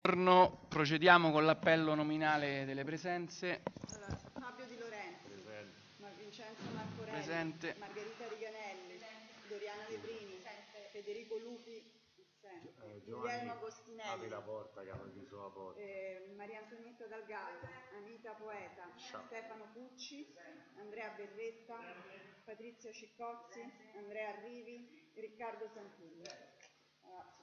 Buongiorno, procediamo con l'appello nominale delle presenze. Allora, Fabio Di Lorenzo, Presente. Vincenzo Marcorelli, Presente. Margherita Riganelli, Presente. Doriana Lebrini, Presente. Federico Lupi, eh, Guillermo Agostinelli, apri la porta, che hanno la porta. Eh, Maria Antonietta Dalgallo, Anita Poeta, Ciao. Stefano Pucci, Andrea Berretta, Patrizia Ciccozzi, Andrea Arrivi, Riccardo Santilli. Allora,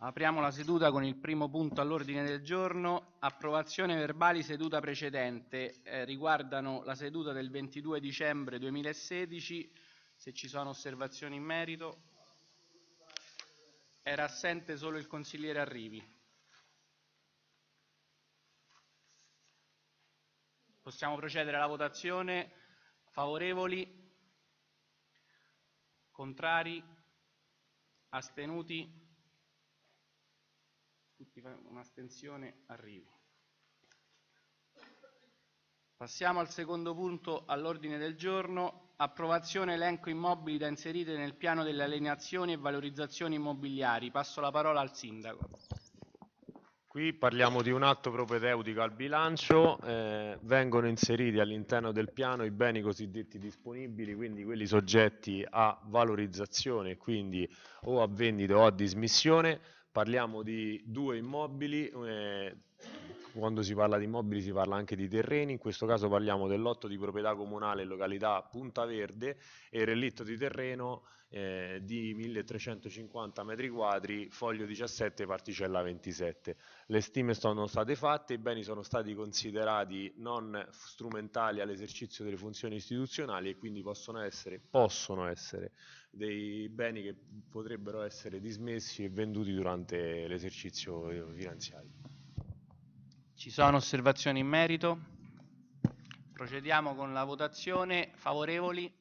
Apriamo la seduta con il primo punto all'ordine del giorno, approvazione verbali seduta precedente, eh, riguardano la seduta del 22 dicembre 2016, se ci sono osservazioni in merito. Era assente solo il consigliere Arrivi. Possiamo procedere alla votazione. Favorevoli? Contrari? Astenuti? ti fa un'astensione, arrivi. Passiamo al secondo punto all'ordine del giorno, approvazione elenco immobili da inserire nel piano delle allineazioni e valorizzazioni immobiliari. Passo la parola al Sindaco. Qui parliamo di un atto propedeutico al bilancio, eh, vengono inseriti all'interno del piano i beni cosiddetti disponibili, quindi quelli soggetti a valorizzazione, quindi o a vendita o a dismissione, Parliamo di due immobili, eh, quando si parla di immobili si parla anche di terreni, in questo caso parliamo del lotto di proprietà comunale località Punta Verde e relitto di terreno eh, di 1350 m2, foglio 17, particella 27. Le stime sono state fatte, i beni sono stati considerati non strumentali all'esercizio delle funzioni istituzionali e quindi possono essere, possono essere dei beni che potrebbero essere dismessi e venduti durante l'esercizio finanziario. Ci sono osservazioni in merito? Procediamo con la votazione. Favorevoli?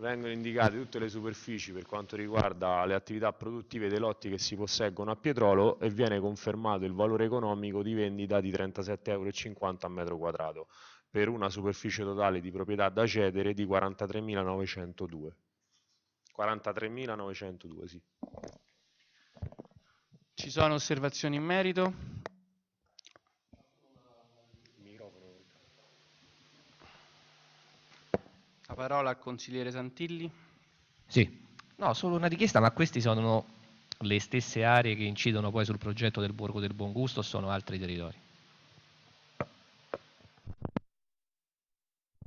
vengono indicate tutte le superfici per quanto riguarda le attività produttive dei lotti che si posseggono a Pietrolo e viene confermato il valore economico di vendita di 37,50 euro a metro quadrato per una superficie totale di proprietà da cedere di 43.902. 43.902, sì. Ci sono osservazioni in merito? parola al consigliere Santilli. Sì, no, solo una richiesta, ma queste sono le stesse aree che incidono poi sul progetto del Borgo del Buon Gusto, sono altri territori.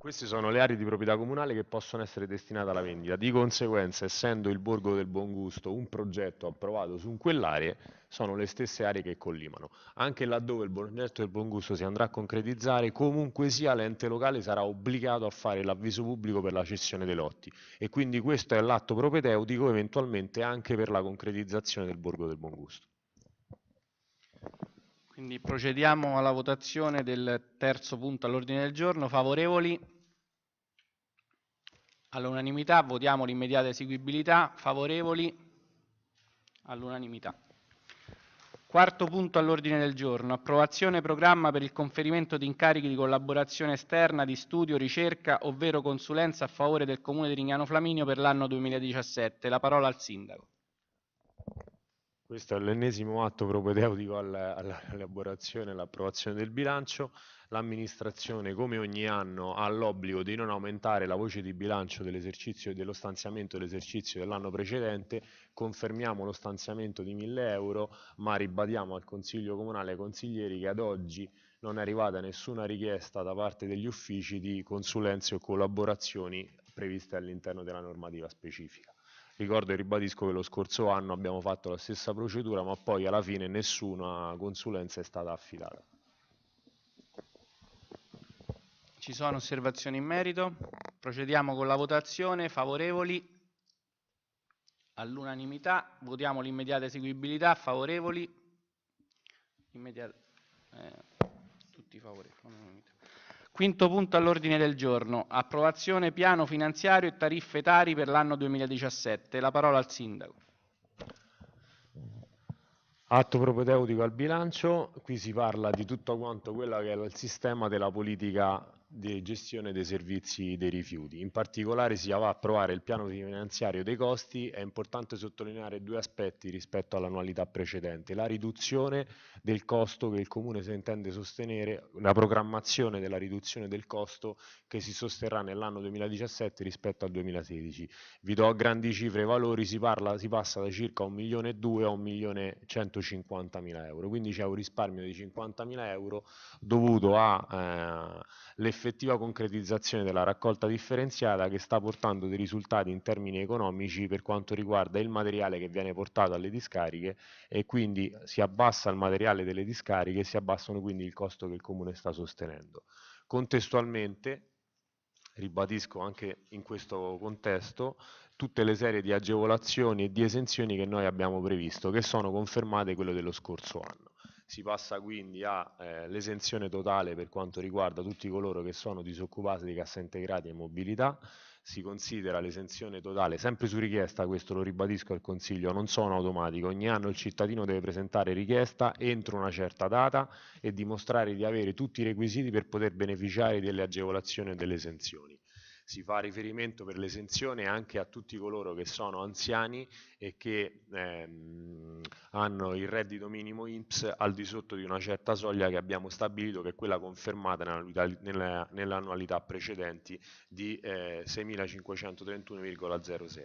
Queste sono le aree di proprietà comunale che possono essere destinate alla vendita. Di conseguenza, essendo il Borgo del Buon Gusto un progetto approvato su quell'area, sono le stesse aree che collimano. Anche laddove il progetto del Buon Gusto si andrà a concretizzare, comunque sia l'ente locale sarà obbligato a fare l'avviso pubblico per la cessione dei lotti e quindi questo è l'atto propedeutico eventualmente anche per la concretizzazione del Borgo del Buon Gusto. Quindi procediamo alla votazione del terzo punto all'ordine del giorno. Favorevoli? All'unanimità. Votiamo l'immediata eseguibilità. Favorevoli? All'unanimità. Quarto punto all'ordine del giorno. Approvazione programma per il conferimento di incarichi di collaborazione esterna di studio, ricerca, ovvero consulenza a favore del Comune di Rignano Flaminio per l'anno 2017. La parola al Sindaco. Questo è l'ennesimo atto propedeutico all'elaborazione e all'approvazione del bilancio. L'amministrazione, come ogni anno, ha l'obbligo di non aumentare la voce di bilancio dell'esercizio e dello stanziamento dell'esercizio dell'anno precedente. Confermiamo lo stanziamento di 1000 euro, ma ribadiamo al Consiglio Comunale e ai consiglieri che ad oggi non è arrivata nessuna richiesta da parte degli uffici di consulenze o collaborazioni previste all'interno della normativa specifica. Ricordo e ribadisco che lo scorso anno abbiamo fatto la stessa procedura, ma poi alla fine nessuna consulenza è stata affidata. Ci sono osservazioni in merito? Procediamo con la votazione. Favorevoli? All'unanimità. Votiamo l'immediata eseguibilità. Favorevoli? Immediata. Eh, tutti favorevoli. Quinto punto all'ordine del giorno, approvazione piano finanziario e tariffe tari per l'anno 2017. La parola al Sindaco. Atto propedeutico al bilancio, qui si parla di tutto quanto quello che è il sistema della politica di gestione dei servizi dei rifiuti. In particolare si va a approvare il piano finanziario dei costi, è importante sottolineare due aspetti rispetto all'annualità precedente, la riduzione del costo che il Comune si intende sostenere, la programmazione della riduzione del costo che si sosterrà nell'anno 2017 rispetto al 2016. Vi do a grandi cifre i valori, si, parla, si passa da circa 1 milione e 2 a 1 milione 150 mila euro, quindi c'è un risparmio di 50 mila euro dovuto alle eh, l'effettiva concretizzazione della raccolta differenziata che sta portando dei risultati in termini economici per quanto riguarda il materiale che viene portato alle discariche e quindi si abbassa il materiale delle discariche e si abbassano quindi il costo che il comune sta sostenendo. Contestualmente, ribadisco anche in questo contesto, tutte le serie di agevolazioni e di esenzioni che noi abbiamo previsto, che sono confermate quelle dello scorso anno. Si passa quindi all'esenzione eh, totale per quanto riguarda tutti coloro che sono disoccupati di cassa integrati e mobilità, si considera l'esenzione totale, sempre su richiesta, questo lo ribadisco al Consiglio, non sono automatico, ogni anno il cittadino deve presentare richiesta entro una certa data e dimostrare di avere tutti i requisiti per poter beneficiare delle agevolazioni e delle esenzioni si fa riferimento per l'esenzione anche a tutti coloro che sono anziani e che ehm, hanno il reddito minimo INPS al di sotto di una certa soglia che abbiamo stabilito, che è quella confermata nelle annualità precedenti di eh, 6.531,07.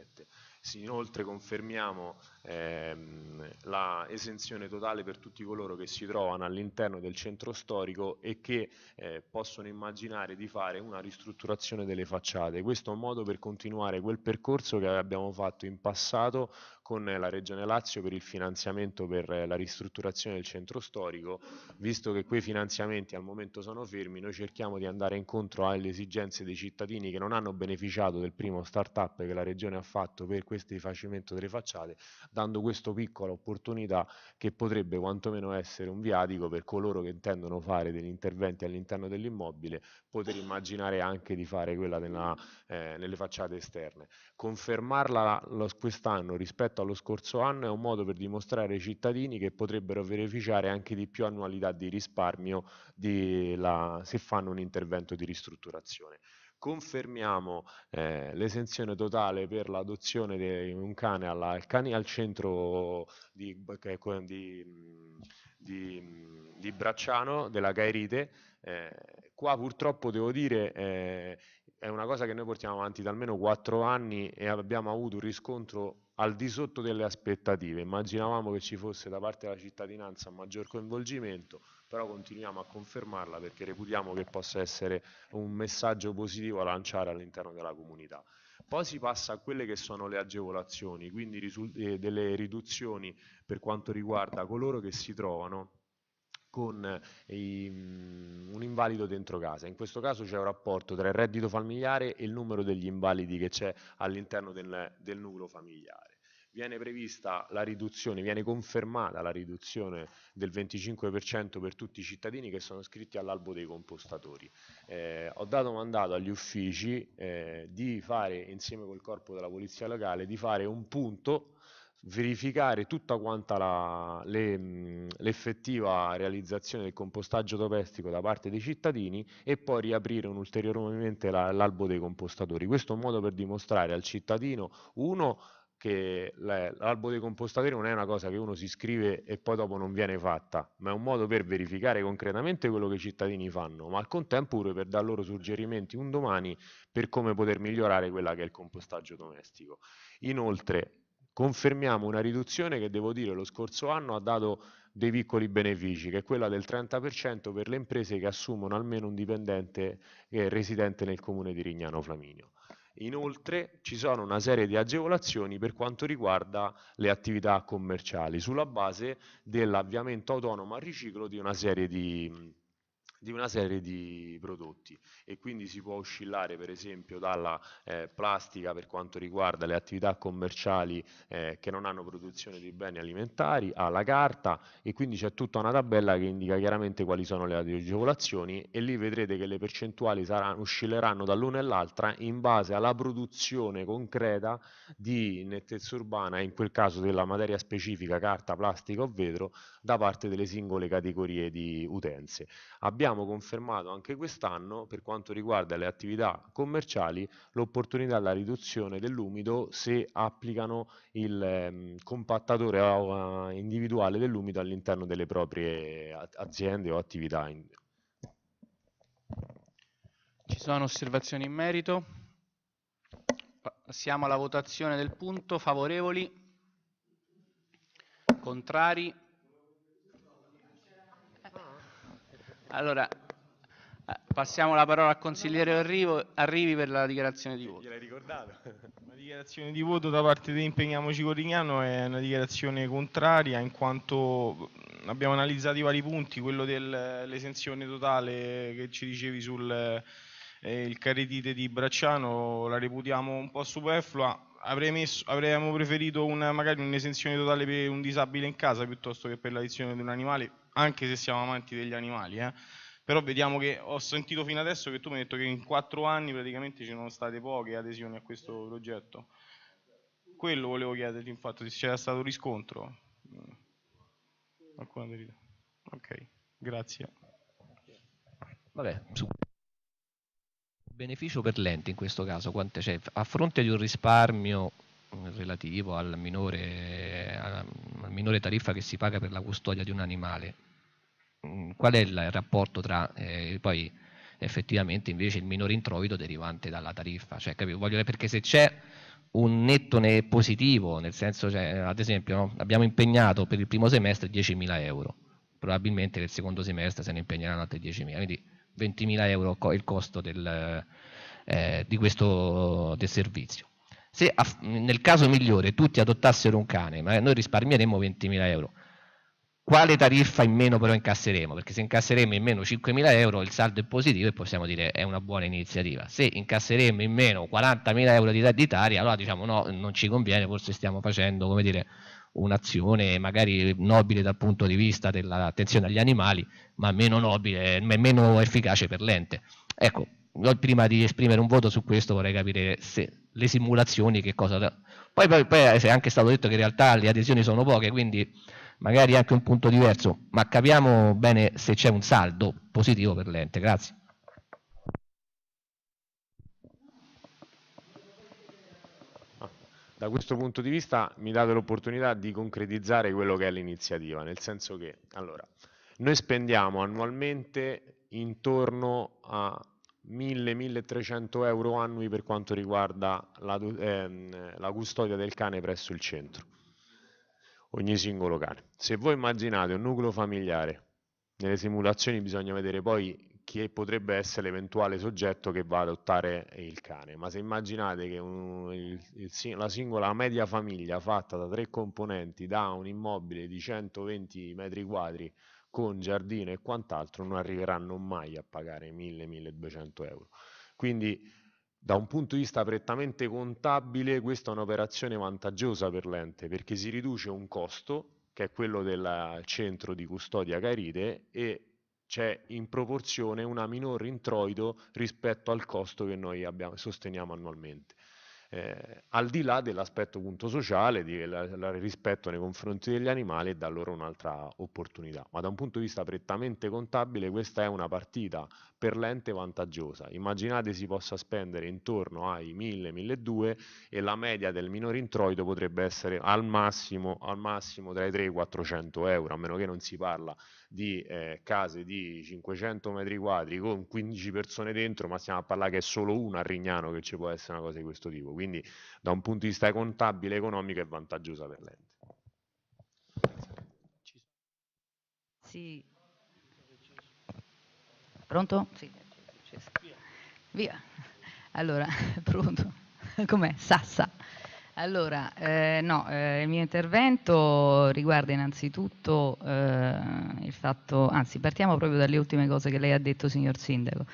Inoltre confermiamo ehm, la esenzione totale per tutti coloro che si trovano all'interno del centro storico e che eh, possono immaginare di fare una ristrutturazione delle facciate. Questo è un modo per continuare quel percorso che abbiamo fatto in passato con la Regione Lazio per il finanziamento per la ristrutturazione del centro storico, visto che quei finanziamenti al momento sono fermi, noi cerchiamo di andare incontro alle esigenze dei cittadini che non hanno beneficiato del primo start-up che la Regione ha fatto per questo rifacimento delle facciate, dando questa piccola opportunità che potrebbe quantomeno essere un viatico per coloro che intendono fare degli interventi all'interno dell'immobile, poter immaginare anche di fare quella nella, eh, nelle facciate esterne. Confermarla quest'anno rispetto allo scorso anno è un modo per dimostrare ai cittadini che potrebbero beneficiare anche di più annualità di risparmio di la, se fanno un intervento di ristrutturazione confermiamo eh, l'esenzione totale per l'adozione di un cane alla, cani, al centro di, di, mm, di, mm, di, Bracciano della Cairite. Eh, qua purtroppo devo dire eh, è una cosa che noi portiamo avanti da almeno 4 anni e abbiamo avuto un riscontro al di sotto delle aspettative. Immaginavamo che ci fosse da parte della cittadinanza un maggior coinvolgimento però continuiamo a confermarla perché reputiamo che possa essere un messaggio positivo a lanciare all'interno della comunità. Poi si passa a quelle che sono le agevolazioni, quindi eh, delle riduzioni per quanto riguarda coloro che si trovano con eh, i, mm, un invalido dentro casa. In questo caso c'è un rapporto tra il reddito familiare e il numero degli invalidi che c'è all'interno del, del nucleo familiare viene prevista la riduzione, viene confermata la riduzione del 25% per tutti i cittadini che sono iscritti all'albo dei compostatori. Eh, ho dato mandato agli uffici eh, di fare, insieme col corpo della polizia locale, di fare un punto verificare tutta quanta la, le, l'effettiva realizzazione del compostaggio domestico da parte dei cittadini e poi riaprire ulteriormente la, l'albo dei compostatori. Questo è un modo per dimostrare al cittadino, uno, che l'albo dei compostatori non è una cosa che uno si scrive e poi dopo non viene fatta, ma è un modo per verificare concretamente quello che i cittadini fanno, ma al contempo pure per dar loro suggerimenti un domani per come poter migliorare quella che è il compostaggio domestico. Inoltre confermiamo una riduzione che devo dire lo scorso anno ha dato dei piccoli benefici, che è quella del 30% per le imprese che assumono almeno un dipendente eh, residente nel comune di Rignano Flaminio. Inoltre ci sono una serie di agevolazioni per quanto riguarda le attività commerciali sulla base dell'avviamento autonomo al riciclo di una serie di, di una serie di prodotti e quindi si può oscillare per esempio dalla eh, plastica per quanto riguarda le attività commerciali eh, che non hanno produzione di beni alimentari alla carta e quindi c'è tutta una tabella che indica chiaramente quali sono le agevolazioni e lì vedrete che le percentuali saranno, oscilleranno dall'una all'altra in base alla produzione concreta di nettezza urbana in quel caso della materia specifica carta, plastica o vetro da parte delle singole categorie di utenze. Abbiamo confermato anche quest'anno, per quanto riguarda le attività commerciali, l'opportunità alla riduzione dell'umido se applicano il eh, compattatore individuale dell'umido all'interno delle proprie aziende o attività. Ci sono osservazioni in merito? Passiamo alla votazione del punto. Favorevoli? Contrari? Allora, eh, passiamo la parola al consigliere Arrivo, Arrivi per la dichiarazione di voto. Gliel'hai ricordato? La dichiarazione di voto da parte di Impegniamoci Corignano è una dichiarazione contraria in quanto abbiamo analizzato i vari punti, quello dell'esenzione totale che ci dicevi sul eh, il caretite di Bracciano, la reputiamo un po' superflua, Messo, avremmo preferito una, magari un'esenzione totale per un disabile in casa piuttosto che per l'addizione di un animale anche se siamo amanti degli animali, eh? però vediamo che ho sentito fino adesso che tu mi hai detto che in quattro anni praticamente ci sono state poche adesioni a questo progetto. Quello volevo chiederti infatti se c'era stato riscontro. Alcuna verità. Ok, grazie. Vabbè, beneficio per l'ente in questo caso, quante c'è? A fronte di un risparmio relativo al minore, al minore tariffa che si paga per la custodia di un animale. Mm, qual è il rapporto tra eh, poi effettivamente invece il minore introito derivante dalla tariffa? Cioè, Voglio, perché se c'è un netto positivo, nel senso, cioè, ad esempio, no? abbiamo impegnato per il primo semestre 10.000 euro, probabilmente nel secondo semestre se ne impegneranno altri 10.000, quindi 20.000 euro il costo del, eh, di questo del servizio. Se a, nel caso migliore tutti adottassero un cane, ma noi risparmieremmo 20.000 euro. Quale tariffa in meno però incasseremo? Perché se incasseremo in meno 5.000 euro il saldo è positivo e possiamo dire è una buona iniziativa. Se incasseremo in meno 40.000 euro di redditaria, allora diciamo no, non ci conviene, forse stiamo facendo come dire, un'azione magari nobile dal punto di vista dell'attenzione agli animali, ma meno nobile, meno efficace per l'ente. Ecco, prima di esprimere un voto su questo vorrei capire se le simulazioni che cosa... Poi, poi, poi eh, è anche stato detto che in realtà le adesioni sono poche, quindi magari anche un punto diverso, ma capiamo bene se c'è un saldo positivo per l'ente. Grazie. da questo punto di vista mi date l'opportunità di concretizzare quello che è l'iniziativa, nel senso che allora, noi spendiamo annualmente intorno a 1000-1300 euro annui per quanto riguarda la, ehm, la custodia del cane presso il centro, ogni singolo cane. Se voi immaginate un nucleo familiare, nelle simulazioni bisogna vedere poi chi potrebbe essere l'eventuale soggetto che va ad adottare il cane, ma se immaginate che un, il, il, la singola media famiglia fatta da tre componenti da un immobile di 120 metri quadri con giardino e quant'altro non arriveranno mai a pagare 1000-1200 euro. Quindi da un punto di vista prettamente contabile questa è un'operazione vantaggiosa per l'ente perché si riduce un costo che è quello del centro di custodia Caride e c'è in proporzione una minor introito rispetto al costo che noi abbiamo, sosteniamo annualmente eh, al di là dell'aspetto punto sociale, del rispetto nei confronti degli animali e dà loro un'altra opportunità. Ma da un punto di vista prettamente contabile questa è una partita per l'ente vantaggiosa. Immaginate si possa spendere intorno ai 1000-1200 e la media del minore introito potrebbe essere al massimo, al massimo tra i 3 e i 400 euro, a meno che non si parla di eh, case di 500 metri quadri con 15 persone dentro, ma stiamo a parlare che è solo una a Rignano che ci può essere una cosa di questo tipo. Quindi da un punto di vista contabile, e economico è vantaggiosa per l'ente. Sì, Pronto? Sì. Via. Allora, pronto. Com'è? Sassa. Allora, eh, no, eh, il mio intervento riguarda innanzitutto eh, il fatto, anzi partiamo proprio dalle ultime cose che lei ha detto signor Sindaco,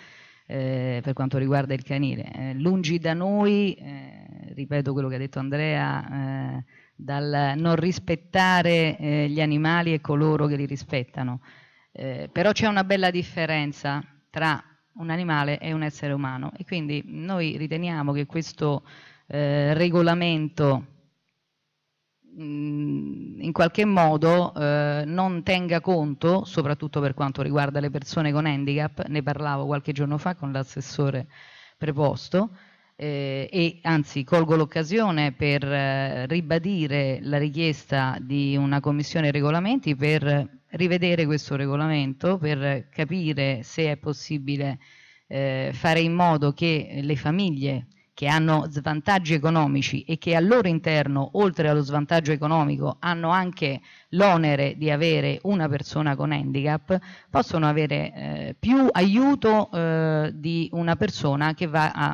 eh, per quanto riguarda il canile. Eh, lungi da noi, eh, ripeto quello che ha detto Andrea, dal non rispettare gli animali e coloro che li rispettano. Eh, però c'è una bella differenza tra un animale e un essere umano e quindi noi riteniamo che questo eh, regolamento mm, in qualche modo eh, non tenga conto, soprattutto per quanto riguarda le persone con handicap, ne parlavo qualche giorno fa con l'assessore preposto, eh, e anzi colgo l'occasione per eh, ribadire la richiesta di una commissione regolamenti per rivedere questo regolamento per capire se è possibile eh, fare in modo che le famiglie che hanno svantaggi economici e che al loro interno, oltre allo svantaggio economico, hanno anche l'onere di avere una persona con handicap, possono avere eh, più aiuto eh, di una persona che va a,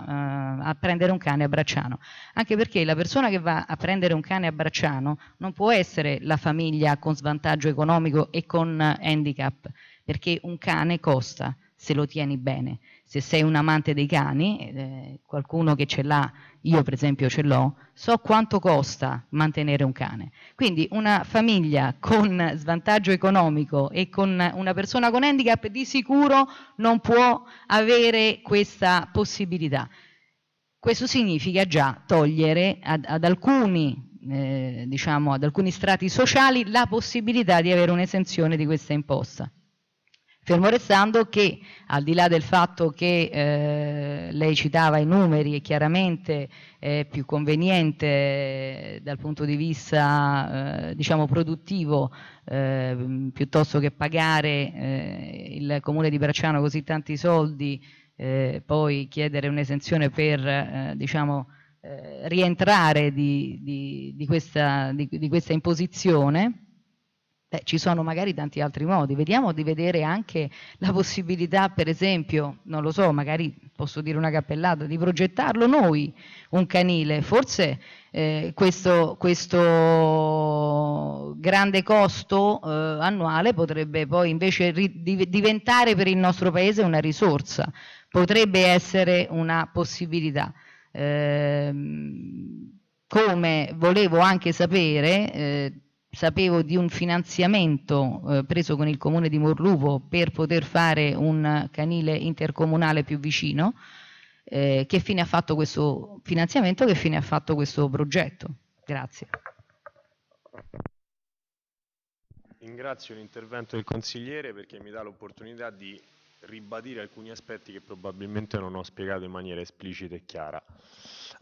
eh, a, prendere un cane a bracciano. Anche perché la persona che va a prendere un cane a bracciano non può essere la famiglia con svantaggio economico e con handicap, perché un cane costa se lo tieni bene se sei un amante dei cani, eh, qualcuno che ce l'ha, io per esempio ce l'ho, so quanto costa mantenere un cane. Quindi una famiglia con svantaggio economico e con una persona con handicap di sicuro non può avere questa possibilità. Questo significa già togliere ad, ad alcuni eh, diciamo ad alcuni strati sociali la possibilità di avere un'esenzione di questa imposta fermo restando che al di là del fatto che eh, lei citava i numeri e chiaramente è più conveniente eh, dal punto di vista eh, diciamo produttivo eh, piuttosto che pagare eh, il comune di Bracciano così tanti soldi eh, poi chiedere un'esenzione per diciamo rientrare di, di, di, questa, di questa imposizione Beh, ci sono magari tanti altri modi, vediamo di vedere anche la possibilità, per esempio, non lo so, magari posso dire una cappellata, di progettarlo noi un canile, forse eh, questo, questo, grande costo eh, annuale potrebbe poi invece diventare per il nostro paese una risorsa, potrebbe essere una possibilità. Eh, come volevo anche sapere eh, sapevo di un finanziamento eh, preso con il comune di Morluvo per poter fare un canile intercomunale più vicino, eh, che fine ha fatto questo finanziamento, che fine ha fatto questo progetto. Grazie. Ringrazio l'intervento del consigliere perché mi dà l'opportunità di ribadire alcuni aspetti che probabilmente non ho spiegato in maniera esplicita e chiara.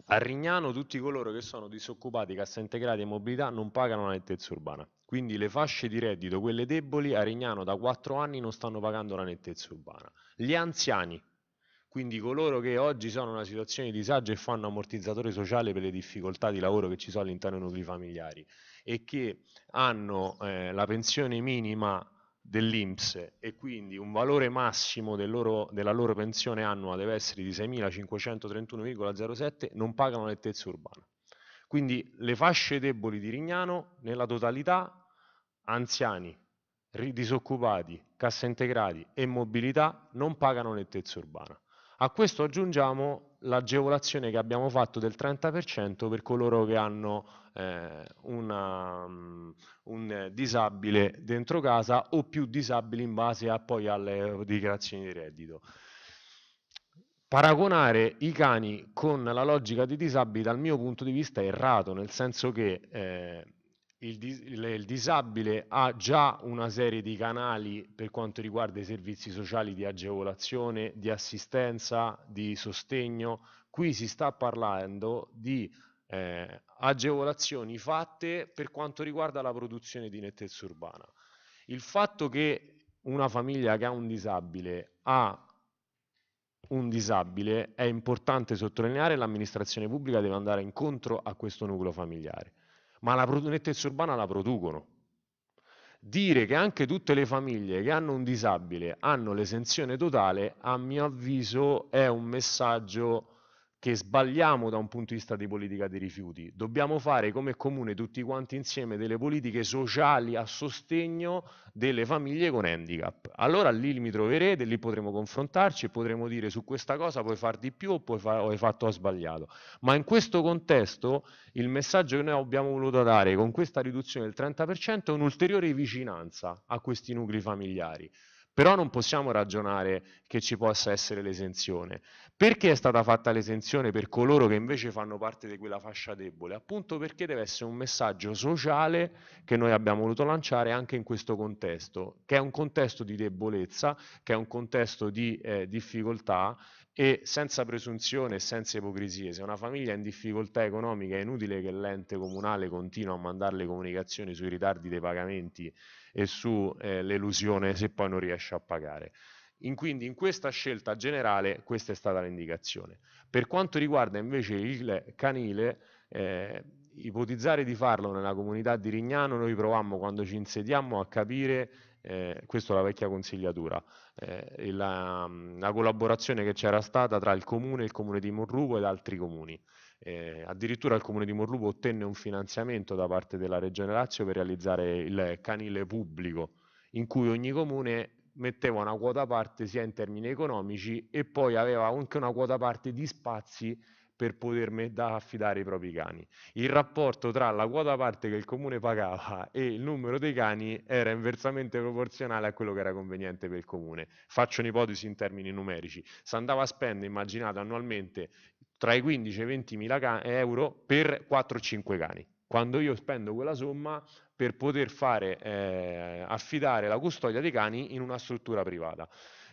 A Rignano tutti coloro che sono disoccupati, cassa integrati e mobilità non pagano la nettezza urbana. Quindi le fasce di reddito, quelle deboli, a Rignano da 4 anni non stanno pagando la nettezza urbana. Gli anziani, quindi coloro che oggi sono in una situazione di disagio e fanno ammortizzatore sociale per le difficoltà di lavoro che ci sono all'interno dei nuclei familiari e che hanno eh, la pensione minima dell'Inps e quindi un valore massimo del loro, della loro pensione annua deve essere di 6.531,07, non pagano nettezza urbana. Quindi le fasce deboli di Rignano, nella totalità, anziani, disoccupati, cassa integrati e mobilità, non pagano nettezza urbana. A questo aggiungiamo l'agevolazione che abbiamo fatto del 30% per coloro che hanno eh, una, um, un disabile dentro casa o più disabili in base a, poi alle dichiarazioni di reddito. Paragonare i cani con la logica dei disabili dal mio punto di vista è errato, nel senso che eh, il, dis- il, disabile ha già una serie di canali per quanto riguarda i servizi sociali di agevolazione, di assistenza, di sostegno. Qui si sta parlando di eh, agevolazioni fatte per quanto riguarda la produzione di nettezza urbana. Il fatto che una famiglia che ha un disabile ha un disabile è importante sottolineare l'amministrazione pubblica deve andare incontro a questo nucleo familiare ma la nettezza urbana la producono. Dire che anche tutte le famiglie che hanno un disabile hanno l'esenzione totale, a mio avviso, è un messaggio che sbagliamo da un punto di vista di politica dei rifiuti. Dobbiamo fare come comune tutti quanti insieme delle politiche sociali a sostegno delle famiglie con handicap. Allora lì mi troverete, lì potremo confrontarci e potremo dire su questa cosa puoi far di più o, fa- o hai fatto o sbagliato. Ma in questo contesto il messaggio che noi abbiamo voluto dare con questa riduzione del 30% è un'ulteriore vicinanza a questi nuclei familiari. Però non possiamo ragionare che ci possa essere l'esenzione. Perché è stata fatta l'esenzione per coloro che invece fanno parte di quella fascia debole? Appunto perché deve essere un messaggio sociale che noi abbiamo voluto lanciare anche in questo contesto, che è un contesto di debolezza, che è un contesto di eh, difficoltà e senza presunzione e senza ipocrisie. Se una famiglia è in difficoltà economica è inutile che l'ente comunale continua a mandarle comunicazioni sui ritardi dei pagamenti e sull'elusione eh, se poi non riesce a pagare. In, quindi in questa scelta generale questa è stata l'indicazione. Per quanto riguarda invece il canile, eh, ipotizzare di farlo nella comunità di Rignano, noi provammo quando ci insediamo a capire, eh, questa è la vecchia consigliatura, eh, la, la, collaborazione che c'era stata tra il comune, il comune di Morrugo ed altri comuni. Eh, addirittura il comune di Morlubo ottenne un finanziamento da parte della Regione Lazio per realizzare il canile pubblico, in cui ogni comune metteva una quota parte sia in termini economici e poi aveva anche una quota parte di spazi per poter affidare i propri cani. Il rapporto tra la quota parte che il comune pagava e il numero dei cani era inversamente proporzionale a quello che era conveniente per il comune. Faccio un'ipotesi in termini numerici. Se andava a spendere, immaginate annualmente tra i 15 e i 20 mila can- euro per 4-5 cani. Quando io spendo quella somma per poter fare, eh, affidare la custodia dei cani in una struttura privata.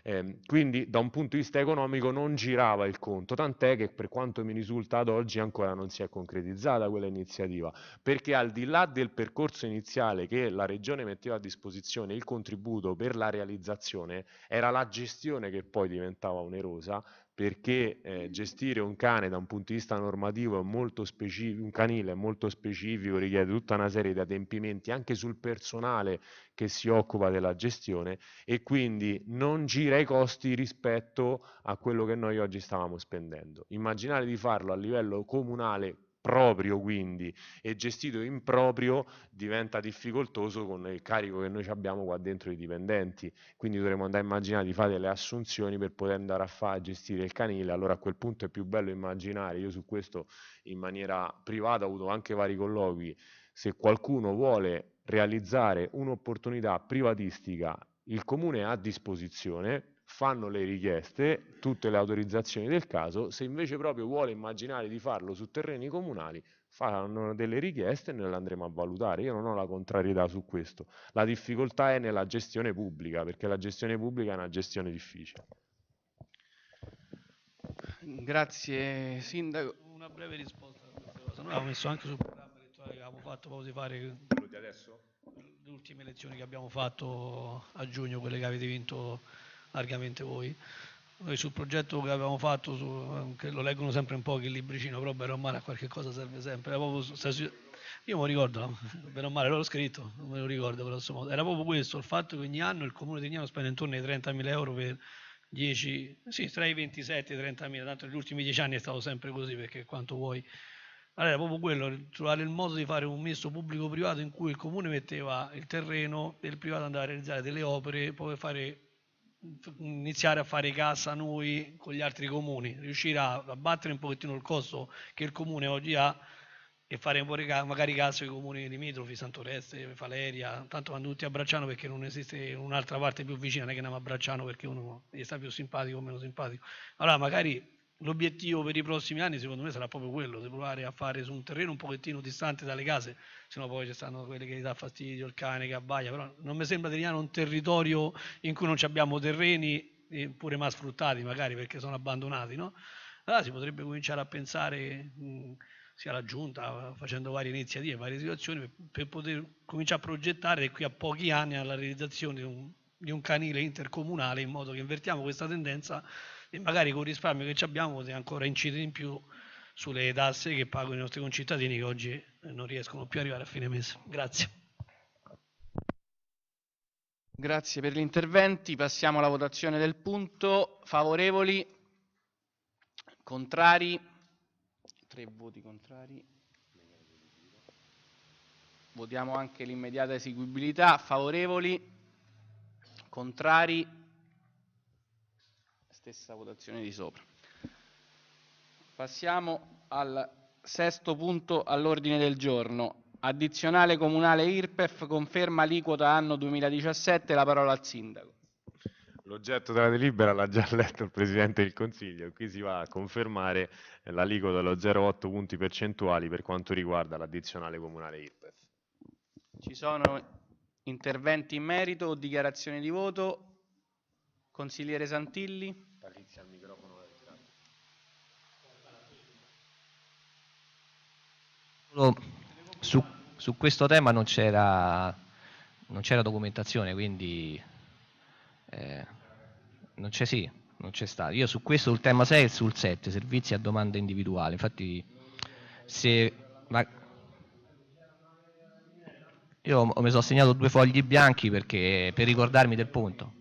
Eh, quindi da un punto di vista economico non girava il conto, tant'è che per quanto mi risulta ad oggi ancora non si è concretizzata quella iniziativa, perché al di là del percorso iniziale che la Regione metteva a disposizione il contributo per la realizzazione, era la gestione che poi diventava onerosa perché eh, gestire un cane da un punto di vista normativo è molto specifico, un canile è molto specifico, richiede tutta una serie di adempimenti anche sul personale che si occupa della gestione e quindi non gira i costi rispetto a quello che noi oggi stavamo spendendo. Immaginare di farlo a livello comunale proprio quindi e gestito in proprio diventa difficoltoso con il carico che noi abbiamo qua dentro i dipendenti quindi dovremmo andare a immaginare di fare delle assunzioni per poter andare a, fare, a gestire il canile allora a quel punto è più bello immaginare io su questo in maniera privata ho avuto anche vari colloqui se qualcuno vuole realizzare un'opportunità privatistica il comune ha a disposizione fanno le richieste, tutte le autorizzazioni del caso, se invece proprio vuole immaginare di farlo su terreni comunali, fanno delle richieste e noi le andremo a valutare. Io non ho la contrarietà su questo. La difficoltà è nella gestione pubblica, perché la gestione pubblica è una gestione difficile. Grazie Sindaco. Una breve risposta a questa cosa. Noi abbiamo ah, messo anche sul programma elettorale che avevamo fatto proprio di fare le ultime elezioni che abbiamo fatto a giugno, quelle che avete vinto largamente voi. Noi sul progetto che avevamo fatto, su, che lo leggono sempre un po' che il libricino, però bene o male a qualche cosa serve sempre. Proprio, io mi ricordo, bene o male, l'ho scritto, non me lo ricordo, però insomma, era proprio questo, il fatto che ogni anno il comune di Gnano spende intorno ai 30.000 euro per 10, sì, tra i 27 e i 30.000, tanto negli ultimi 10 anni è stato sempre così, perché quanto vuoi... Allora, proprio quello, trovare il modo di fare un misto pubblico-privato in cui il comune metteva il terreno e il privato andava a realizzare delle opere, poi fare iniziare a fare casa noi con gli altri comuni, riuscire a abbattere un pochettino il costo che il comune oggi ha e fare magari caso ai comuni limitrofi, Santoreste, Faleria, tanto vanno tutti a Bracciano perché non esiste un'altra parte più vicina, non è che andiamo a Bracciano perché uno gli sta più simpatico o meno simpatico. Allora magari l'obiettivo per i prossimi anni secondo me sarà proprio quello di provare a fare su un terreno un pochettino distante dalle case se no poi ci stanno quelle che gli dà fastidio il cane che abbaia però non mi sembra di Riano un territorio in cui non abbiamo terreni eh, pure mal sfruttati magari perché sono abbandonati no? allora si potrebbe cominciare a pensare mh, mm, sia la giunta facendo varie iniziative varie situazioni per, per poter cominciare a progettare qui a pochi anni alla realizzazione di un, di un canile intercomunale in modo che invertiamo questa tendenza e magari con il risparmio che abbiamo possiamo ancora incidere in più sulle tasse che pagano i nostri concittadini che oggi eh, non riescono più ad arrivare a fine mese. Grazie. Grazie per gli interventi, passiamo alla votazione del punto. Favorevoli? Contrari? Tre voti contrari. Votiamo anche l'immediata eseguibilità. Favorevoli? Contrari? stessa votazione di sopra. Passiamo al sesto punto all'ordine del giorno. Addizionale comunale IRPEF conferma aliquota anno 2017 la parola al sindaco. L'oggetto della delibera l'ha già letto il Presidente del Consiglio, qui si va a confermare l'aliquota dello 0,8 punti percentuali per quanto riguarda l'addizionale comunale IRPEF. Ci sono interventi in merito o dichiarazioni di voto? Consigliere Santilli. Patrizia al microfono del tratto. Su, su questo tema non c'era non c'era documentazione, quindi eh, non c'è sì, non c'è stato. Io su questo, sul tema 6 e sul 7, servizi a domanda individuale, infatti se... Ma, io mi sono segnato due fogli bianchi perché, per ricordarmi del punto.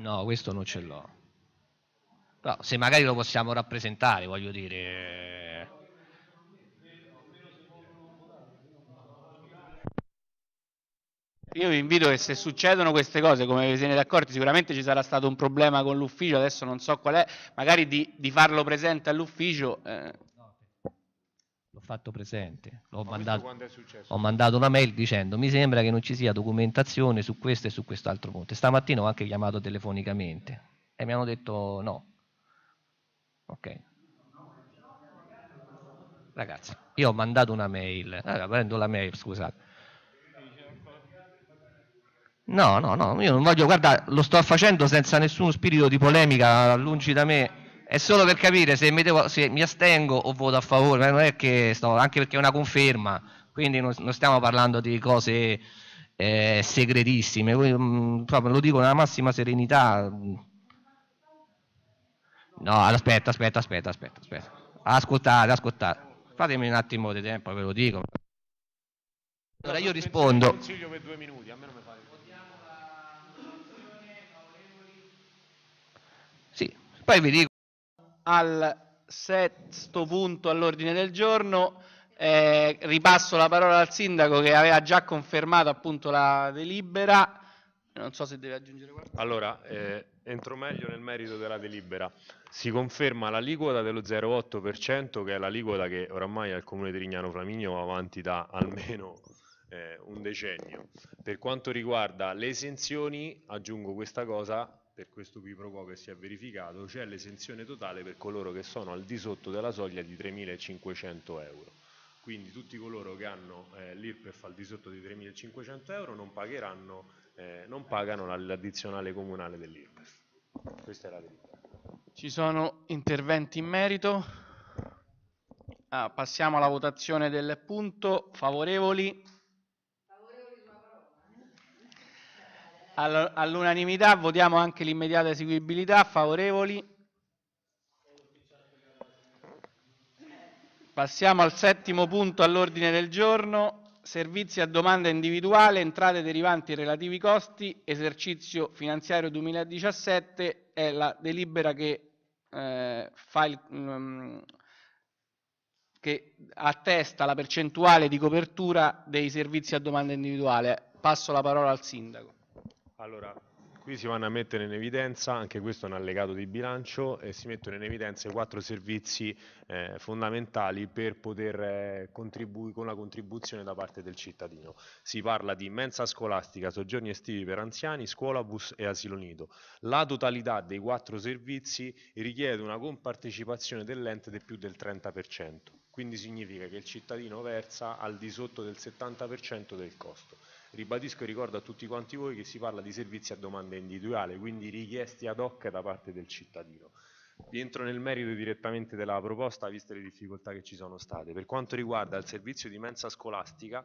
No, questo non ce l'ho. Però se magari lo possiamo rappresentare, voglio dire... Eh. Io vi invito che se succedono queste cose, come vi siete accorti, sicuramente ci sarà stato un problema con l'ufficio, adesso non so qual è, magari di, di farlo presente all'ufficio, eh, fatto presente. Ho mandato, ho mandato una mail dicendo mi sembra che non ci sia documentazione su questo e su quest'altro punto. Stamattina ho anche chiamato telefonicamente e mi hanno detto no. Ok. Ragazzi, io ho mandato una mail, eh, allora, prendo la mail, scusate. No, no, no, io non voglio, guarda, lo sto facendo senza nessuno spirito di polemica, lungi da me. È solo per capire se mi, devo, se mi astengo o voto a favore, non è che sto, anche perché è una conferma, quindi non, non stiamo parlando di cose eh, segretissime, quindi, mh, mm, proprio, lo dico nella massima serenità. No, aspetta, aspetta, aspetta, aspetta, aspetta. Ascoltate, ascoltate. Fatemi un attimo di tempo, ve lo dico. Allora io rispondo. Consiglio per due minuti, a me non mi pare. Sì, poi vi dico al sesto punto all'ordine del giorno. Eh, ripasso la parola al sindaco che aveva già confermato appunto la delibera. Non so se deve aggiungere qualcosa. Allora, eh, entro meglio nel merito della delibera. Si conferma l'aliquota dello 0,8% che è l'aliquota che oramai al comune di Rignano Flaminio va avanti da almeno eh, un decennio. Per quanto riguarda le esenzioni, aggiungo questa cosa, per questo quiproquo che si è verificato, c'è l'esenzione totale per coloro che sono al di sotto della soglia di 3.500 euro. Quindi tutti coloro che hanno eh, l'IRPEF al di sotto di 3.500 euro non, eh, non pagano l'addizionale comunale dell'IRPEF. Questa è la verità. Ci sono interventi in merito? Ah, passiamo alla votazione del punto. Favorevoli? All'unanimità votiamo anche l'immediata eseguibilità, favorevoli. Passiamo al settimo punto all'ordine del giorno, servizi a domanda individuale, entrate derivanti e relativi costi, esercizio finanziario 2017, è la delibera che, eh, il, um, che attesta la percentuale di copertura dei servizi a domanda individuale. Passo la parola al Sindaco. Allora, qui si vanno a mettere in evidenza, anche questo è un allegato di bilancio, e si mettono in evidenza i quattro servizi eh, fondamentali per poter eh, contribuire con la contribuzione da parte del cittadino. Si parla di mensa scolastica, soggiorni estivi per anziani, scuola, bus e asilo nido. La totalità dei quattro servizi richiede una compartecipazione dell'ente del più del 30%, quindi significa che il cittadino versa al di sotto del 70% del costo. Ribadisco e ricordo a tutti quanti voi che si parla di servizi a domanda individuale, quindi richiesti ad hoc da parte del cittadino. Vi entro nel merito direttamente della proposta, viste le difficoltà che ci sono state. Per quanto riguarda il servizio di mensa scolastica,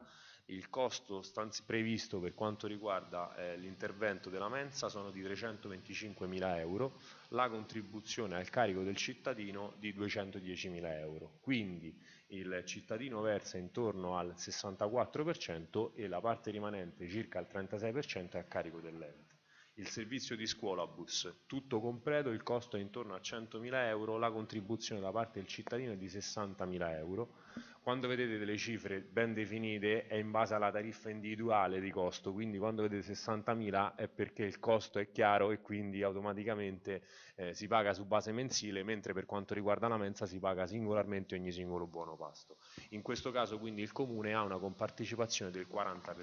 il costo previsto per quanto riguarda eh, l'intervento della mensa sono di 325.000 euro, la contribuzione al carico del cittadino di 210.000 euro. Quindi il cittadino versa intorno al 64% e la parte rimanente, circa il 36%, è a carico dell'ente il servizio di scuolabus, tutto completo, il costo è intorno a 100.000 euro, la contribuzione da parte del cittadino è di 60.000 euro. Quando vedete delle cifre ben definite è in base alla tariffa individuale di costo, quindi quando vedete 60.000 è perché il costo è chiaro e quindi automaticamente eh, si paga su base mensile, mentre per quanto riguarda la mensa si paga singolarmente ogni singolo buono pasto. In questo caso quindi il comune ha una compartecipazione del 40%.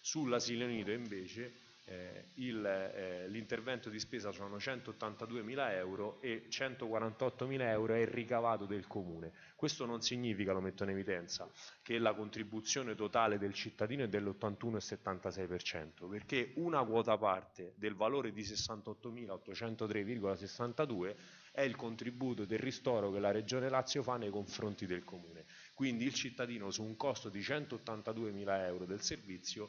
Sull'asilo nido invece eh, il, eh, l'intervento di spesa sono 182.000 euro e 148.000 euro è il ricavato del comune. Questo non significa, lo metto in evidenza, che la contribuzione totale del cittadino è dell'81,76%, perché una quota parte del valore di 68.803,62 è il contributo del ristoro che la Regione Lazio fa nei confronti del comune. Quindi il cittadino su un costo di 182.000 euro del servizio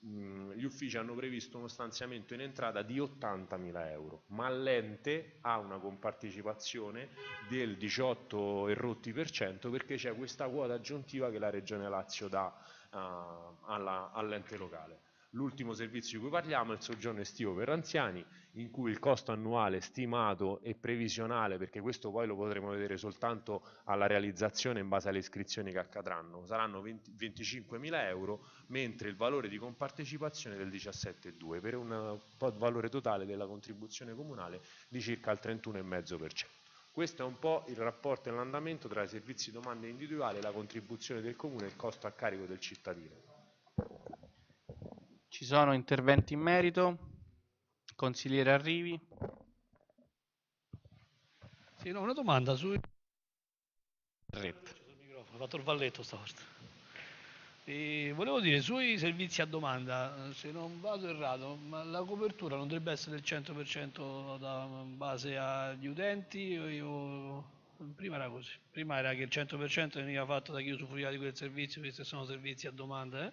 gli uffici hanno previsto uno stanziamento in entrata di 80.000 euro, ma l'ente ha una compartecipazione del 18% perché c'è questa quota aggiuntiva che la Regione Lazio dà uh, all'ente locale. L'ultimo servizio di cui parliamo è il soggiorno estivo per anziani, in cui il costo annuale stimato e previsionale, perché questo poi lo potremo vedere soltanto alla realizzazione in base alle iscrizioni che accadranno, saranno 25.000 euro, mentre il valore di compartecipazione è del 17,2 per un valore totale della contribuzione comunale di circa il 31,5%. Questo è un po' il rapporto e l'andamento tra i servizi di domanda individuale, la contribuzione del comune e il costo a carico del cittadino. Ci sono interventi in merito? Consigliere Arrivi. Sì, no, una domanda su... Ho fatto il valletto stavolta. E volevo dire, sui servizi a domanda, se non vado errato, ma la copertura non dovrebbe essere del 100% da base agli utenti? Io... Prima era così, prima era che il 100% veniva fatto da chi usufruiva di quel servizio, visto che sono servizi a domanda, eh?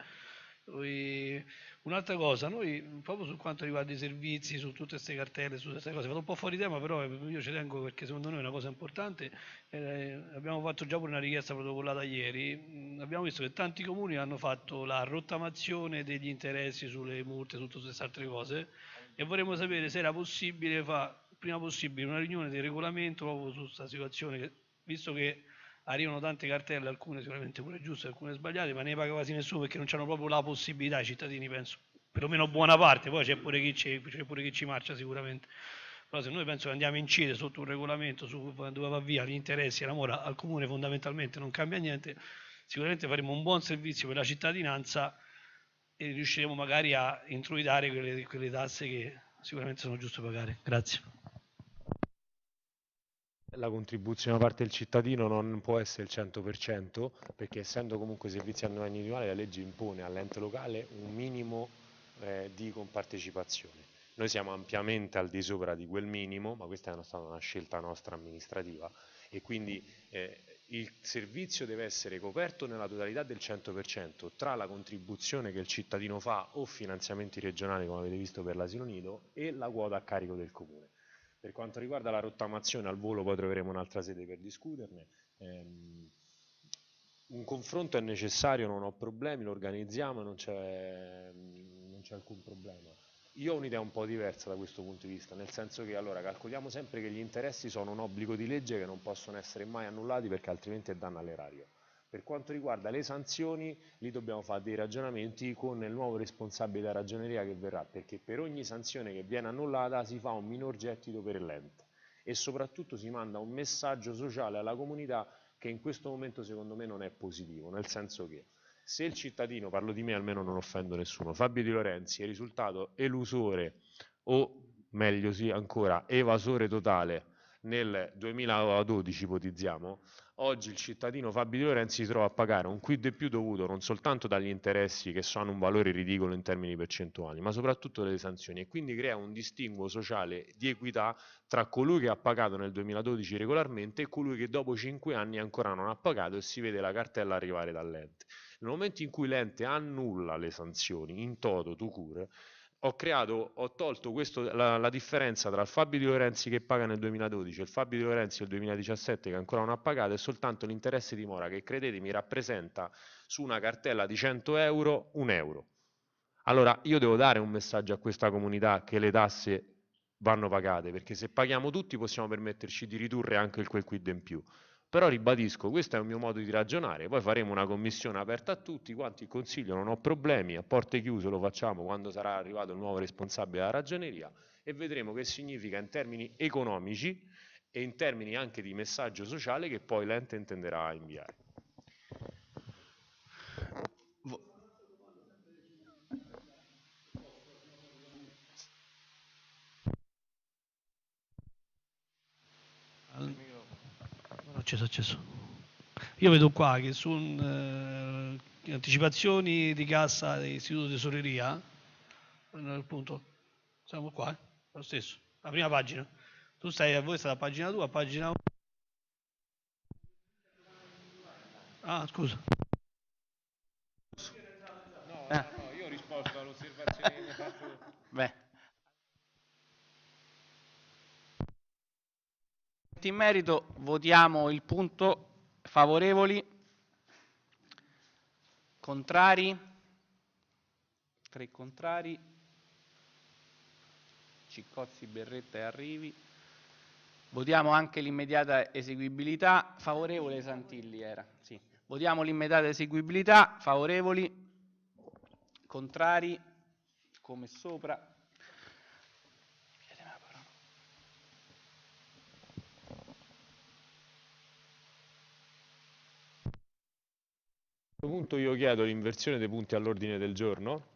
Un'altra cosa, noi proprio su quanto riguarda i servizi, su tutte queste cartelle, su queste cose, vado un po' fuori tema, però eh, io ci tengo perché secondo noi è una cosa importante. Eh, abbiamo fatto già pure una richiesta protocollata ieri. Mm, abbiamo visto che tanti comuni hanno fatto la rottamazione degli interessi sulle multe, su tutte queste altre cose e vorremmo sapere se era possibile fare prima possibile una riunione di regolamento proprio su questa situazione, visto che arrivano tante cartelle, alcune sicuramente pure giuste, alcune sbagliate, ma ne paga quasi nessuno perché non hanno proprio la possibilità, i cittadini penso, perlomeno buona parte, poi c'è pure, pure chi ci marcia sicuramente però se noi penso che andiamo a incidere sotto un regolamento su dove va via gli interessi e la mora al comune fondamentalmente non cambia niente, sicuramente faremo un buon servizio per la cittadinanza e riusciremo magari a introitare quelle, quelle tasse che sicuramente sono giuste pagare. Grazie la contribuzione da parte del cittadino non può essere il 100% perché essendo comunque servizi a norma individuali la legge impone all'ente locale un minimo eh, di compartecipazione. Noi siamo ampiamente al di sopra di quel minimo, ma questa è stata una scelta nostra amministrativa e quindi eh, il servizio deve essere coperto nella totalità del 100% tra la contribuzione che il cittadino fa o finanziamenti regionali come avete visto per l'asilo nido e la quota a carico del comune. Per quanto riguarda la rottamazione, al volo poi troveremo un'altra sede per discuterne. Ehm, un confronto è necessario, non ho problemi, lo organizziamo, non c'è, alcun problema. Io ho un'idea un po' diversa da questo punto di vista, nel senso che allora calcoliamo sempre che gli interessi sono un obbligo di legge che non possono essere mai annullati perché altrimenti è danno all'erario. Per quanto riguarda le sanzioni, lì dobbiamo fare dei ragionamenti con il nuovo responsabile della ragioneria che verrà, perché per ogni sanzione che viene annullata si fa un minor gettito per l'ente e soprattutto si manda un messaggio sociale alla comunità che in questo momento secondo me non è positivo, nel senso che se il cittadino, parlo di me almeno non offendo nessuno, Fabio Di Lorenzi è risultato elusore o meglio sì ancora evasore totale nel 2012 ipotizziamo, oggi il cittadino Fabio Di Lorenzi si trova a pagare un quid più dovuto non soltanto dagli interessi che sono un valore ridicolo in termini percentuali, ma soprattutto delle sanzioni e quindi crea un distinguo sociale di equità tra colui che ha pagato nel 2012 regolarmente e colui che dopo 5 anni ancora non ha pagato e si vede la cartella arrivare dall'ente. Nel momento in cui l'ente annulla le sanzioni in toto, tu cure, ho creato, ho tolto questo, la, la, differenza tra il Fabio Di Lorenzi che paga nel 2012 e il Fabio Di Lorenzi del 2017 che ancora non ha pagato è soltanto l'interesse di mora che credetemi rappresenta su una cartella di 100 euro un euro. Allora io devo dare un messaggio a questa comunità che le tasse vanno pagate perché se paghiamo tutti possiamo permetterci di ridurre anche quel quid in più. Però ribadisco, questo è un mio modo di ragionare, poi faremo una commissione aperta a tutti quanti, il consiglio, non ho problemi, a porte chiuse lo facciamo quando sarà arrivato il nuovo responsabile della ragioneria e vedremo che significa in termini economici e in termini anche di messaggio sociale che poi l'ente intenderà inviare. c'è successo. Io vedo qua che su un, eh, anticipazioni di cassa dell'istituto tesoreria, appunto, siamo qua, eh? lo stesso, la prima pagina. Tu stai, a voi state a pagina 2, pagina 1. Ah, scusa. Eh. No, no, io ho risposto all'osservazione che ha fatto. Beh. commenti in merito, votiamo il punto favorevoli, contrari, tre contrari, Ciccozzi, Berretta e Arrivi. Votiamo anche l'immediata eseguibilità, favorevole Santilli era, sì. Votiamo l'immediata eseguibilità, favorevoli, contrari, come sopra, questo punto io chiedo l'inversione dei punti all'ordine del giorno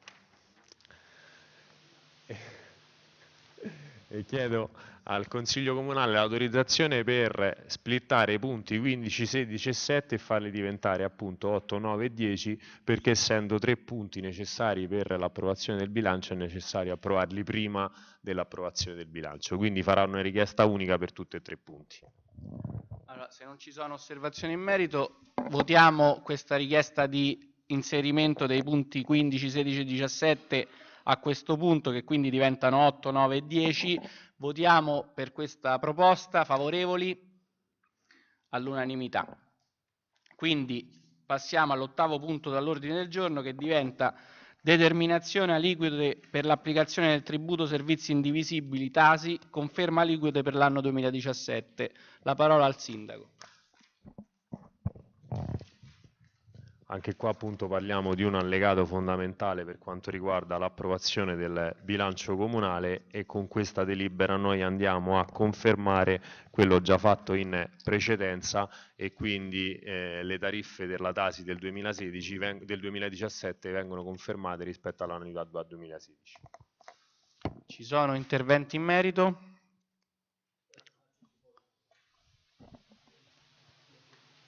e chiedo al Consiglio Comunale l'autorizzazione per splittare i punti 15, 16 e 7 e farli diventare appunto 8, 9 e 10 perché essendo tre punti necessari per l'approvazione del bilancio è necessario approvarli prima dell'approvazione del bilancio quindi farà una richiesta unica per tutti e tre i punti. Allora, se non ci sono osservazioni in merito, votiamo questa richiesta di inserimento dei punti 15, 16 e 17 a questo punto, che quindi diventano 8, 9 e 10. Votiamo per questa proposta favorevoli all'unanimità. Quindi passiamo all'ottavo punto dall'ordine del giorno che diventa Determinazione aliquote per l'applicazione del tributo servizi indivisibili TASI, conferma aliquote per l'anno 2017. La parola al Sindaco. Anche qua appunto parliamo di un allegato fondamentale per quanto riguarda l'approvazione del bilancio comunale e con questa delibera noi andiamo a confermare quello già fatto in precedenza e quindi eh, le tariffe della Tasi del, 2016, del 2017 vengono confermate rispetto all'annualità 2016. Ci sono interventi in merito?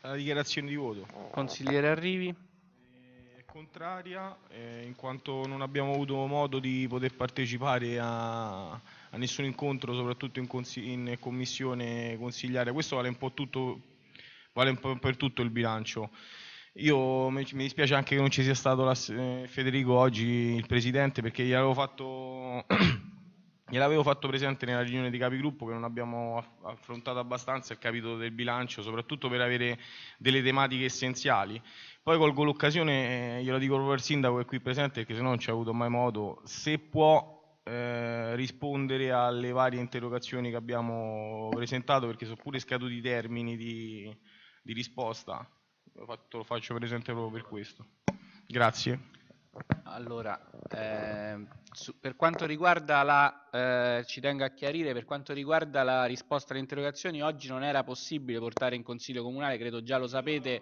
la dichiarazione di voto. Consigliere Arrivi. Eh, contraria, eh, in quanto non abbiamo avuto modo di poter partecipare a, a nessun incontro, soprattutto in, in, commissione consigliare. Questo vale un po' tutto, vale un po per tutto il bilancio. Io mi dispiace anche che non ci sia stato la, eh, Federico oggi, il presidente, perché gli avevo fatto Gliel'avevo fatto presente nella riunione di capigruppo che non abbiamo affrontato abbastanza il capitolo del bilancio, soprattutto per avere delle tematiche essenziali. Poi colgo l'occasione, eh, glielo dico proprio al sindaco che è qui presente, perché se no non ci ha avuto mai modo, se può eh, rispondere alle varie interrogazioni che abbiamo presentato, perché sono pure scaduti i termini di, di risposta. Lo, lo faccio presente proprio per questo. Grazie. Allora, eh, su, per quanto riguarda la, eh, ci tengo a chiarire, per quanto riguarda la risposta alle interrogazioni, oggi non era possibile portare in Consiglio Comunale, credo già lo sapete,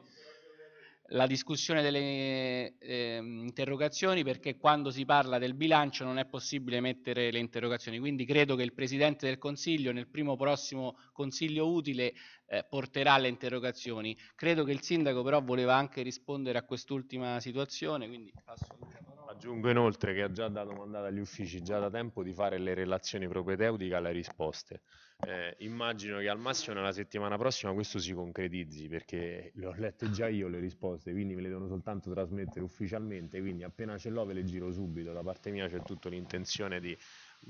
la discussione delle eh, interrogazioni perché quando si parla del bilancio non è possibile mettere le interrogazioni, quindi credo che il Presidente del Consiglio nel primo prossimo Consiglio utile eh, porterà le interrogazioni. Credo che il Sindaco però voleva anche rispondere a quest'ultima situazione, quindi passo il Aggiungo inoltre che ha già dato mandato agli uffici già da tempo di fare le relazioni propedeutiche alle risposte. Eh, immagino che al massimo nella settimana prossima questo si concretizzi perché le ho lette già io le risposte, quindi me le devono soltanto trasmettere ufficialmente, quindi appena ce l'ho ve le giro subito. Da parte mia c'è tutta l'intenzione di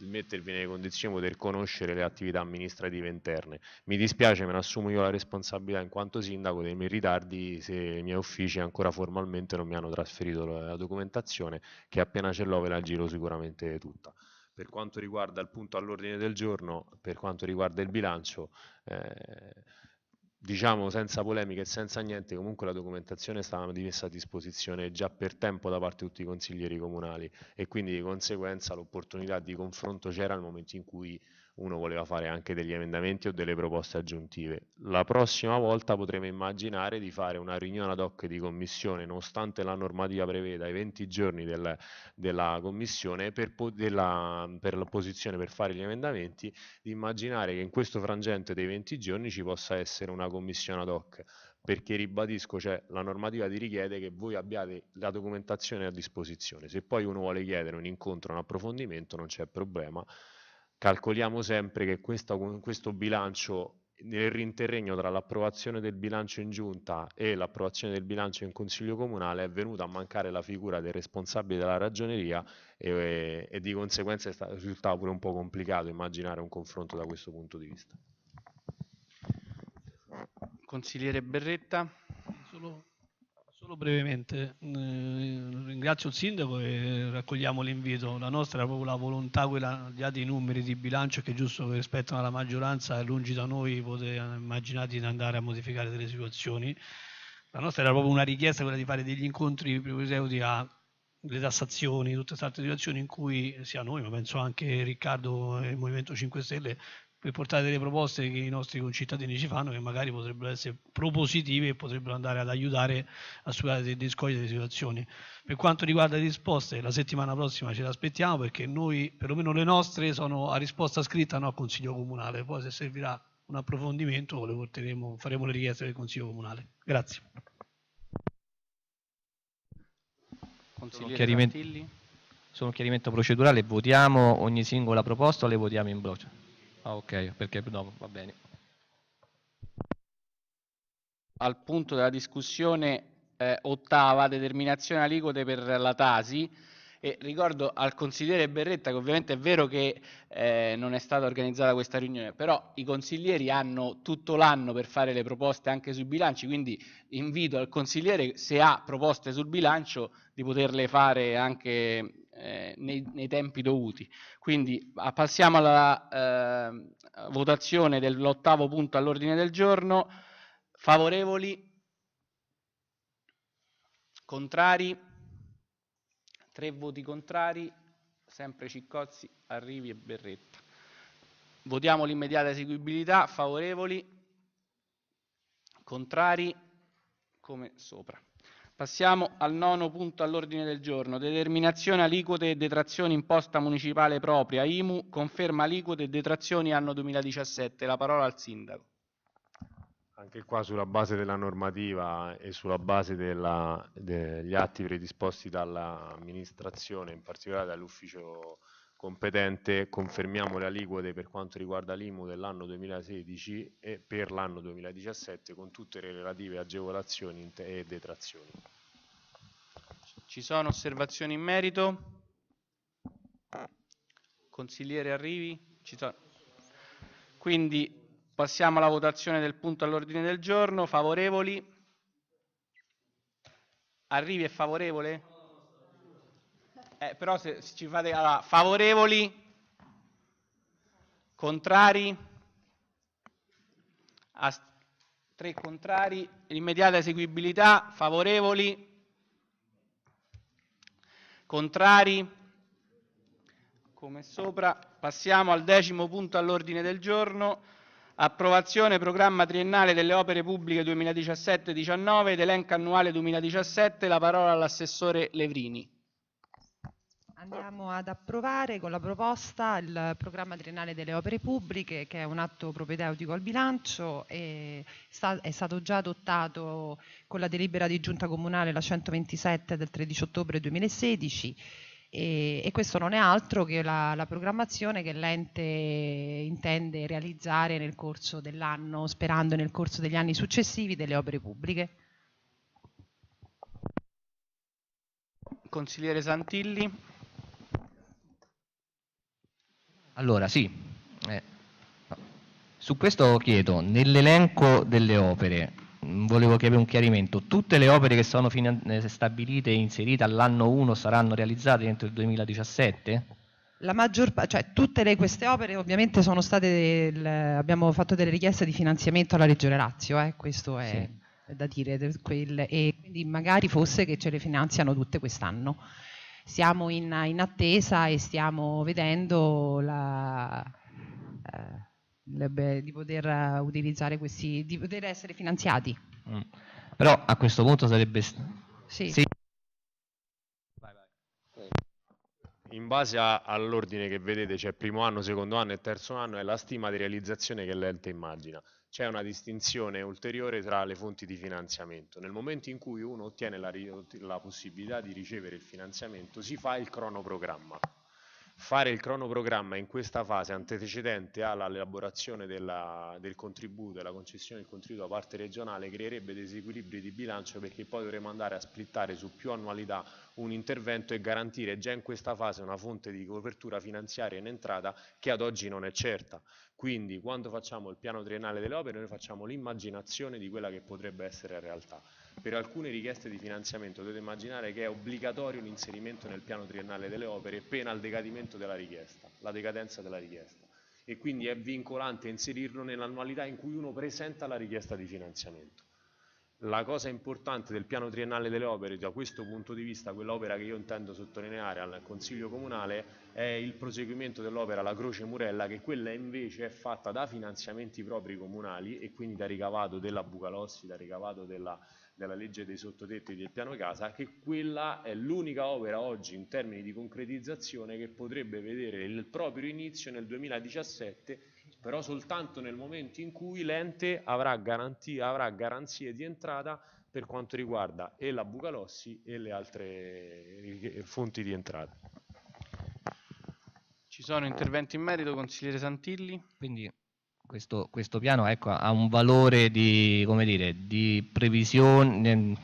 mettervi nelle condizioni di poter conoscere le attività amministrative interne. Mi dispiace, me ne assumo io la responsabilità in quanto sindaco dei miei ritardi se i miei uffici ancora formalmente non mi hanno trasferito la documentazione che appena ce l'ho ve la giro sicuramente tutta. Per quanto riguarda il punto all'ordine del giorno, per quanto riguarda il bilancio, eh, diciamo senza polemiche e senza niente, comunque la documentazione stava messa a disposizione già per tempo da parte di tutti i consiglieri comunali e quindi di conseguenza l'opportunità di confronto c'era nel momento in cui uno voleva fare anche degli emendamenti o delle proposte aggiuntive. La prossima volta potremo immaginare di fare una riunione ad hoc di commissione, nonostante la normativa preveda i 20 giorni del, della commissione per, della, per l'opposizione per fare gli emendamenti, di immaginare che in questo frangente dei 20 giorni ci possa essere una commissione ad hoc perché ribadisco, cioè, la normativa ti richiede che voi abbiate la documentazione a disposizione. Se poi uno vuole chiedere un incontro, un approfondimento, non c'è problema calcoliamo sempre che questo, questo bilancio, nel rinterregno tra l'approvazione del bilancio in giunta e l'approvazione del bilancio in consiglio comunale, è venuta a mancare la figura del responsabile della ragioneria e, e di conseguenza sta, risultava pure un po' complicato immaginare un confronto da questo punto di vista. Consigliere Berretta. Solo Solo brevemente, mm, eh, ringrazio il sindaco e raccogliamo l'invito. La nostra è proprio la volontà, quella di là i numeri di bilancio che giusto che rispettano la maggioranza, è lungi da noi poter eh, immaginare di andare a modificare delle situazioni. La nostra era proprio una richiesta quella di fare degli incontri prioritaudi alle tassazioni, tutte queste altre situazioni in cui sia noi, ma penso anche Riccardo e il Movimento 5 Stelle per portare delle proposte che i nostri concittadini ci fanno che magari potrebbero essere propositive e potrebbero andare ad aiutare a superare dei discogli delle situazioni. Per quanto riguarda le risposte, la settimana prossima ce le aspettiamo perché noi, perlomeno le nostre, sono a risposta scritta, no al Consiglio Comunale. Poi se servirà un approfondimento le porteremo, faremo le richieste del Consiglio Comunale. Grazie. Consigliere chiarimento, un chiarimento procedurale, votiamo ogni singola proposta o le votiamo in blocco? Ah, ok, perché no, va bene. Al punto della discussione eh, ottava, determinazione aliquote per la Tasi. E ricordo al consigliere Berretta che ovviamente è vero che eh, non è stata organizzata questa riunione, però i consiglieri hanno tutto l'anno per fare le proposte anche sui bilanci, quindi invito al consigliere se ha proposte sul bilancio di poterle fare anche eh, nei, nei, tempi dovuti. Quindi ah, passiamo alla eh, votazione dell'ottavo punto all'ordine del giorno. Favorevoli? Contrari? Tre voti contrari, sempre Ciccozzi, Arrivi e Berretta. Votiamo l'immediata eseguibilità, favorevoli, contrari, come sopra. Passiamo al nono punto all'ordine del giorno. Determinazione aliquote e detrazioni imposta municipale propria. IMU conferma aliquote e detrazioni anno 2017. La parola al sindaco. Anche qua sulla base della normativa e sulla base della, degli atti predisposti dall'amministrazione, in particolare dall'ufficio competente, confermiamo le aliquote per quanto riguarda l'IMU dell'anno 2016 e per l'anno 2017 con tutte le relative agevolazioni e detrazioni. Ci sono osservazioni in merito? Consigliere Arrivi? Quindi passiamo alla votazione del punto all'ordine del giorno. Favorevoli? Arrivi è favorevole? Eh, però se, se, ci fate... Allora, favorevoli? Contrari? Ast- tre contrari, immediata eseguibilità, favorevoli? Contrari? Come sopra. Passiamo al decimo punto all'ordine del giorno. Approvazione programma triennale delle opere pubbliche 2017-19 ed elenca annuale 2017, la parola all'assessore Levrini. Andiamo ad approvare con la proposta il programma triennale delle opere pubbliche che è un atto propedeutico al bilancio e è stato già adottato con la delibera di giunta comunale la 127 del 13 ottobre 2016 e, e questo non è altro che la, la programmazione che l'ente intende realizzare nel corso dell'anno sperando nel corso degli anni successivi delle opere pubbliche. Consigliere Santilli. Allora, sì, eh, su questo chiedo, nell'elenco delle opere, mm, volevo chiedere un chiarimento, tutte le opere che sono eh, stabilite e inserite all'anno 1 saranno realizzate entro il 2017? La maggior parte, cioè tutte le, queste opere ovviamente sono state, del, abbiamo fatto delle richieste di finanziamento alla Regione Lazio, eh, questo è sì. da dire, quel, e quindi magari fosse che ce le finanziano tutte quest'anno siamo in, in attesa e stiamo vedendo la, eh, di poter eh, utilizzare questi, di poter essere finanziati. Mm. Però a questo punto sarebbe... Sì. sì. Eh, in base all'ordine che vedete, c'è cioè primo anno, secondo anno e terzo anno, è la stima di realizzazione che l'ente immagina c'è una distinzione ulteriore tra le fonti di finanziamento. Nel momento in cui uno ottiene la, la possibilità di ricevere il finanziamento, si fa il cronoprogramma fare il cronoprogramma in questa fase antecedente all'elaborazione del contributo e la concessione del contributo da parte regionale creerebbe disequilibri di bilancio perché poi dovremmo andare a splittare su più annualità un intervento e garantire già in questa fase una fonte di copertura finanziaria in entrata che ad oggi non è certa. Quindi quando facciamo il piano triennale delle opere noi facciamo l'immaginazione di quella che potrebbe essere la realtà. Per alcune richieste di finanziamento dovete immaginare che è obbligatorio l'inserimento nel piano triennale delle opere pena il decadimento della richiesta, la decadenza della richiesta e quindi è vincolante inserirlo nell'annualità in cui uno presenta la richiesta di finanziamento. La cosa importante del piano triennale delle opere, da questo punto di vista, quell'opera che io intendo sottolineare al Consiglio Comunale è il proseguimento dell'opera La Croce Murella, che quella invece è fatta da finanziamenti propri comunali e quindi da ricavato della Bucalossi, da ricavato della della legge dei sottotetti del piano casa, che quella è l'unica opera oggi in termini di concretizzazione che potrebbe vedere il proprio inizio nel 2017, però soltanto nel momento in cui l'ente avrà, avrà garanzie di entrata per quanto riguarda e la Bucalossi e le altre eh, fonti di entrata. Ci sono interventi in merito, consigliere Santilli? Quindi questo, questo piano ecco, ha un valore di, dire, di previsione,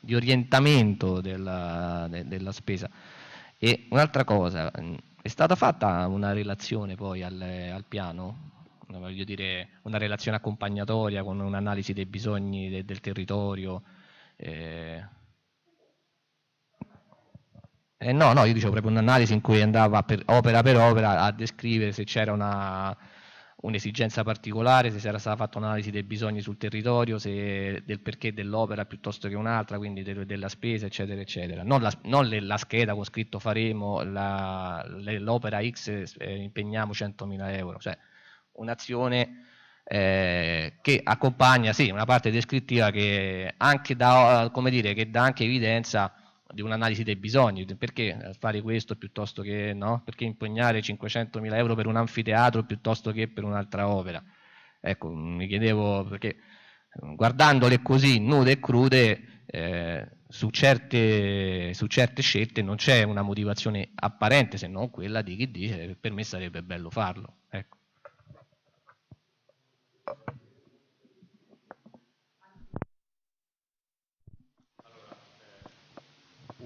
di orientamento della, de, della spesa. E un'altra cosa, mm, è stata fatta una relazione poi al, al piano? voglio dire, una relazione accompagnatoria con un'analisi dei bisogni de, del territorio. Eh. Eh no, no, io dicevo proprio un'analisi in cui andava per, opera per opera a descrivere se c'era una, un'esigenza particolare, se sarà stata fatta un'analisi dei bisogni sul territorio, se, del perché dell'opera piuttosto che un'altra, quindi de, della spesa, eccetera, eccetera. Non la, non le, la scheda con scritto faremo l'opera X eh, impegniamo 100.000 euro, cioè un'azione eh, che accompagna sì, una parte descrittiva che anche dà, dire, che dà anche evidenza di un'analisi dei bisogni, perché eh, fare questo piuttosto che no? Perché impugnare 500.000 euro per un anfiteatro piuttosto che per un'altra opera? Ecco, mi chiedevo perché eh, guardandole così nude e crude eh, su, certe, su, certe, scelte non c'è una motivazione apparente se non quella di chi dice eh, per me sarebbe bello farlo. Ecco.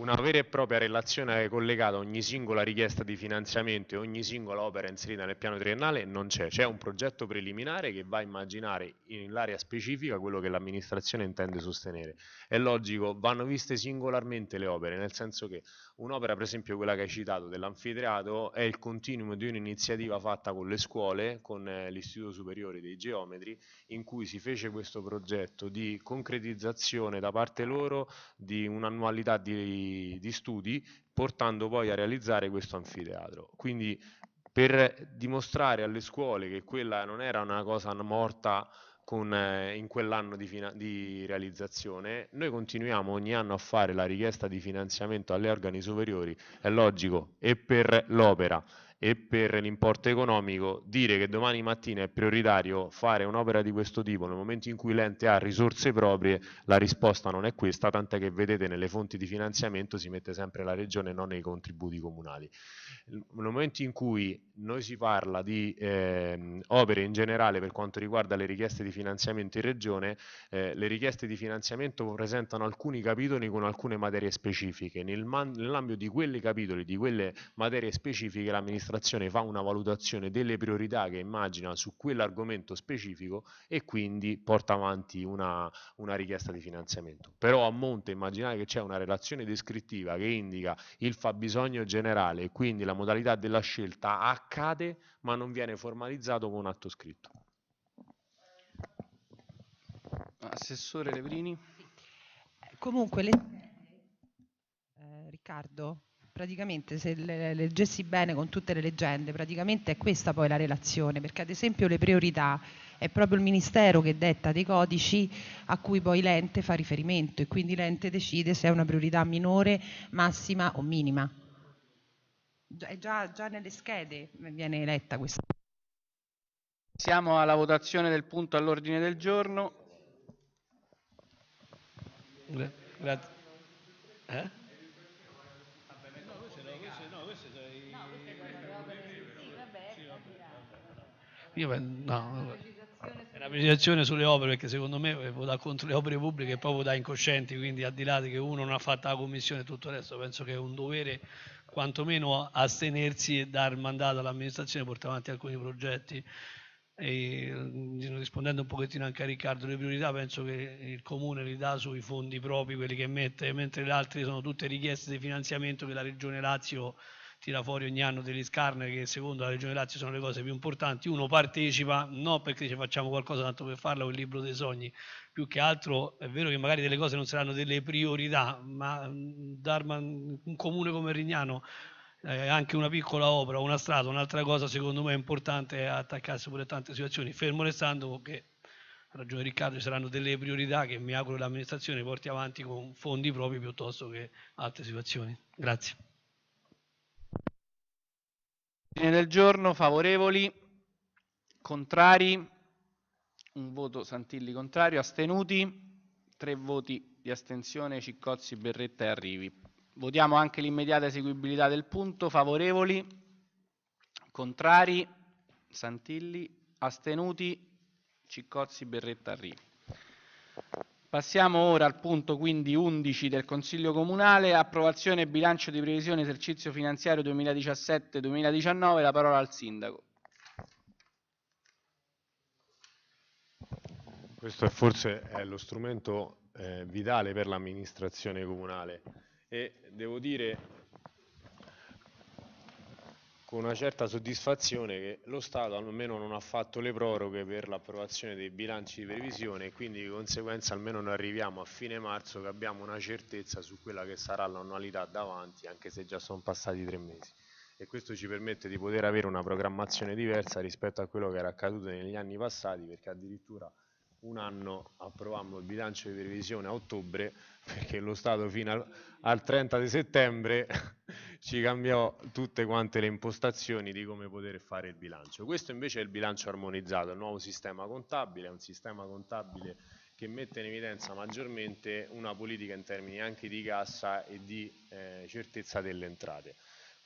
una vera e propria relazione collegata a ogni singola richiesta di finanziamento e ogni singola opera inserita nel piano triennale non c'è, c'è un progetto preliminare che va a immaginare in l'area specifica quello che l'amministrazione intende sostenere. È logico, vanno viste singolarmente le opere, nel senso che Un'opera, per esempio, quella che hai citato dell'anfiteatro, è il continuum di un'iniziativa fatta con le scuole, con eh, l'Istituto Superiore dei Geometri, in cui si fece questo progetto di concretizzazione da parte loro di un'annualità di, di studi, portando poi a realizzare questo anfiteatro. Quindi per dimostrare alle scuole che quella non era una cosa morta con, eh, in quell'anno di, fina- di, realizzazione, noi continuiamo ogni anno a fare la richiesta di finanziamento alle organi superiori, è logico, e per l'opera e per l'importo economico dire che domani mattina è prioritario fare un'opera di questo tipo nel momento in cui l'ente ha risorse proprie, la risposta non è questa, tant'è che vedete nelle fonti di finanziamento si mette sempre la regione e non nei contributi comunali. Nel momento in cui noi si parla di eh, opere in generale per quanto riguarda le richieste di finanziamento in regione, eh, le richieste di finanziamento presentano alcuni capitoli con alcune materie specifiche. nell'ambito di quei capitoli, di quelle materie specifiche, l'amministrazione amministrazione fa una valutazione delle priorità che immagina su quell'argomento specifico e quindi porta avanti una, una richiesta di finanziamento. Però a monte immaginare che c'è una relazione descrittiva che indica il fabbisogno generale e quindi la modalità della scelta accade ma non viene formalizzato con un atto scritto. Assessore Lebrini. Comunque, le... eh, Riccardo, praticamente se le leggessi bene con tutte le leggende, praticamente è questa poi la relazione, perché ad esempio le priorità è proprio il Ministero che detta dei codici a cui poi l'ente fa riferimento e quindi l'ente decide se è una priorità minore, massima o minima. È già, già nelle schede viene eletta questa. Siamo alla votazione del punto all'ordine del giorno. Grazie. Eh? Io, no, è una precisazione sulle opere perché secondo me eh, vota contro le opere pubbliche è proprio da incoscienti, quindi al di là di che uno non ha fatto la commissione e tutto il resto, penso che è un dovere quantomeno astenersi e dar mandato all'amministrazione portare avanti alcuni progetti. E, mm, rispondendo un pochettino anche a Riccardo, le priorità penso che il comune li dà sui fondi propri, quelli che mette, mentre le altre sono tutte richieste di finanziamento che la Regione Lazio ha tira fuori ogni anno degli scarne che secondo la Regione Lazio sono le cose più importanti, uno partecipa non perché ci facciamo qualcosa tanto per farla un libro dei sogni, più che altro è vero che magari delle cose non saranno delle priorità, ma Darman, un comune come Rignano eh, anche una piccola opera, una strada, un'altra cosa secondo me è importante attaccarsi pure a tante situazioni, fermo restando che a ragione Riccardo ci saranno delle priorità che mi auguro l'amministrazione porti avanti con fondi propri piuttosto che altre situazioni. Grazie. Ordine del giorno favorevoli, contrari, un voto Santilli contrario, astenuti, tre voti di astensione Ciccozzi, Berretta e Arrivi. Votiamo anche l'immediata eseguibilità del punto, favorevoli, contrari, Santilli, astenuti, Ciccozzi, Berretta, Arrivi. Passiamo ora al punto quindi 11 del Consiglio Comunale, approvazione bilancio di previsione esercizio finanziario 2017-2019, la parola al Sindaco. Questo forse è lo strumento eh, vitale per l'amministrazione comunale e devo dire con una certa soddisfazione che lo Stato almeno non ha fatto le proroghe per l'approvazione dei bilanci di previsione e quindi di conseguenza almeno noi arriviamo a fine marzo che abbiamo una certezza su quella che sarà l'annualità davanti anche se già sono passati tre mesi e questo ci permette di poter avere una programmazione diversa rispetto a quello che era accaduto negli anni passati perché addirittura un anno approvammo il bilancio di previsione a ottobre perché lo Stato fino al, al 30 di settembre ci cambiò tutte quante le impostazioni di come poter fare il bilancio. Questo invece è il bilancio armonizzato, il nuovo sistema contabile, è un sistema contabile che mette in evidenza maggiormente una politica in termini anche di cassa e di eh, certezza delle entrate.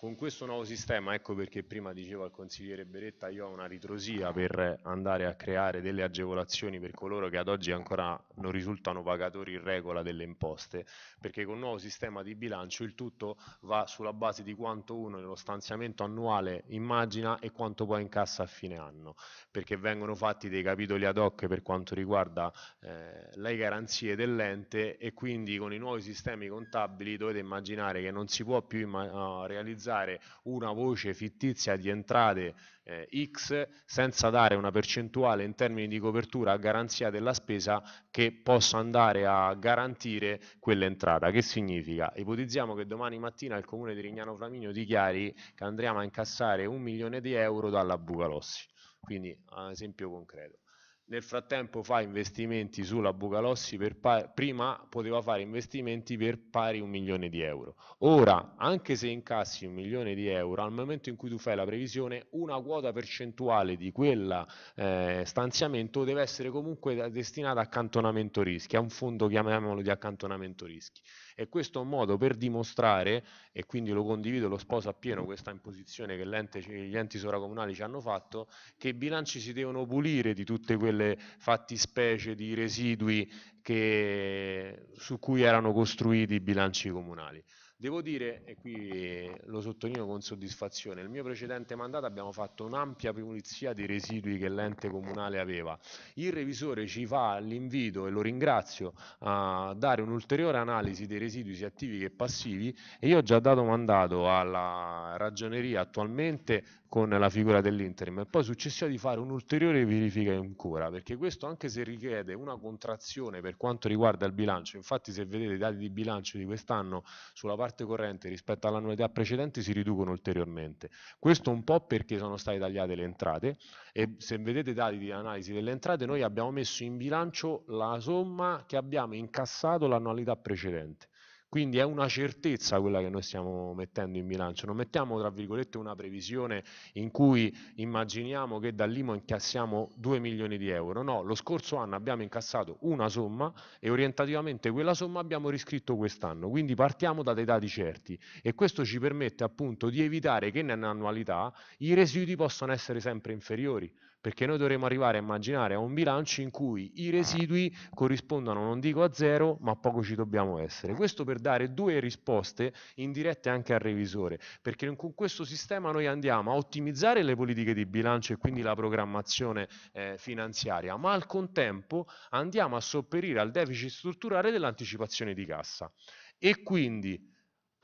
Con questo nuovo sistema, ecco perché prima dicevo al consigliere Beretta, io ho una ritrosia per andare a creare delle agevolazioni per coloro che ad oggi ancora non risultano pagatori in regola delle imposte, perché con il nuovo sistema di bilancio il tutto va sulla base di quanto uno nello stanziamento annuale immagina e quanto poi incassa a fine anno, perché vengono fatti dei capitoli ad hoc per quanto riguarda eh, le garanzie dell'ente e quindi con i nuovi sistemi contabili dovete immaginare che non si può più ah, realizzare impostare una voce fittizia di entrate eh, X senza dare una percentuale in termini di copertura a garanzia della spesa che possa andare a garantire quell'entrata. Che significa? Ipotizziamo che domani mattina il comune di Rignano Flaminio dichiari che andremo a incassare un milione di euro dalla Bucalossi. Quindi, ad esempio concreto nel frattempo fa investimenti sulla Bucalossi per pa- prima poteva fare investimenti per pari un milione di euro ora anche se incassi un milione di euro al momento in cui tu fai la previsione una quota percentuale di quel eh, stanziamento deve essere comunque destinata a accantonamento rischi a un fondo chiamiamolo di accantonamento rischi e questo è un modo per dimostrare, e quindi lo condivido, lo sposo appieno questa imposizione che l'ente, gli enti sovracomunali ci hanno fatto, che i bilanci si devono pulire di tutte quelle fattispecie di residui che, su cui erano costruiti i bilanci comunali. Devo dire, e qui lo sottolineo con soddisfazione, nel mio precedente mandato abbiamo fatto un'ampia pulizia dei residui che l'ente comunale aveva. Il revisore ci fa l'invito, e lo ringrazio, a dare un'ulteriore analisi dei residui sia attivi che passivi e io ho già dato mandato alla ragioneria attualmente con la figura dell'interim e poi successiva di fare un'ulteriore verifica ancora perché questo anche se richiede una contrazione per quanto riguarda il bilancio infatti se vedete i dati di bilancio di quest'anno sulla parte corrente rispetto all'annualità precedente si riducono ulteriormente questo un po' perché sono state tagliate le entrate e se vedete i dati di analisi delle entrate noi abbiamo messo in bilancio la somma che abbiamo incassato l'annualità precedente quindi è una certezza quella che noi stiamo mettendo in bilancio, non mettiamo tra virgolette una previsione in cui immaginiamo che da Limo incassiamo 2 milioni di euro, no, lo scorso anno abbiamo incassato una somma e orientativamente quella somma abbiamo riscritto quest'anno, quindi partiamo da dei dati certi e questo ci permette appunto di evitare che nell'annualità i residui possano essere sempre inferiori perché noi dovremmo arrivare a immaginare un bilancio in cui i residui corrispondano, non dico a zero, ma poco ci dobbiamo essere. Questo per dare due risposte indirette anche al revisore, perché con questo sistema noi andiamo a ottimizzare le politiche di bilancio e quindi la programmazione eh, finanziaria, ma al contempo andiamo a sopperire al deficit strutturale dell'anticipazione di cassa. E quindi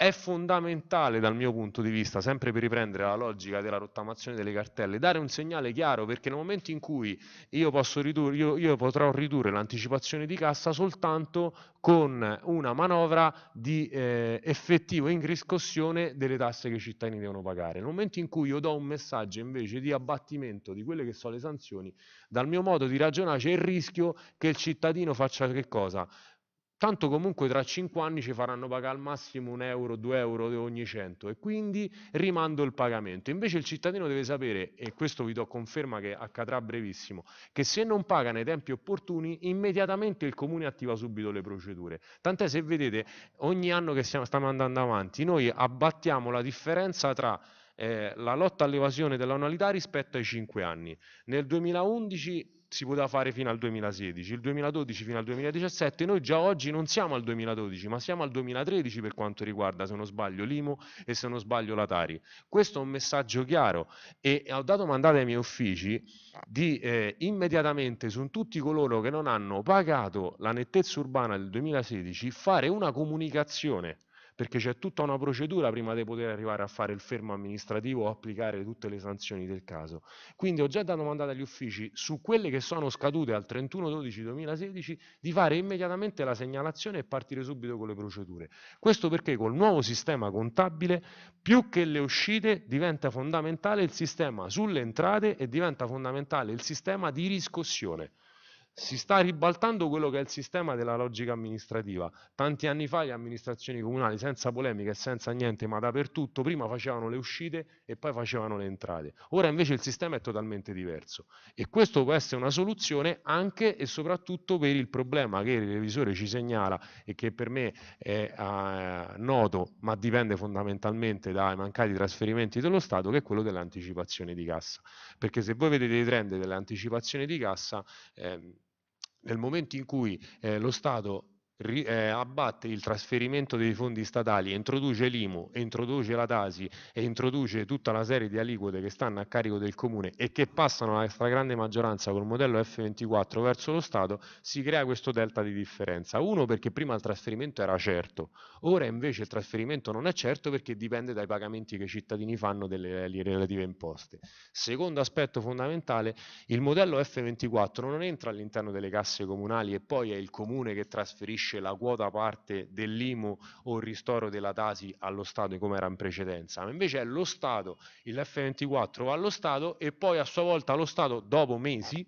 è fondamentale dal mio punto di vista, sempre per riprendere la logica della rottamazione delle cartelle, dare un segnale chiaro perché nel momento in cui io, ridurre, io, io potrò ridurre l'anticipazione di cassa soltanto con una manovra di eh, effettivo ingriscossione delle tasse che i cittadini devono pagare. Nel momento in cui io do un messaggio invece di abbattimento di quelle che sono le sanzioni, dal mio modo di ragionare c'è il rischio che il cittadino faccia che cosa? tanto comunque tra 5 anni ci faranno pagare al massimo 1 euro, 2 euro ogni 100 e quindi rimando il pagamento. Invece il cittadino deve sapere, e questo vi do conferma che accadrà brevissimo, che se non paga nei tempi opportuni immediatamente il comune attiva subito le procedure. Tant'è se vedete ogni anno che stiamo, stiamo andando avanti noi abbattiamo la differenza tra eh, la lotta all'evasione della annualità rispetto ai 5 anni. Nel 2011 si poteva fare fino al 2016, il 2012 fino al 2017, noi già oggi non siamo al 2012, ma siamo al 2013 per quanto riguarda, se non sbaglio, l'IMU e se non sbaglio l'Atari. Questo è un messaggio chiaro e ho dato mandato ai miei uffici di eh, immediatamente su tutti coloro che non hanno pagato la nettezza urbana del 2016 fare una comunicazione perché c'è tutta una procedura prima di poter arrivare a fare il fermo amministrativo o applicare tutte le sanzioni del caso. Quindi ho già dato mandato agli uffici su quelle che sono scadute al 31-12-2016 di fare immediatamente la segnalazione e partire subito con le procedure. Questo perché col nuovo sistema contabile più che le uscite diventa fondamentale il sistema sulle entrate e diventa fondamentale il sistema di riscossione si sta ribaltando quello che è il sistema della logica amministrativa. Tanti anni fa le amministrazioni comunali, senza polemiche e senza niente, ma dappertutto, prima facevano le uscite e poi facevano le entrate. Ora invece il sistema è totalmente diverso e questo può essere una soluzione anche e soprattutto per il problema che il revisore ci segnala e che per me è eh, noto, ma dipende fondamentalmente dai mancati trasferimenti dello Stato, che è quello dell'anticipazione di cassa. Perché se voi vedete i trend dell'anticipazione di cassa, eh, nel momento in cui eh, lo Stato ri, eh, abbatte il trasferimento dei fondi statali, introduce l'IMU, introduce la TASI e introduce tutta una serie di aliquote che stanno a carico del comune e che passano la stragrande maggioranza col modello F24 verso lo Stato, si crea questo delta di differenza. Uno perché prima il trasferimento era certo, ora invece il trasferimento non è certo perché dipende dai pagamenti che i cittadini fanno delle relative imposte. Secondo aspetto fondamentale, il modello F24 non entra all'interno delle casse comunali e poi è il comune che trasferisce restituisce la quota parte dell'IMU o il ristoro della TASI allo Stato come era in precedenza, ma invece è lo Stato, il F24 va allo Stato e poi a sua volta lo Stato dopo mesi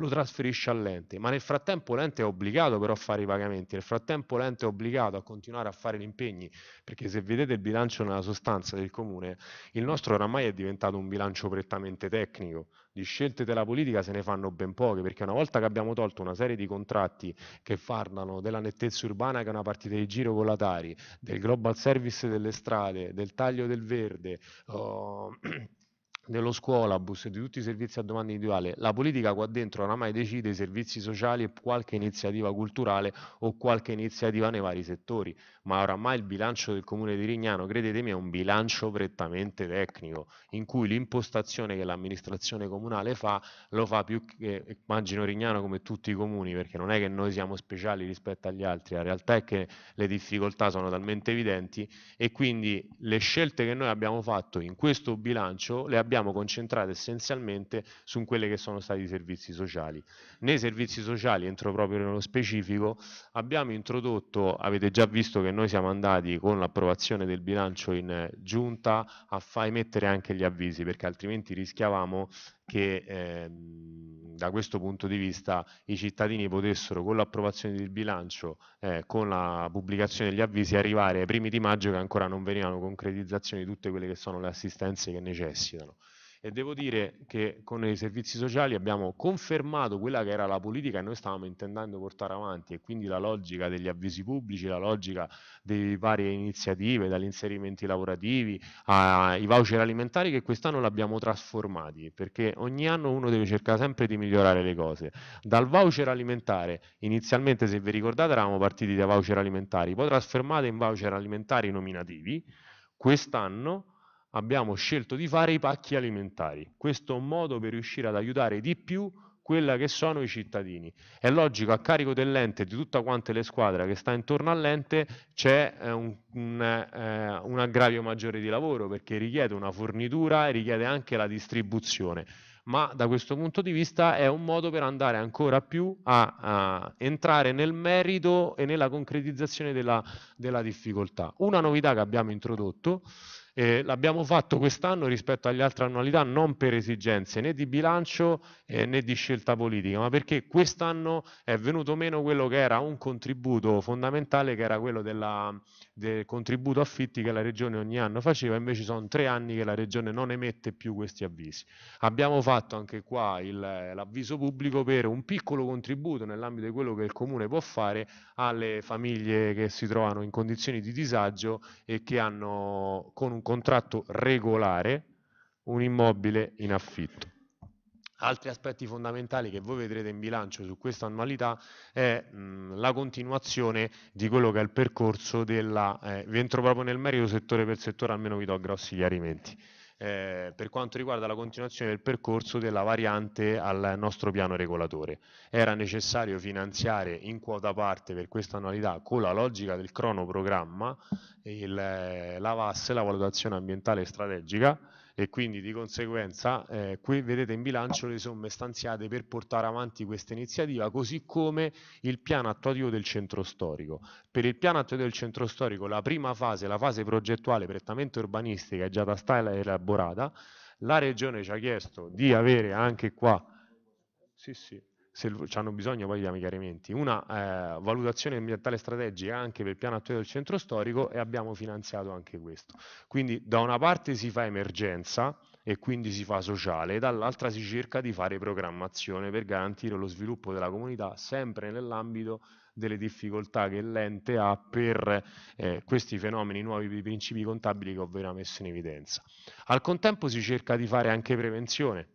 lo trasferisce all'ente, ma nel frattempo l'ente è obbligato però a fare i pagamenti, nel frattempo l'ente è obbligato a continuare a fare gli impegni, perché se vedete il bilancio nella sostanza del comune, il nostro oramai è diventato un bilancio prettamente tecnico, di scelte della politica se ne fanno ben poche, perché una volta che abbiamo tolto una serie di contratti che parlano della nettezza urbana che è una partita di giro con la Tari, del global service delle strade, del taglio del verde, uh, dello scuolabus, di tutti i servizi a domanda individuale, la politica qua dentro oramai decide i servizi sociali e qualche iniziativa culturale o qualche iniziativa nei vari settori, ma oramai il bilancio del comune di Rignano, credetemi, è un bilancio prettamente tecnico, in cui l'impostazione che l'amministrazione comunale fa lo fa più che, immagino Rignano come tutti i comuni, perché non è che noi siamo speciali rispetto agli altri, la realtà è che le difficoltà sono talmente evidenti e quindi le scelte che noi abbiamo fatto in questo bilancio le abbiamo abbiamo concentrato essenzialmente su quelli che sono stati i servizi sociali. Nei servizi sociali, entro proprio nello specifico, abbiamo introdotto, avete già visto che noi siamo andati con l'approvazione del bilancio in giunta a fa- emettere anche gli avvisi, perché altrimenti rischiavamo che ehm, da questo punto di vista i cittadini potessero con l'approvazione del bilancio, eh, con la pubblicazione degli avvisi, arrivare ai primi di maggio che ancora non venivano concretizzazioni di tutte quelle che sono le assistenze che necessitano e devo dire che con i servizi sociali abbiamo confermato quella che era la politica che noi stavamo intendendo portare avanti e quindi la logica degli avvisi pubblici, la logica delle varie iniziative, dagli inserimenti lavorativi ai voucher alimentari che quest'anno l'abbiamo trasformati perché ogni anno uno deve cercare sempre di migliorare le cose. Dal voucher alimentare, inizialmente se vi ricordate eravamo partiti da voucher alimentari, poi trasformate in voucher alimentari nominativi, quest'anno abbiamo scelto di fare i pacchi alimentari. Questo è un modo per riuscire ad aiutare di più quella che sono i cittadini. È logico, a carico dell'ente, e di tutta quante le squadre che sta intorno all'ente, c'è eh, un, un, eh, un aggravio maggiore di lavoro perché richiede una fornitura e richiede anche la distribuzione ma da questo punto di vista è un modo per andare ancora più a, a entrare nel merito e nella concretizzazione della, della difficoltà. Una novità che abbiamo introdotto eh, l'abbiamo fatto quest'anno rispetto agli altre annualità non per esigenze né di bilancio eh, né di scelta politica, ma perché quest'anno è venuto meno quello che era un contributo fondamentale che era quello della del contributo affitti che la regione ogni anno faceva, invece sono tre anni che la regione non emette più questi avvisi. Abbiamo fatto anche qua l'avviso pubblico per un piccolo contributo nell'ambito di quello che il comune può fare alle famiglie che si trovano in condizioni di disagio e che hanno con un contratto regolare un immobile in affitto. Altri aspetti fondamentali che voi vedrete in bilancio su questa annualità è mh, la continuazione di quello che è il percorso della... Eh, vi entro proprio nel merito settore per settore, almeno vi do grossi chiarimenti. Eh, per quanto riguarda la continuazione del percorso della variante al nostro piano regolatore. Era necessario finanziare in quota parte per questa annualità con la logica del cronoprogramma il, eh, la VAS, la valutazione ambientale strategica, e quindi di conseguenza eh, qui vedete in bilancio le somme stanziate per portare avanti questa iniziativa, così come il piano attuativo del centro storico. Per il piano attuativo del centro storico la prima fase, la fase progettuale prettamente urbanistica è già stata elaborata, la Regione ci ha chiesto di avere anche qua... Sì, sì se hanno bisogno poi diamo i chiarimenti, una eh, valutazione ambientale strategica anche per il piano attuale del centro storico e abbiamo finanziato anche questo. Quindi da una parte si fa emergenza e quindi si fa sociale, dall'altra si cerca di fare programmazione per garantire lo sviluppo della comunità sempre nell'ambito delle difficoltà che l'ente ha per eh, questi fenomeni nuovi di principi contabili che ho messo in evidenza. Al contempo si cerca di fare anche prevenzione,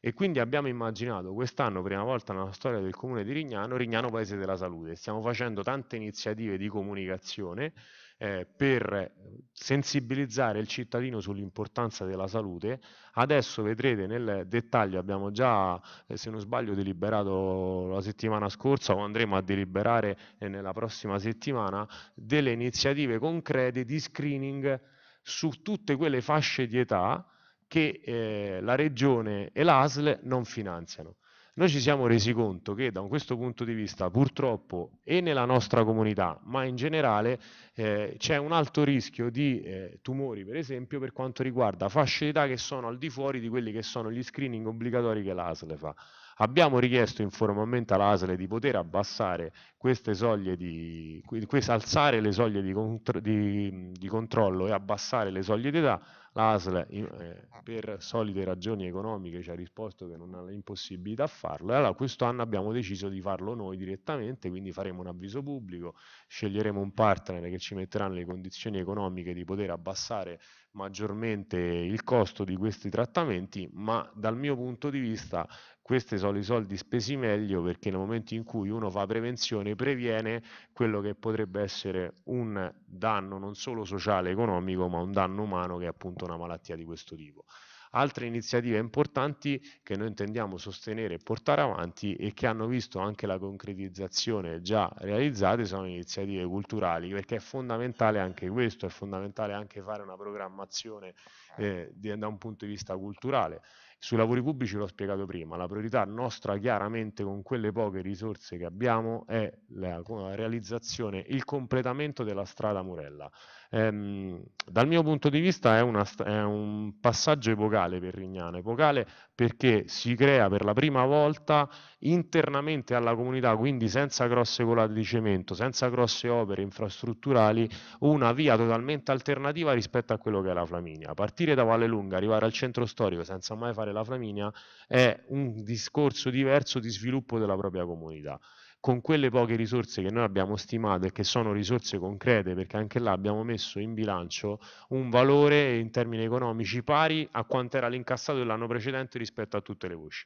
e quindi abbiamo immaginato quest'anno, prima volta nella storia del comune di Rignano, Rignano Paese della Salute. Stiamo facendo tante iniziative di comunicazione eh, per eh, sensibilizzare il cittadino sull'importanza della salute. Adesso vedrete nel dettaglio, abbiamo già, eh, se non sbaglio, deliberato la settimana scorsa o andremo a deliberare eh, nella prossima settimana delle iniziative concrete di screening su tutte quelle fasce di età che eh, la regione e l'ASL non finanziano. Noi ci siamo resi conto che da questo punto di vista purtroppo e nella nostra comunità, ma in generale, eh, c'è un alto rischio di eh, tumori, per esempio, per quanto riguarda fasce d'età che sono al di fuori di quelli che sono gli screening obbligatori che l'ASL fa. Abbiamo richiesto informalmente all'ASLE di poter abbassare queste soglie di, queste, alzare le soglie di, contro, di, di, controllo e abbassare le soglie di età. L'ASL eh, per solide ragioni economiche ci ha risposto che non ha l'impossibilità a farlo e allora quest'anno abbiamo deciso di farlo noi direttamente, quindi faremo un avviso pubblico, sceglieremo un partner che ci metterà nelle condizioni economiche di poter abbassare maggiormente il costo di questi trattamenti, ma dal mio punto di vista questi sono i soldi spesi meglio perché nel momento in cui uno fa prevenzione previene quello che potrebbe essere un danno non solo sociale, economico, ma un danno umano che è appunto una malattia di questo tipo. Altre iniziative importanti che noi intendiamo sostenere e portare avanti e che hanno visto anche la concretizzazione già realizzate sono iniziative culturali, perché è fondamentale anche questo, è fondamentale anche fare una programmazione eh, da un punto di vista culturale sui lavori pubblici l'ho spiegato prima, la priorità nostra chiaramente con quelle poche risorse che abbiamo è la, la realizzazione, il completamento della strada Murella. Ehm, dal mio punto di vista è, una, è un passaggio epocale per Rignano, epocale perché si crea per la prima volta internamente alla comunità, quindi senza grosse colate di cemento, senza grosse opere infrastrutturali, una via totalmente alternativa rispetto a quello che è la Flaminia. Partire da Valle Lunga, arrivare al centro storico senza mai fare fare la Flaminia è un discorso diverso di sviluppo della propria comunità con quelle poche risorse che noi abbiamo stimato e che sono risorse concrete, perché anche là abbiamo messo in bilancio un valore in termini economici pari a quanto era l'incassato dell'anno precedente rispetto a tutte le voci.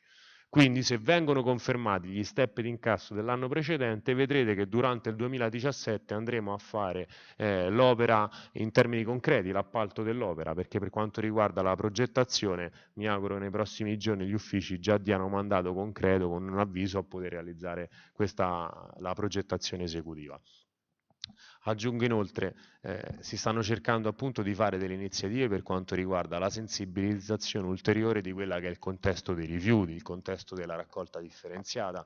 Quindi se vengono confermati gli step di incasso dell'anno precedente, vedrete che durante il 2017 andremo a fare eh, l'opera in termini concreti, l'appalto dell'opera, perché per quanto riguarda la progettazione, mi auguro nei prossimi giorni gli uffici già diano mandato concreto con un avviso a poter realizzare questa, la progettazione esecutiva. Aggiungo inoltre, eh, si stanno cercando appunto di fare delle iniziative per quanto riguarda la sensibilizzazione ulteriore di quella che è il contesto dei rifiuti, il contesto della raccolta differenziata,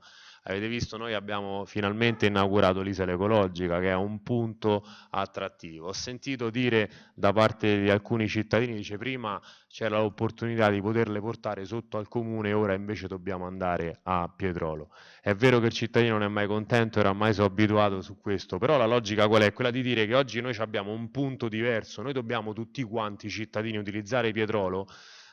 Avete visto, noi abbiamo finalmente inaugurato l'isola ecologica, che è un punto attrattivo. Ho sentito dire da parte di alcuni cittadini, dice prima c'era l'opportunità di poterle portare sotto al comune, ora invece dobbiamo andare a Pietrolo. È vero che il cittadino non è mai contento, era mai so abituato su questo, però la logica qual è? Quella di dire che oggi noi abbiamo un punto diverso, noi dobbiamo tutti quanti i cittadini utilizzare Pietrolo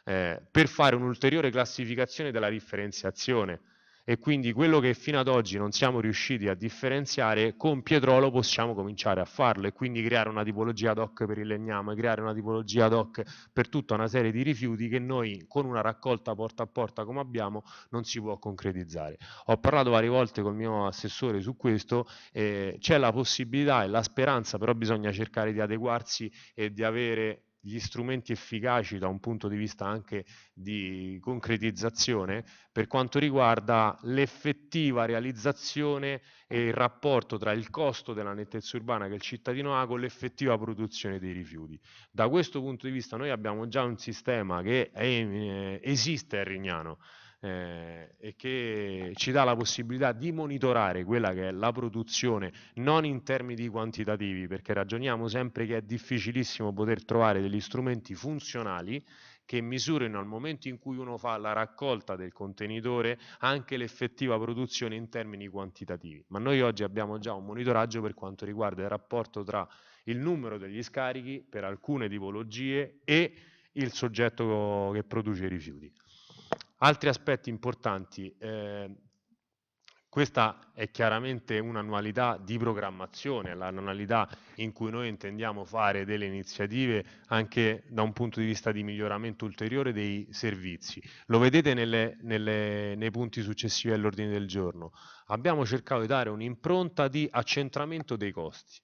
eh, per fare un'ulteriore classificazione della differenziazione e quindi quello che fino ad oggi non siamo riusciti a differenziare con Pietrolo possiamo cominciare a farlo e quindi creare una tipologia ad hoc per il legname, creare una tipologia ad hoc per tutta una serie di rifiuti che noi con una raccolta porta a porta come abbiamo non si può concretizzare. Ho parlato varie volte col mio assessore su questo, eh, c'è la possibilità e la speranza però bisogna cercare di adeguarsi e di avere gli strumenti efficaci da un punto di vista anche di concretizzazione per quanto riguarda l'effettiva realizzazione e il rapporto tra il costo della nettezza urbana che il cittadino ha con l'effettiva produzione dei rifiuti. Da questo punto di vista noi abbiamo già un sistema che è, eh, esiste a Rignano, eh, e che ci dà la possibilità di monitorare quella che è la produzione non in termini quantitativi, perché ragioniamo sempre che è difficilissimo poter trovare degli strumenti funzionali che misurino al momento in cui uno fa la raccolta del contenitore anche l'effettiva produzione in termini quantitativi. Ma noi oggi abbiamo già un monitoraggio per quanto riguarda il rapporto tra il numero degli scarichi per alcune tipologie e il soggetto che produce i rifiuti. Altri aspetti importanti, eh, questa è chiaramente un'annualità di programmazione, l'annualità in cui noi intendiamo fare delle iniziative anche da un punto di vista di miglioramento ulteriore dei servizi. Lo vedete nelle, nelle, nei punti successivi all'ordine del giorno. Abbiamo cercato di dare un'impronta di accentramento dei costi.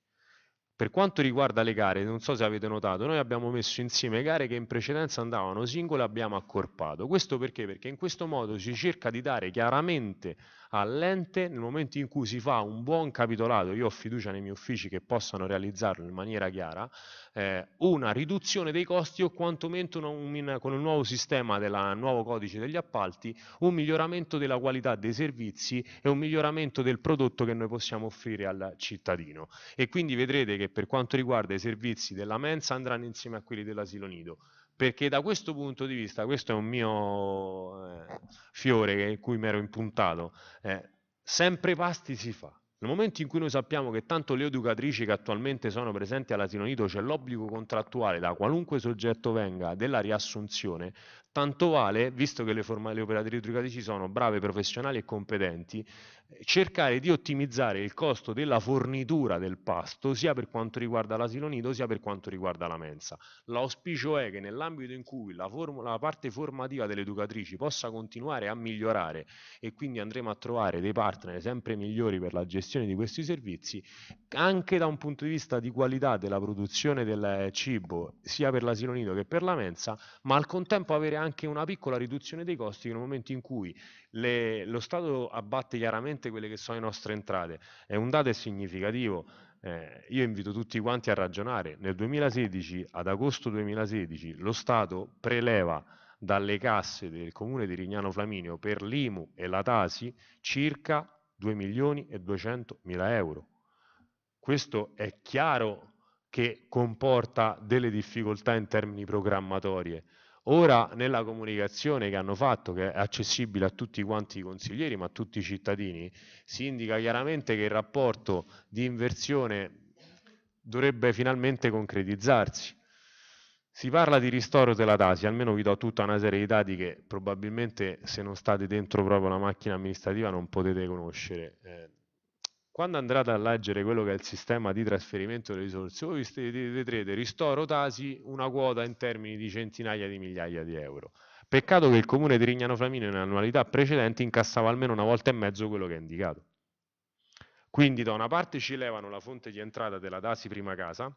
Per quanto riguarda le gare, non so se avete notato, noi abbiamo messo insieme gare che in precedenza andavano singole, abbiamo accorpato. Questo perché? Perché in questo modo si cerca di dare chiaramente all'ente nel momento in cui si fa un buon capitolato, io ho fiducia nei miei uffici che possano realizzarlo in maniera chiara, eh, una riduzione dei costi o quantomeno un, in, con il nuovo sistema del nuovo codice degli appalti un miglioramento della qualità dei servizi e un miglioramento del prodotto che noi possiamo offrire al cittadino e quindi vedrete che per quanto riguarda i servizi della mensa andranno insieme a quelli dell'asilo nido perché da questo punto di vista, questo è un mio eh, fiore in cui mi ero impuntato, eh, sempre pasti si fa, nel momento in cui noi sappiamo che tanto le educatrici che attualmente sono presenti all'asilo nido c'è l'obbligo contrattuale da qualunque soggetto venga della riassunzione, tanto vale, visto che le, form- le operatrici educatrici sono brave, professionali e competenti, cercare di ottimizzare il costo della fornitura del pasto sia per quanto riguarda l'asilo nido sia per quanto riguarda la mensa. L'auspicio è che nell'ambito in cui la, form- la parte formativa delle educatrici possa continuare a migliorare e quindi andremo a trovare dei partner sempre migliori per la gestione di questi servizi, anche da un punto di vista di qualità della produzione del cibo sia per l'asilo nido che per la mensa, ma al contempo avere anche una piccola riduzione dei costi nel momento in cui le, lo Stato abbatte chiaramente quelle che sono le nostre entrate. È un dato significativo. Eh, io invito tutti quanti a ragionare. Nel 2016, ad agosto 2016, lo Stato preleva dalle casse del comune di Rignano Flaminio per l'IMU e la Tasi circa 2 milioni e 200 mila euro. Questo è chiaro che comporta delle difficoltà in termini programmatorie Ora nella comunicazione che hanno fatto, che è accessibile a tutti quanti i consiglieri, ma a tutti i cittadini, si indica chiaramente che il rapporto di inversione dovrebbe finalmente concretizzarsi. Si parla di ristoro della TASI, almeno vi do tutta una serie di dati che probabilmente se non state dentro proprio la macchina amministrativa non potete conoscere. Eh, quando andrete a leggere quello che è il sistema di trasferimento delle risorse, voi vedrete ristoro Tasi una quota in termini di centinaia di migliaia di euro. Peccato che il comune di Rignano Flamino annualità precedente incassava almeno una volta e mezzo quello che è indicato. Quindi da una parte ci levano la fonte di entrata della Tasi prima casa,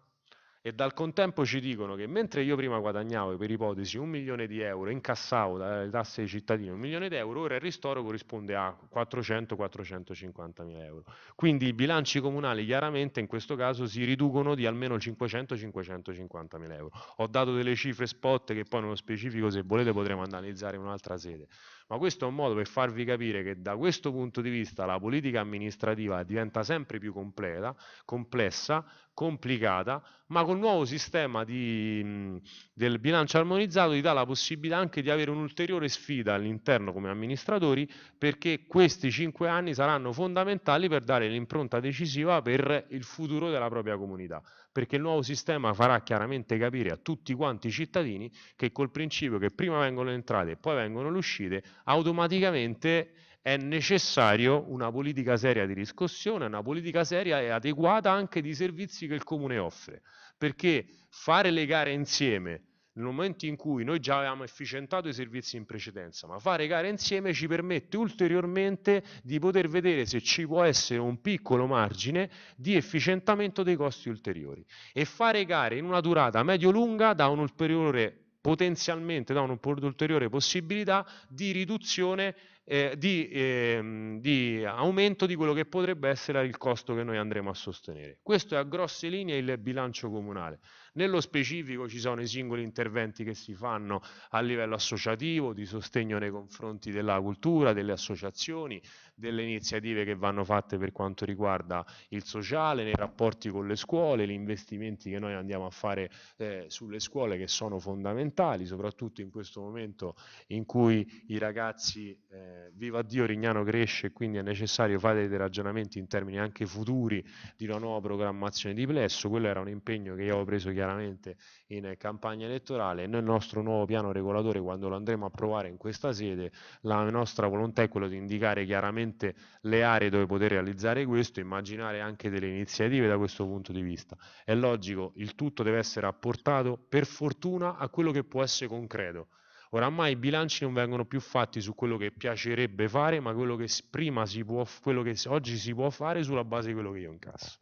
e dal contempo ci dicono che mentre io prima guadagnavo per ipotesi un milione di euro, incassavo dalle eh, tasse dei cittadini un milione di euro, ora il ristoro corrisponde a 400-450 mila euro. Quindi i bilanci comunali chiaramente in questo caso si riducono di almeno 500-550 mila euro. Ho dato delle cifre spot che poi nello specifico se volete potremo analizzare in un'altra sede. Ma questo è un modo per farvi capire che da questo punto di vista la politica amministrativa diventa sempre più completa, complessa, complicata, ma col nuovo sistema di, del bilancio armonizzato ti dà la possibilità anche di avere un'ulteriore sfida all'interno come amministratori perché questi cinque anni saranno fondamentali per dare l'impronta decisiva per il futuro della propria comunità perché il nuovo sistema farà chiaramente capire a tutti quanti i cittadini che col principio che prima vengono le entrate e poi vengono le uscite, automaticamente è necessario una politica seria di riscossione, una politica seria e adeguata anche di servizi che il comune offre, perché fare le gare insieme nel momento in cui noi già avevamo efficientato i servizi in precedenza, ma fare gare insieme ci permette ulteriormente di poter vedere se ci può essere un piccolo margine di efficientamento dei costi ulteriori e fare gare in una durata medio-lunga dà un'ulteriore potenzialmente da un'ulteriore possibilità di riduzione, eh, di, eh, di, aumento di quello che potrebbe essere il costo che noi andremo a sostenere. Questo è a grosse linee il bilancio comunale. Nello specifico ci sono i singoli interventi che si fanno a livello associativo, di sostegno nei confronti della cultura, delle associazioni, delle iniziative che vanno fatte per quanto riguarda il sociale, nei rapporti con le scuole, gli investimenti che noi andiamo a fare eh, sulle scuole che sono fondamentali, soprattutto in questo momento in cui i ragazzi, eh, viva Dio, Rignano cresce e quindi è necessario fare dei ragionamenti in termini anche futuri di una nuova programmazione di plesso, quello era un impegno che io avevo preso chiaramente in campagna elettorale e nel nostro nuovo piano regolatore quando lo andremo a approvare in questa sede la nostra volontà è quella di indicare chiaramente sicuramente le aree dove poter realizzare questo, immaginare anche delle iniziative da questo punto di vista. È logico, il tutto deve essere apportato per fortuna a quello che può essere concreto. Oramai i bilanci non vengono più fatti su quello che piacerebbe fare, ma quello che prima si può, quello che oggi si può fare sulla base di quello che io incasso.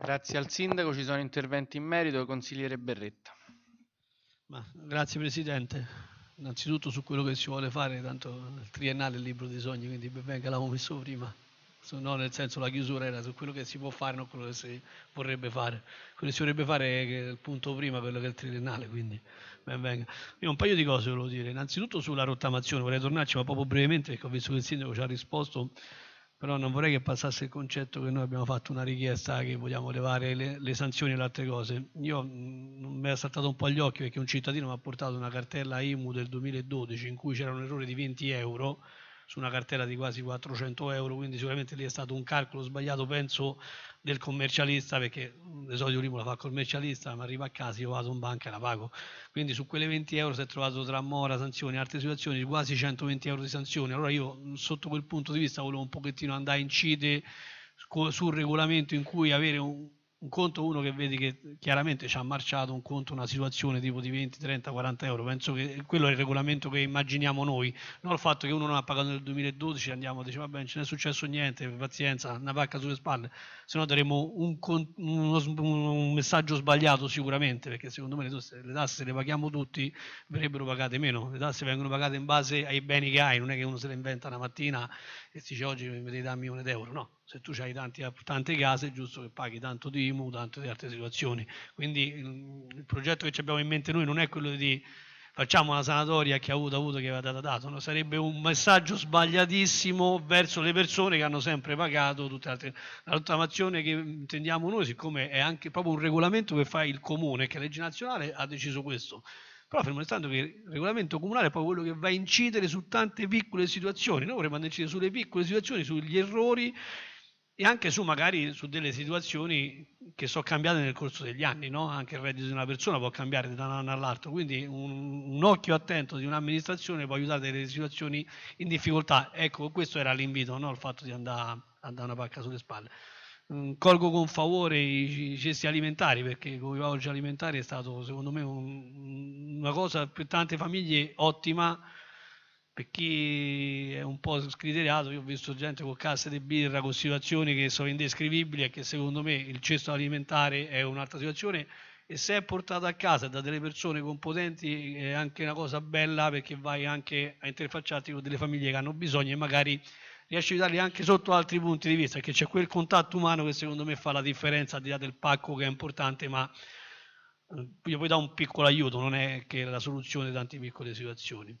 Grazie al Sindaco, ci sono interventi in merito, consigliere Berretta. Ma, grazie Presidente innanzitutto su quello che si vuole fare, tanto il triennale è il libro dei sogni, quindi benvenga, l'avevo messo prima, se no nel senso la chiusura era su quello che si può fare, non quello che si vorrebbe fare. Quello che si vorrebbe fare è il punto prima, quello che è il triennale, quindi benvenga. Io un paio di cose volevo dire, innanzitutto sulla rottamazione, vorrei tornarci ma proprio brevemente perché ho visto che il sindaco ci ha risposto però non vorrei che passasse il concetto che noi abbiamo fatto una richiesta che vogliamo levare le, le sanzioni e le altre cose. Io mh, mm, mi è saltato un po' agli occhi perché un cittadino mi ha portato una cartella IMU del 2012 in cui c'era un errore di 20 euro su una cartella di quasi 400 euro, quindi sicuramente lì è stato un calcolo sbagliato, penso del commercialista perché l'esordio mm, primo la fa il commercialista ma arriva a casa io vado in banca e la pago quindi su quelle 20 euro si è trovato tra mora, sanzioni e altre situazioni quasi 120 euro di sanzioni allora io mm, sotto quel punto di vista volevo un pochettino andare a incidere sul regolamento in cui avere un, un conto uno che vedi che chiaramente ci ha marciato, un conto una situazione tipo di 20, 30, 40 euro, penso che quello è il regolamento che immaginiamo noi, non il fatto che uno non ha pagato nel 2012 andiamo a dire va bene, ce n'è successo niente, pazienza, una pacca sulle spalle, se no daremo un, uno, un, messaggio sbagliato sicuramente, perché secondo me le, tasse, le tasse le paghiamo tutti, verrebbero pagate meno, le tasse vengono pagate in base ai beni che hai, non è che uno se le inventa una mattina e si dice oggi mi devi darmi un euro, no, se tu hai tante, tante case è giusto che paghi tanto di IMU, tante di altre situazioni. Quindi il, mm, il progetto che abbiamo in mente noi non è quello di facciamo una sanatoria che ha avuto, avuto, che aveva dato, dato. No? Sarebbe un messaggio sbagliatissimo verso le persone che hanno sempre pagato tutte le altre. La rottamazione che intendiamo noi, siccome è anche proprio un regolamento che fa il comune, che la legge nazionale ha deciso questo. Però fermo restando che il regolamento comunale è proprio quello che va a incidere su tante piccole situazioni, noi vorremmo andare a incidere sulle piccole situazioni, sugli errori e anche su magari su delle situazioni che sono cambiate nel corso degli anni, no? anche il reddito di una persona può cambiare da un anno all'altro, quindi un, un occhio attento di un'amministrazione può aiutare delle situazioni in difficoltà. Ecco, questo era l'invito, no? il fatto di andare a dare una pacca sulle spalle. Mm, colgo con favore i cesti alimentari perché con i voucher alimentari è stato secondo me un, una cosa per tante famiglie ottima per chi è un po' scriteriato, io ho visto gente con casse di birra, con situazioni che sono indescrivibili e che secondo me il cesto alimentare è un'altra situazione e se è portato a casa da delle persone competenti è anche una cosa bella perché vai anche a interfacciarti con delle famiglie che hanno bisogno e magari riesci a darli anche sotto altri punti di vista, perché c'è quel contatto umano che secondo me fa la differenza al di là del pacco che è importante, ma eh, io poi do un piccolo aiuto, non è che la soluzione di tante piccole situazioni.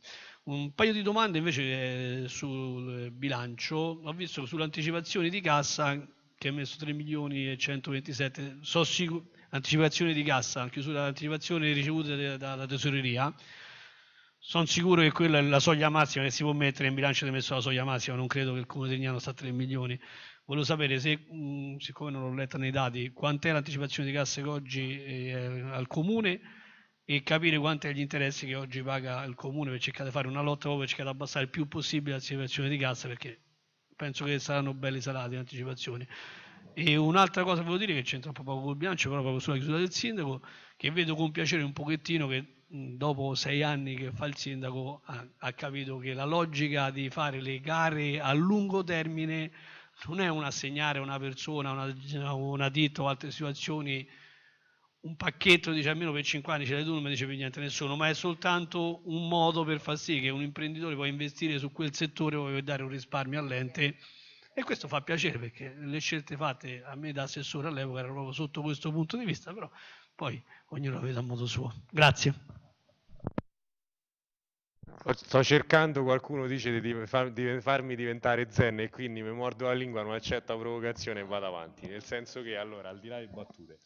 Un paio di domande invece eh, sul bilancio. Ho visto sull'anticipazione di cassa che ha messo 3 milioni e 127, so sicuro, anticipazione di cassa, chiusura dell'anticipazione ricevuta dalla tesoreria. Sono sicuro che quella è la soglia massima che si può mettere in bilancio di messo la soglia massima, non credo che il comune Trignano sta a 3 milioni. Volevo sapere se, mm, siccome non l'ho letta nei dati, quant'è l'anticipazione di cassa che oggi è eh, al comune e capire quanti sono gli interessi che oggi paga il comune per cercare di fare una lotta proprio per cercare di abbassare il più possibile la situazione di cassa perché penso che saranno belli salati in anticipazione. E un'altra cosa che volevo dire che c'entra proprio col bilancio, però proprio sulla chiusura del sindaco, che vedo con piacere un pochettino che dopo sei anni che fa il sindaco ha, ha capito che la logica di fare le gare a lungo termine non è un assegnare a una persona, una, una ditta o altre situazioni un pacchetto, dice almeno per 5 anni ce l'hai tu, non mi dice più niente nessuno, ma è soltanto un modo per far sì che un imprenditore può investire su quel settore, voglio dare un risparmio all'ente. E questo fa piacere perché le scelte fatte a me da assessore all'epoca erano proprio sotto questo punto di vista, però poi ognuno la vede a modo suo. Grazie. Sto cercando, qualcuno dice di, far, di, farmi diventare zen e quindi mi mordo la lingua, non accetto provocazione e vado avanti. Nel senso che allora, al di là di battute,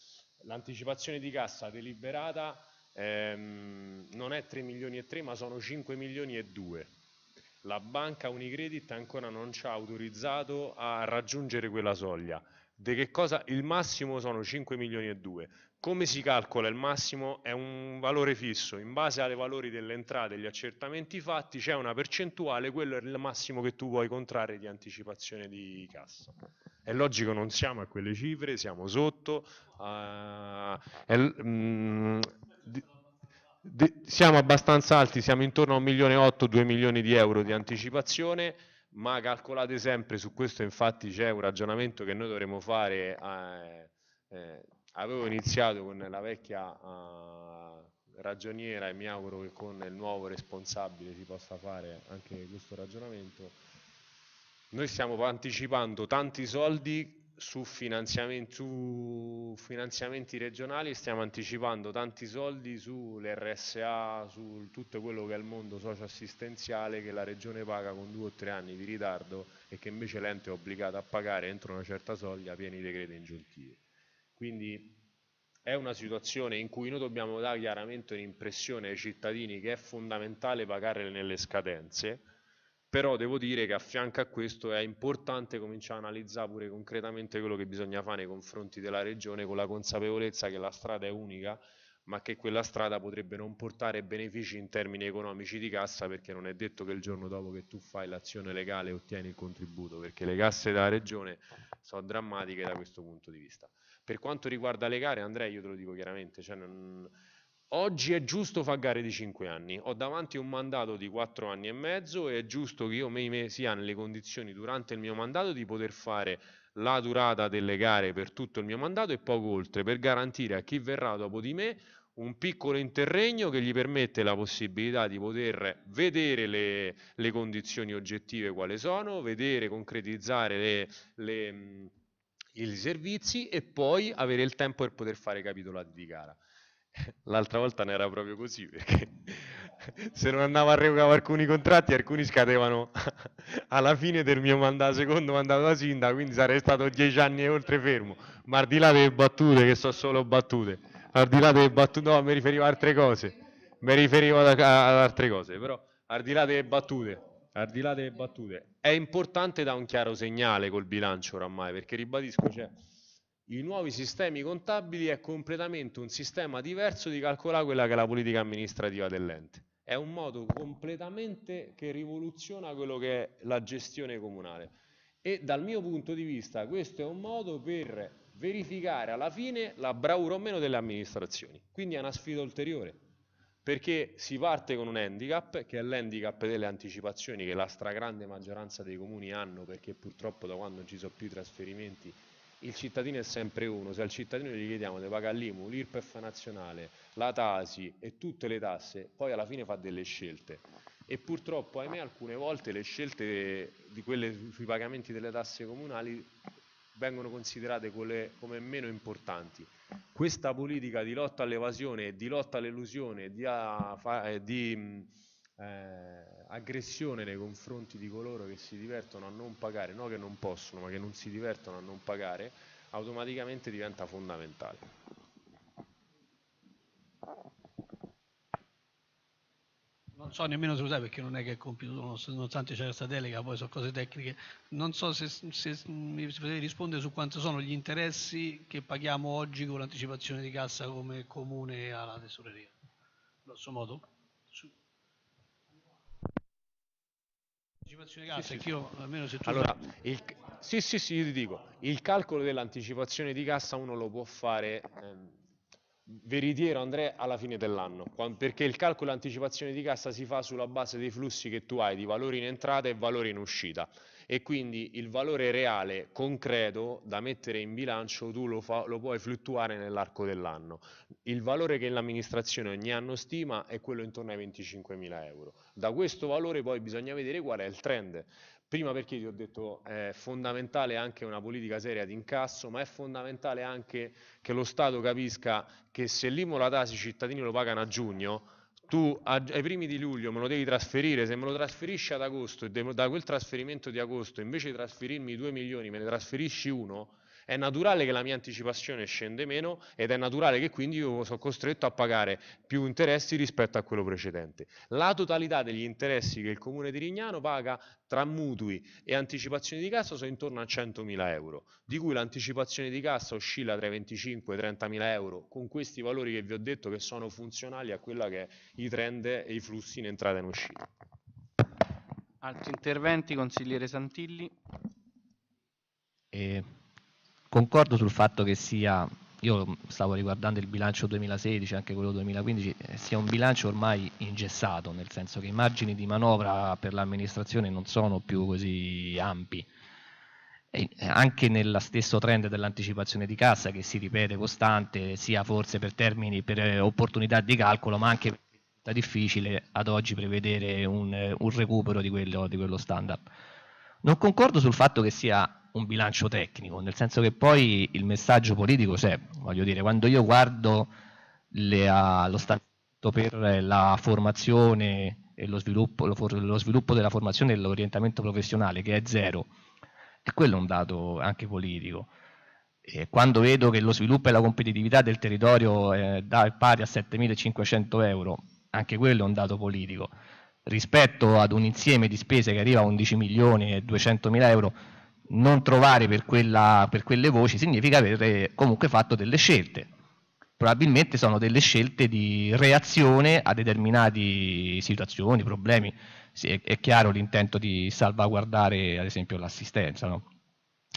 l'anticipazione di cassa deliberata ehm, non è 3 milioni e 3 ma sono 5 milioni e 2. La banca Unicredit ancora non ci ha autorizzato a raggiungere quella soglia. De che cosa? Il massimo sono 5 milioni e 2. Come si calcola il massimo? È un valore fisso, in base ai valori delle entrate e gli accertamenti fatti c'è una percentuale, quello è il massimo che tu puoi contrarre di anticipazione di cassa. È logico, non siamo a quelle cifre, siamo sotto, uh, è, mh, mm, di, di, siamo abbastanza alti, siamo intorno a 1 milione 8, 2 milioni di euro di anticipazione, ma calcolate sempre, su questo infatti c'è un ragionamento che noi dovremmo fare... Eh, eh, avevo iniziato con la vecchia uh, ragioniera e mi auguro che con il nuovo responsabile si possa fare anche questo ragionamento. Noi stiamo anticipando tanti soldi su finanziamenti, su finanziamenti regionali, stiamo anticipando tanti soldi sull'RSA, su tutto quello che è il mondo socioassistenziale che la regione paga con due o tre anni di ritardo e che invece l'ente è obbligato a pagare entro una certa soglia pieni decreti ingiuntivi. Quindi è una situazione in cui noi dobbiamo dare chiaramente un'impressione ai cittadini che è fondamentale pagare nelle scadenze, però devo dire che a fianco a questo è importante cominciare a analizzare pure concretamente quello che bisogna fare nei confronti della regione con la consapevolezza che la strada è unica, ma che quella strada potrebbe non portare benefici in termini economici di cassa perché non è detto che il giorno dopo che tu fai l'azione legale ottieni il contributo, perché le casse della regione sono drammatiche da questo punto di vista. Per quanto riguarda le gare, Andrea, io te lo dico chiaramente, cioè non... oggi è giusto fare gare di 5 anni, ho davanti un mandato di 4 anni e mezzo e è giusto che io me, me sia nelle condizioni durante il mio mandato di poter fare la durata delle gare per tutto il mio mandato e poco oltre, per garantire a chi verrà dopo di me un piccolo interregno che gli permette la possibilità di poter vedere le, le condizioni oggettive quali sono, vedere, concretizzare le, le i servizi e poi avere il tempo per poter fare capitolati di gara. L'altra volta non era proprio così perché se non andavo a revocare alcuni contratti, alcuni scadevano alla fine del mio mandato, secondo mandato da sindaco, quindi sarei stato dieci anni e oltre fermo. Ma al di là delle battute, che sono solo battute, al di là delle battute, no, mi riferivo ad altre cose, mi riferivo ad altre cose, però al di là delle battute, al di là delle battute, è importante da un chiaro segnale col bilancio oramai, perché ribadisco, cioè, i nuovi sistemi contabili è completamente un sistema diverso di calcolare quella che è la politica amministrativa dell'ente. È un modo completamente che rivoluziona quello che è la gestione comunale. E dal mio punto di vista questo è un modo per verificare alla fine la bravura o meno delle amministrazioni. Quindi è una sfida ulteriore perché si parte con un handicap che è l'handicap delle anticipazioni che la stragrande maggioranza dei comuni hanno perché purtroppo da quando non ci sono più i trasferimenti il cittadino è sempre uno, se al cittadino gli chiediamo di pagare l'IMU, l'IRPEF nazionale, la TASI e tutte le tasse, poi alla fine fa delle scelte e purtroppo ahimè alcune volte le scelte di quelle sui pagamenti delle tasse comunali vengono considerate quelle come meno importanti. Questa politica di lotta all'evasione, di lotta all'illusione, di, eh, di mm, eh, aggressione nei confronti di coloro che si divertono a non pagare, no che non possono, ma che non si divertono a non pagare, automaticamente diventa fondamentale. non so nemmeno se lo sai perché non è che è compiuto, nonostante c'è questa delega, poi sono cose tecniche, non so se, se mi potete rispondere su quanto sono gli interessi che paghiamo oggi con l'anticipazione di cassa come comune alla tesoreria, grosso modo. Su. L'anticipazione di cassa, sì, sì. io almeno se tu... Allora, sai... il... sì, sì, sì, io ti dico, il calcolo dell'anticipazione di cassa uno lo può fare... Ehm veritiero Andrea alla fine dell'anno, perché il calcolo anticipazione di cassa si fa sulla base dei flussi che tu hai di valori in entrata e valori in uscita e quindi il valore reale concreto da mettere in bilancio tu lo, fa, lo puoi fluttuare nell'arco dell'anno. Il valore che l'amministrazione ogni anno stima è quello intorno ai 25.000 euro. Da questo valore poi bisogna vedere qual è il trend, Prima perché ti ho detto è fondamentale anche una politica seria di incasso, ma è fondamentale anche che lo Stato capisca che se l'IMU tasi i cittadini lo pagano a giugno, tu ai primi di luglio me lo devi trasferire, se me lo trasferisci ad agosto e da quel trasferimento di agosto invece di trasferirmi 2 milioni me ne trasferisci uno, è naturale che la mia anticipazione scende meno ed è naturale che quindi io sono costretto a pagare più interessi rispetto a quello precedente. La totalità degli interessi che il comune di Rignano paga tra mutui e anticipazioni di cassa sono intorno a 100.000 euro, di cui l'anticipazione di cassa oscilla tra i 25 e i 30.000 euro, con questi valori che vi ho detto che sono funzionali a quella che è i trend e i flussi in entrata e in uscita. Altri interventi, consigliere Santilli? Eh, Concordo sul fatto che sia, io stavo riguardando il bilancio 2016, anche quello 2015, eh, sia un bilancio ormai ingessato, nel senso che i margini di manovra per l'amministrazione non sono più così ampi. E eh, anche nello stesso trend dell'anticipazione di cassa che si ripete costante, sia forse per termini, per eh, opportunità di calcolo, ma anche è difficile ad oggi prevedere un, un recupero di quello, di quello standard. Non concordo sul fatto che sia un bilancio tecnico, nel senso che poi il messaggio politico c'è, voglio dire, quando io guardo le, a, lo statuto per la formazione e lo sviluppo, lo, lo sviluppo della formazione e l'orientamento professionale, che è zero, e quello è un dato anche politico. E quando vedo che lo sviluppo e la competitività del territorio eh, è pari a 7.500 euro, anche quello è un dato politico rispetto ad un insieme di spese che arriva a 11 milioni e 200 mila euro non trovare per, quella, per quelle voci significa aver eh, comunque fatto delle scelte probabilmente sono delle scelte di reazione a determinate situazioni, problemi sì, è, è, chiaro l'intento di salvaguardare ad esempio l'assistenza no?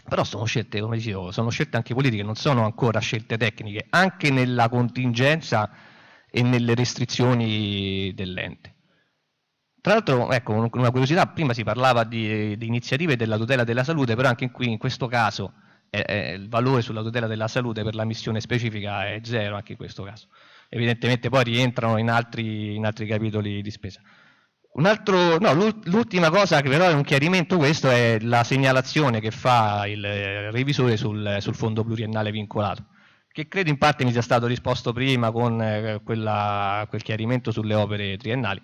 però sono scelte, come dicevo, sono scelte anche politiche non sono ancora scelte tecniche anche nella contingenza e nelle restrizioni dell'ente tra l'altro, ecco, una curiosità, prima si parlava di, di iniziative della tutela della salute, però anche qui in questo caso eh, il valore sulla tutela della salute per la missione specifica è zero, anche in questo caso. Evidentemente poi rientrano in altri, in altri capitoli di spesa. Un Altro, no, l'ultima cosa che però è un chiarimento questo è la segnalazione che fa il eh, revisore sul, sul fondo pluriennale vincolato, che credo in parte mi sia stato risposto prima con eh, quella, quel chiarimento sulle opere triennali.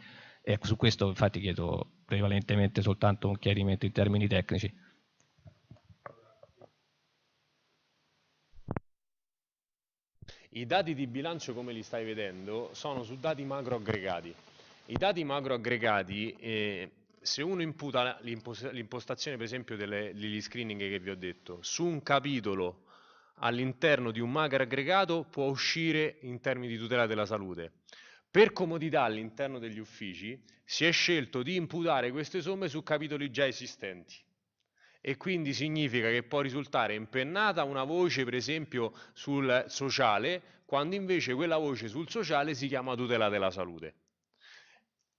E su questo infatti chiedo prevalentemente soltanto un chiarimento in termini tecnici. I dati di bilancio come li stai vedendo sono su dati macro aggregati. I dati macro aggregati, eh, se uno imputa l'impostazione per esempio delle, degli screening che vi ho detto, su un capitolo all'interno di un macro aggregato può uscire in termini di tutela della salute per comodità all'interno degli uffici si è scelto di imputare queste somme su capitoli già esistenti e quindi significa che può risultare impennata una voce per esempio sul sociale quando invece quella voce sul sociale si chiama tutela della salute.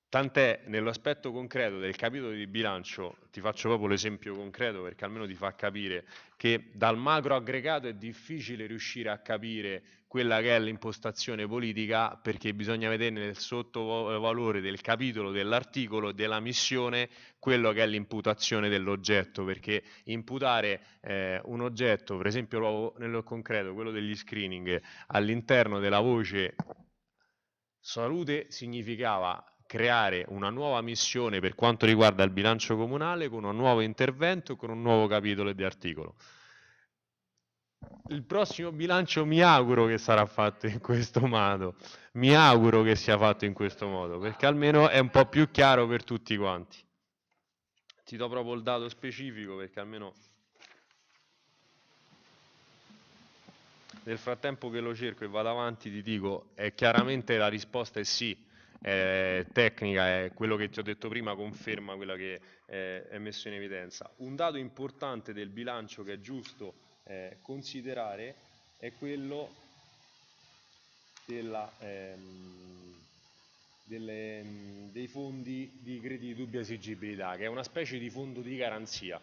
Tant'è nell'aspetto concreto del capitolo di bilancio, ti faccio proprio l'esempio concreto perché almeno ti fa capire che dal macro aggregato è difficile riuscire a capire quella che è l'impostazione politica perché bisogna vedere nel sottovalore del capitolo, dell'articolo, della missione quello che è l'imputazione dell'oggetto perché imputare eh, un oggetto, per esempio nello concreto quello degli screening all'interno della voce salute significava creare una nuova missione per quanto riguarda il bilancio comunale con un nuovo intervento e con un nuovo capitolo di articolo il prossimo bilancio mi auguro che sarà fatto in questo modo, mi auguro che sia fatto in questo modo, perché almeno è un po' più chiaro per tutti quanti. Ti do proprio il dato specifico perché almeno nel frattempo che lo cerco e vado avanti ti dico, eh, chiaramente la risposta è sì, è tecnica, è quello che ti ho detto prima conferma quello che è, è messo in evidenza. Un dato importante del bilancio che è giusto eh, considerare è quello della, ehm, delle, mm, dei fondi di crediti di dubbia esigibilità, che è una specie di fondo di garanzia.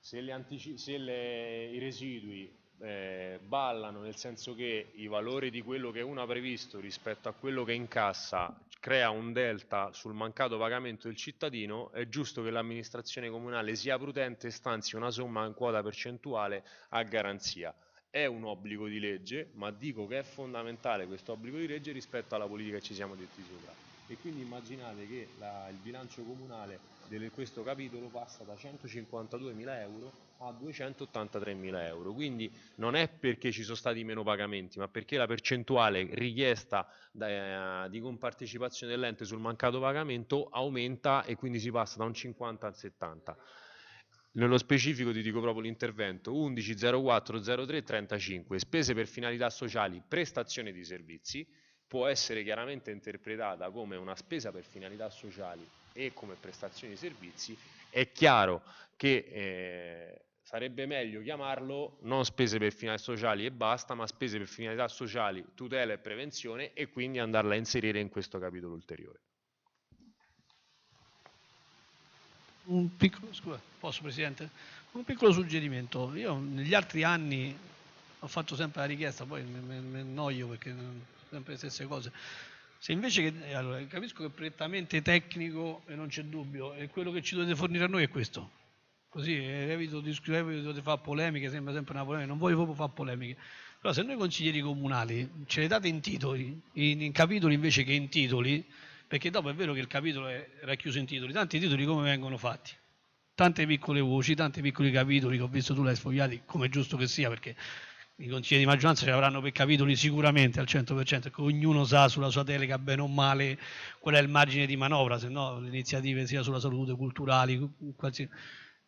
Se, se le, i residui eh, ballano nel senso che i valori di quello che uno ha previsto rispetto a quello che incassa crea un delta sul mancato pagamento del cittadino, è giusto che l'amministrazione comunale sia prudente e stanzi una somma in quota percentuale a garanzia. È un obbligo di legge, ma dico che è fondamentale questo obbligo di legge rispetto alla politica che ci siamo detti sopra. E quindi immaginate che la, il bilancio comunale di questo capitolo passa da 152.000 euro a 283.000 euro. Quindi non è perché ci sono stati meno pagamenti, ma perché la percentuale richiesta da, eh, di compartecipazione dell'ente sul mancato pagamento aumenta e quindi si passa da un 50 al 70. Nello specifico ti dico proprio l'intervento 11.04.03.35, spese per finalità sociali, prestazione di servizi, può essere chiaramente interpretata come una spesa per finalità sociali e come prestazione di servizi, è chiaro che eh, sarebbe meglio chiamarlo non spese per finalità sociali e basta, ma spese per finalità sociali, tutela e prevenzione e quindi andarla a inserire in questo capitolo ulteriore. Un piccolo, scusa, posso Presidente? Un piccolo suggerimento. Io negli altri anni ho fatto sempre la richiesta, poi mi annoio perché sempre le stesse cose. Se invece che, allora, capisco che è prettamente tecnico e non c'è dubbio, e quello che ci dovete fornire a noi è questo così eh, evito di, fare polemiche, sembra sempre una polemica, non voglio proprio fare polemiche. Però se noi consiglieri comunali ce le date in titoli, in, in capitoli invece che in titoli, perché dopo è vero che il capitolo è racchiuso in titoli, tanti titoli come vengono fatti? Tante piccole voci, tanti piccoli capitoli che ho visto tu l'hai sfogliati, come è giusto che sia, perché i consiglieri di maggioranza ce l'avranno per capitoli sicuramente al 100%, perché ognuno sa sulla sua delega bene o male qual è il margine di manovra, se no le iniziative sia sulla salute, culturali, qualsiasi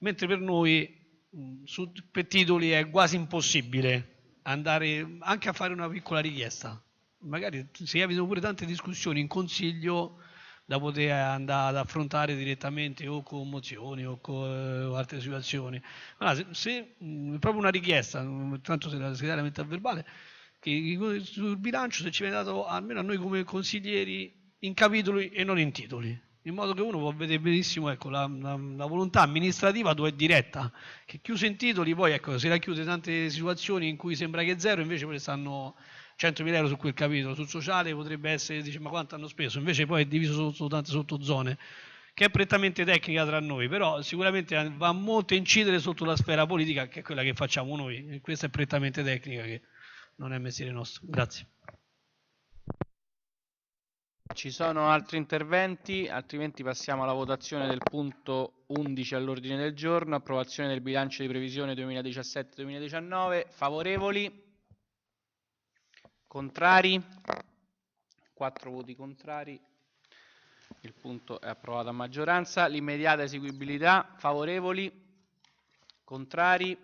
mentre per noi mm, su titoli è quasi impossibile andare anche a fare una piccola richiesta. Magari si evitano pure tante discussioni in consiglio da poter andare ad affrontare direttamente o con mozioni o con eh, altre situazioni. Ma se, se mh, mm, proprio una richiesta, mm, tanto se la segretaria mette a verbale, che sul bilancio se ci viene dato almeno a noi come consiglieri in capitoli e non in titoli in modo che uno può vedere benissimo ecco, la, la, la, volontà amministrativa dove è diretta, che chiuso in titoli poi ecco, si racchiude tante situazioni in cui sembra che è zero, invece poi stanno 100.000 euro su quel capitolo, sul sociale potrebbe essere, dice ma quanto hanno speso, invece poi è diviso sotto tante sottozone, che è prettamente tecnica tra noi, però sicuramente va molto a incidere sotto la sfera politica, che è quella che facciamo noi, e questa è prettamente tecnica, che non è mestiere nostro. Grazie. Ci sono altri interventi, altrimenti passiamo alla votazione del punto 11 all'ordine del giorno, approvazione del bilancio di previsione 2017-2019, favorevoli, contrari, Quattro voti contrari, il punto è approvato a maggioranza, l'immediata eseguibilità, favorevoli, contrari,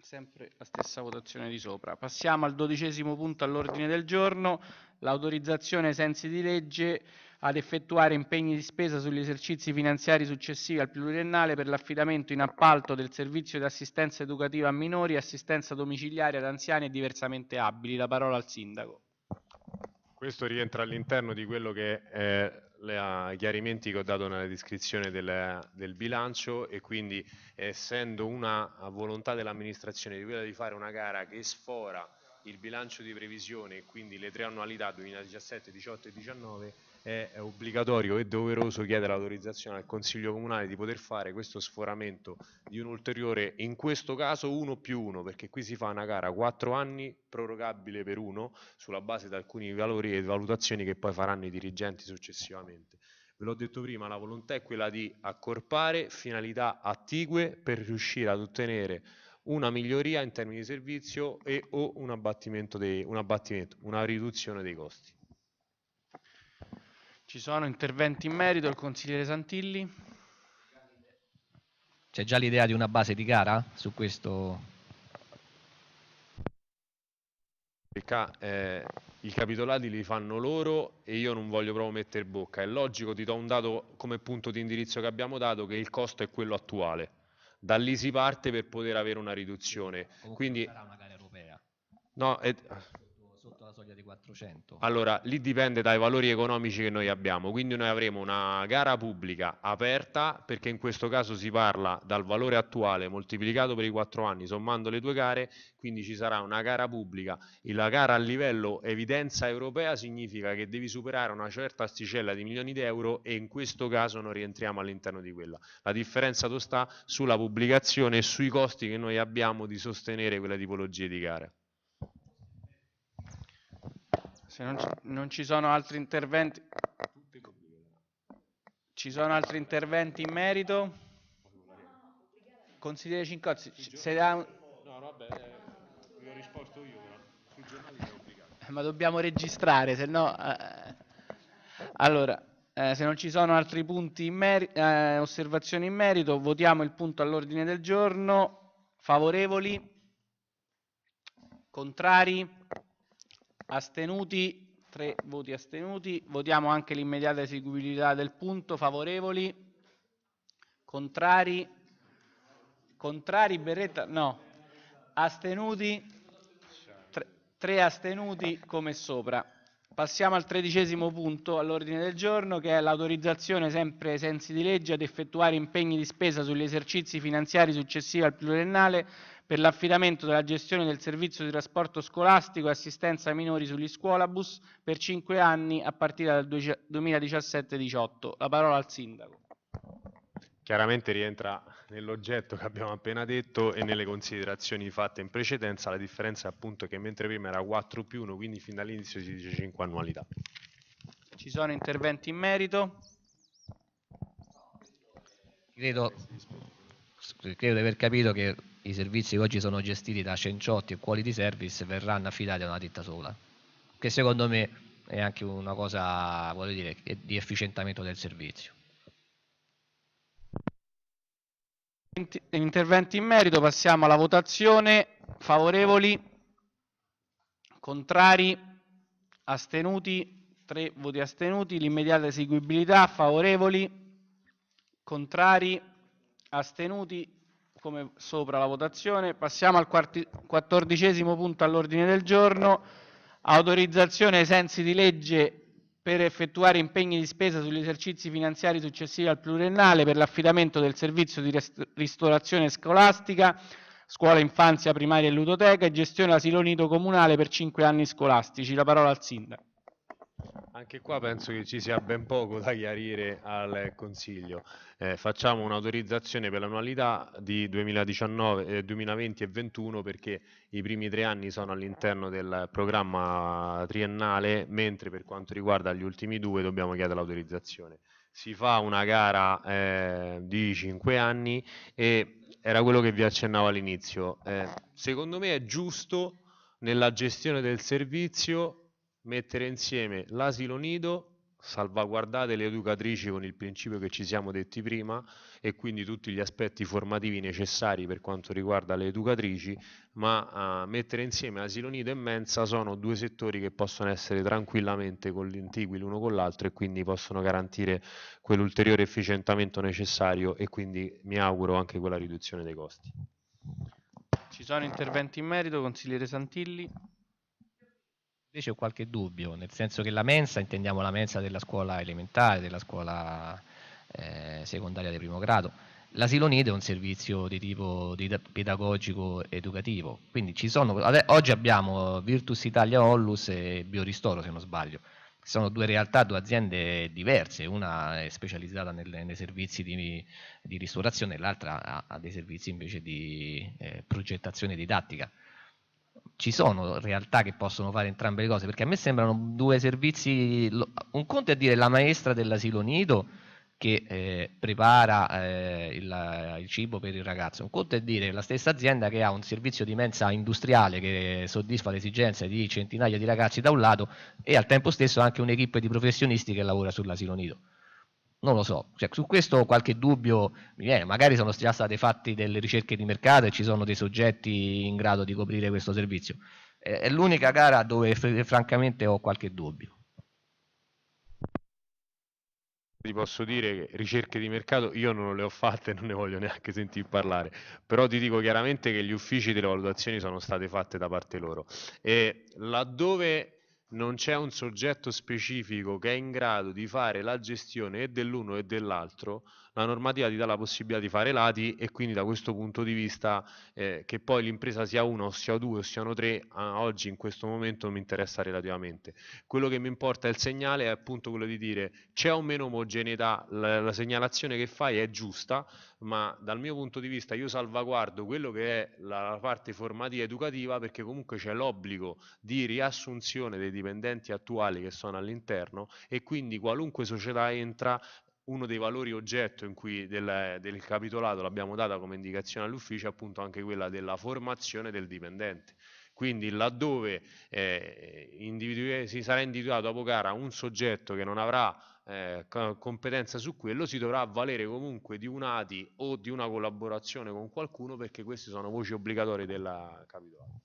sempre la stessa votazione di sopra. Passiamo al dodicesimo punto all'ordine del giorno, l'autorizzazione ai sensi di legge ad effettuare impegni di spesa sugli esercizi finanziari successivi al pluriennale per l'affidamento in appalto del servizio di assistenza educativa a minori e assistenza domiciliare ad anziani e diversamente abili. La parola al Sindaco. Questo rientra all'interno di quello che è ah, i chiarimenti che ho dato nella descrizione del, del, bilancio e quindi essendo una volontà dell'amministrazione di quella di fare una gara che sfora il bilancio di previsione e quindi le tre annualità 2017, 2018 e 2019 è obbligatorio e doveroso chiedere l'autorizzazione al Consiglio Comunale di poter fare questo sforamento di un ulteriore, in questo caso uno più uno, perché qui si fa una gara quattro anni prorogabile per uno sulla base di alcuni valori e valutazioni che poi faranno i dirigenti successivamente. Ve l'ho detto prima, la volontà è quella di accorpare finalità attigue per riuscire ad ottenere una miglioria in termini di servizio e o un abbattimento, dei, un abbattimento una riduzione dei costi. Ci sono interventi in merito, il consigliere Santilli. C'è già l'idea di una base di gara su questo? Eh, I capitolati li fanno loro e io non voglio proprio mettere bocca. È logico, ti do un dato come punto di indirizzo che abbiamo dato, che il costo è quello attuale da parte per poter avere una riduzione. Comunque Quindi, sarà una gara europea. No, è, soglia dei 400? Allora, lì dipende dai valori economici che noi abbiamo, quindi noi avremo una gara pubblica aperta perché in questo caso si parla dal valore attuale moltiplicato per i 4 anni sommando le due gare, quindi ci sarà una gara pubblica e la gara a livello evidenza europea significa che devi superare una certa asticella di milioni di euro e in questo caso non rientriamo all'interno di quella. La differenza sta sulla pubblicazione e sui costi che noi abbiamo di sostenere quella tipologia di gara. Se non ci, non ci sono altri interventi... Ci sono altri interventi in merito? Consigliere Cincozzi, se dà un... No, vabbè, eh, ho risposto io, però sui è Ma dobbiamo registrare, se no... Eh... Allora, eh, se non ci sono altri punti eh, osservazioni in merito, votiamo il punto all'ordine del giorno. Favorevoli? Contrari? Astenuti, 3 voti astenuti. Votiamo anche l'immediata eseguibilità del punto. Favorevoli? Contrari? Contrari, Berretta? No. Astenuti? 3 astenuti come sopra. Passiamo al tredicesimo punto all'ordine del giorno che è l'autorizzazione sempre ai sensi di legge ad effettuare impegni di spesa sugli esercizi finanziari successivi al pluriennale per l'affidamento della gestione del servizio di trasporto scolastico e assistenza ai minori sugli scuolabus per cinque anni a partire dal 2017-18. La parola al Sindaco. Chiaramente rientra nell'oggetto che abbiamo appena detto e nelle considerazioni fatte in precedenza, la differenza è appunto che mentre prima era 4 più 1, quindi fin dall'inizio si dice 5 annualità. Ci sono interventi in merito? Credo, credo di aver capito che i servizi che oggi sono gestiti da Cenciotti e Quality Service verranno affidati a una ditta sola, che secondo me è anche una cosa dire, di efficientamento del servizio. Interventi in merito, passiamo alla votazione. Favorevoli, contrari, astenuti, tre voti astenuti, l'immediata eseguibilità, favorevoli, contrari, astenuti, come sopra la votazione. Passiamo al quattordicesimo punto all'ordine del giorno. Autorizzazione ai sensi di legge per effettuare impegni di spesa sugli esercizi finanziari successivi al pluriennale per l'affidamento del servizio di ristorazione scolastica, scuola infanzia primaria e ludoteca e gestione asilo nido comunale per cinque anni scolastici. La parola al Sindaco. Anche qua penso che ci sia ben poco da chiarire al Consiglio. Eh, facciamo un'autorizzazione per l'annualità di 2019, eh, 2020 e 2021 perché i primi tre anni sono all'interno del programma triennale, mentre per quanto riguarda gli ultimi due dobbiamo chiedere l'autorizzazione. Si fa una gara eh, di cinque anni e era quello che vi accennavo all'inizio. Eh, secondo me è giusto nella gestione del servizio mettere insieme l'asilo nido, salvaguardate le educatrici con il principio che ci siamo detti prima e quindi tutti gli aspetti formativi necessari per quanto riguarda le educatrici, ma uh, mettere insieme asilo nido e mensa sono due settori che possono essere tranquillamente contigui l'uno con l'altro e quindi possono garantire quell'ulteriore efficientamento necessario e quindi mi auguro anche quella riduzione dei costi. Ci sono interventi in merito, consigliere Santilli invece ho qualche dubbio, nel senso che la mensa, intendiamo la mensa della scuola elementare, della scuola eh, secondaria di primo grado, l'asilo nido è un servizio di tipo pedagogico educativo, quindi ci sono, oggi abbiamo Virtus Italia Ollus e Bioristoro se non sbaglio, sono due realtà, due aziende diverse, una è specializzata nel, nei servizi di, di ristorazione e l'altra ha, ha, dei servizi invece di eh, progettazione didattica ci sono realtà che possono fare entrambe le cose, perché a me sembrano due servizi, un conto è dire la maestra dell'asilo nido che eh, prepara eh, il, il, cibo per il ragazzo, un conto è dire la stessa azienda che ha un servizio di mensa industriale che soddisfa le esigenze di centinaia di ragazzi da un lato e al tempo stesso anche un'equipe di professionisti che lavora sull'asilo nido non lo so, cioè, su questo qualche dubbio mi viene, magari sono già state fatte delle ricerche di mercato e ci sono dei soggetti in grado di coprire questo servizio. È l'unica gara dove eh, francamente ho qualche dubbio. Ti posso dire che ricerche di mercato io non le ho fatte e non ne voglio neanche sentire parlare, però ti dico chiaramente che gli uffici delle valutazioni sono state fatte da parte loro. E laddove non c'è un soggetto specifico che è in grado di fare la gestione e dell'uno e dell'altro la normativa ti dà la possibilità di fare lati e quindi da questo punto di vista eh, che poi l'impresa sia una o sia due o siano tre, ah, oggi in questo momento mi interessa relativamente. Quello che mi importa è il segnale, è appunto quello di dire c'è o meno omogeneità, la, la segnalazione che fai è giusta, ma dal mio punto di vista io salvaguardo quello che è la parte formativa educativa perché comunque c'è l'obbligo di riassunzione dei dipendenti attuali che sono all'interno e quindi qualunque società entra uno dei valori oggetto in cui del, del capitolato l'abbiamo data come indicazione all'ufficio è appunto anche quella della formazione del dipendente. Quindi laddove eh, si sarà individuato dopo gara un soggetto che non avrà eh, competenza su quello, si dovrà avvalere comunque di un ATI o di una collaborazione con qualcuno perché queste sono voci obbligatorie della capitolata.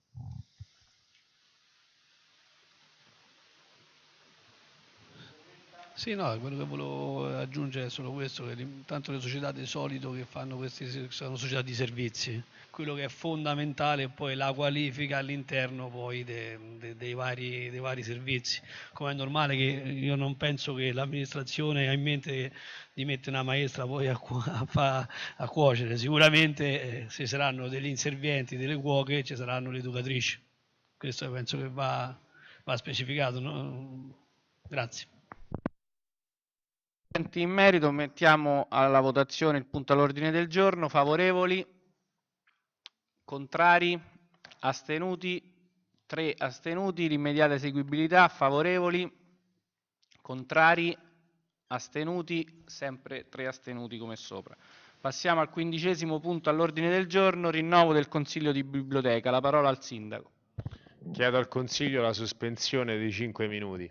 Sì, no, quello che volevo aggiungere è solo questo, che intanto le società di solito che fanno queste sono società di servizi, quello che è fondamentale è poi la qualifica all'interno poi de, de, dei, vari, dei, vari, servizi, come è normale che io non penso che l'amministrazione ha in mente di mettere una maestra poi a, a, a cuocere, sicuramente se eh, saranno degli inservienti, delle cuoche, ci saranno le educatrici, questo penso che va, va specificato. No? Grazie in merito mettiamo alla votazione il punto all'ordine del giorno. Favorevoli? Contrari? Astenuti? Tre astenuti. L'immediata eseguibilità? Favorevoli? Contrari? Astenuti? Sempre tre astenuti come sopra. Passiamo al quindicesimo punto all'ordine del giorno. Rinnovo del Consiglio di Biblioteca. La parola al Sindaco. Chiedo al Consiglio la sospensione di cinque minuti.